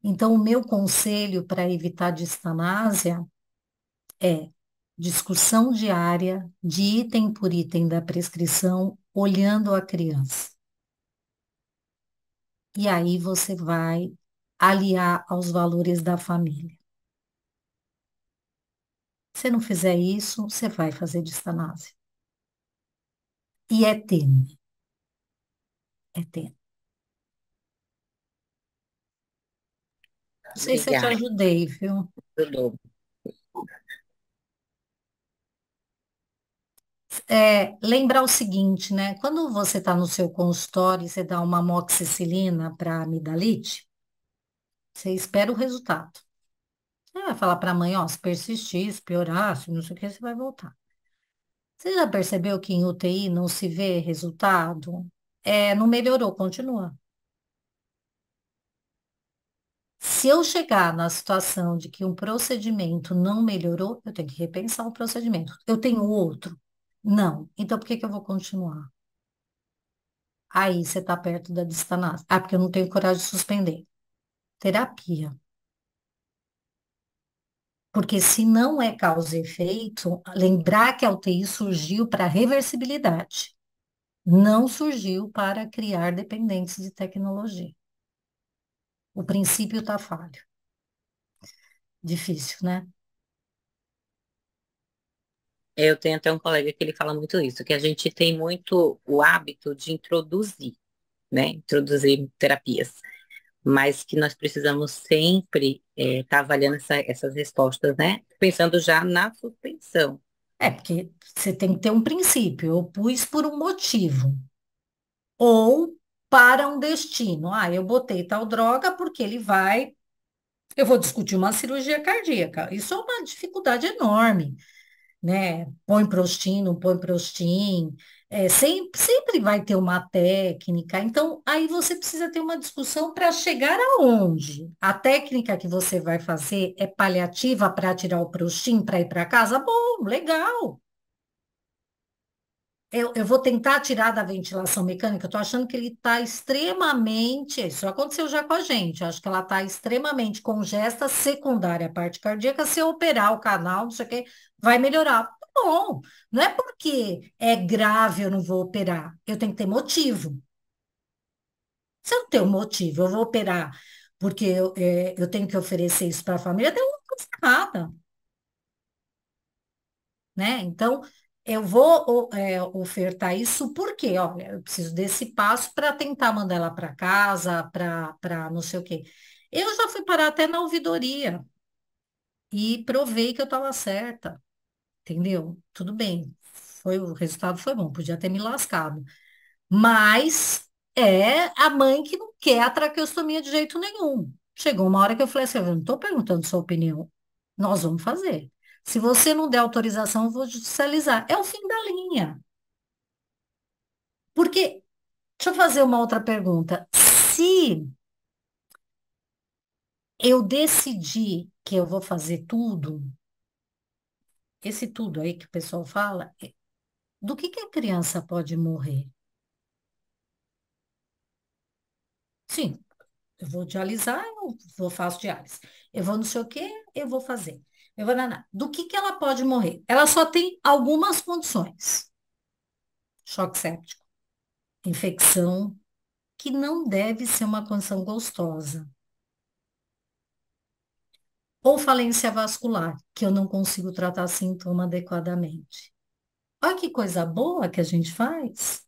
Então, o meu conselho para evitar distanásia é discussão diária de item por item da prescrição, olhando a criança. E aí você vai aliar aos valores da família. Se não fizer isso, você vai fazer distanásia. E é tênue. É tênue. Não sei se eu te ajudei, viu? É, lembrar o seguinte, né? Quando você está no seu consultório e você dá uma amoxicilina para amidalite, você espera o resultado. Você vai falar para a mãe, ó, se persistir, se piorar, se não sei o que, você vai voltar. Você já percebeu que em UTI não se vê resultado? É, não melhorou, continua. Se eu chegar na situação de que um procedimento não melhorou, eu tenho que repensar o procedimento. Eu tenho outro? Não. Então, por que, que eu vou continuar? Aí você está perto da distanase. Ah, porque eu não tenho coragem de suspender. Terapia. Porque se não é causa e efeito, lembrar que a UTI surgiu para reversibilidade, não surgiu para criar dependentes de tecnologia o princípio está falho. Difícil, né? Eu tenho até um colega que ele fala muito isso, que a gente tem muito o hábito de introduzir, né? Introduzir terapias mas que nós precisamos sempre estar é, tá avaliando essa, essas respostas, né? Pensando já na suspensão. É, porque você tem que ter um princípio. Eu pus por um motivo. Ou para um destino. Ah, eu botei tal droga porque ele vai. Eu vou discutir uma cirurgia cardíaca. Isso é uma dificuldade enorme, né? Põe prostino, não põe prostin. É, sempre, sempre vai ter uma técnica. Então, aí você precisa ter uma discussão para chegar aonde. A técnica que você vai fazer é paliativa para tirar o prostin, para ir para casa? Bom, legal. Eu, eu, vou tentar tirar da ventilação mecânica, estou achando que ele está extremamente. Isso aconteceu já com a gente, acho que ela está extremamente congesta, secundária à parte cardíaca. Se eu operar o canal, não sei o quê, vai melhorar. Tá bom, não é porque é grave eu não vou operar, eu tenho que ter motivo. Se eu não tenho motivo, eu vou operar porque eu, é, eu tenho que oferecer isso para a família, tem uma coisa errada. Né? Então, eu vou é, ofertar isso porque, olha, eu preciso desse passo para tentar mandar ela para casa, para não sei o quê. Eu já fui parar até na ouvidoria e provei que eu estava certa, entendeu? Tudo bem, foi o resultado foi bom, podia ter me lascado. Mas é a mãe que não quer a traqueostomia de jeito nenhum. Chegou uma hora que eu falei assim, eu não estou perguntando sua opinião, nós vamos fazer. Se você não der autorização, eu vou judicializar. É o fim da linha. Porque, deixa eu fazer uma outra pergunta. Se eu decidir que eu vou fazer tudo, esse tudo aí que o pessoal fala, é, do que, que a criança pode morrer? Sim, eu vou dialisar, eu vou faço diálise. Eu vou não sei o quê, eu vou fazer. Evananá, do que, que ela pode morrer? Ela só tem algumas condições. Choque séptico, infecção, que não deve ser uma condição gostosa. Ou falência vascular, que eu não consigo tratar sintoma adequadamente. Olha que coisa boa que a gente faz.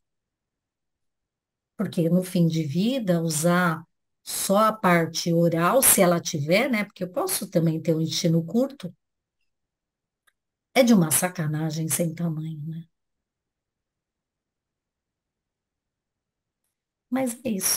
Porque no fim de vida, usar só a parte oral, se ela tiver, né? Porque eu posso também ter um intestino curto, é de uma sacanagem sem tamanho, né? Mas é isso.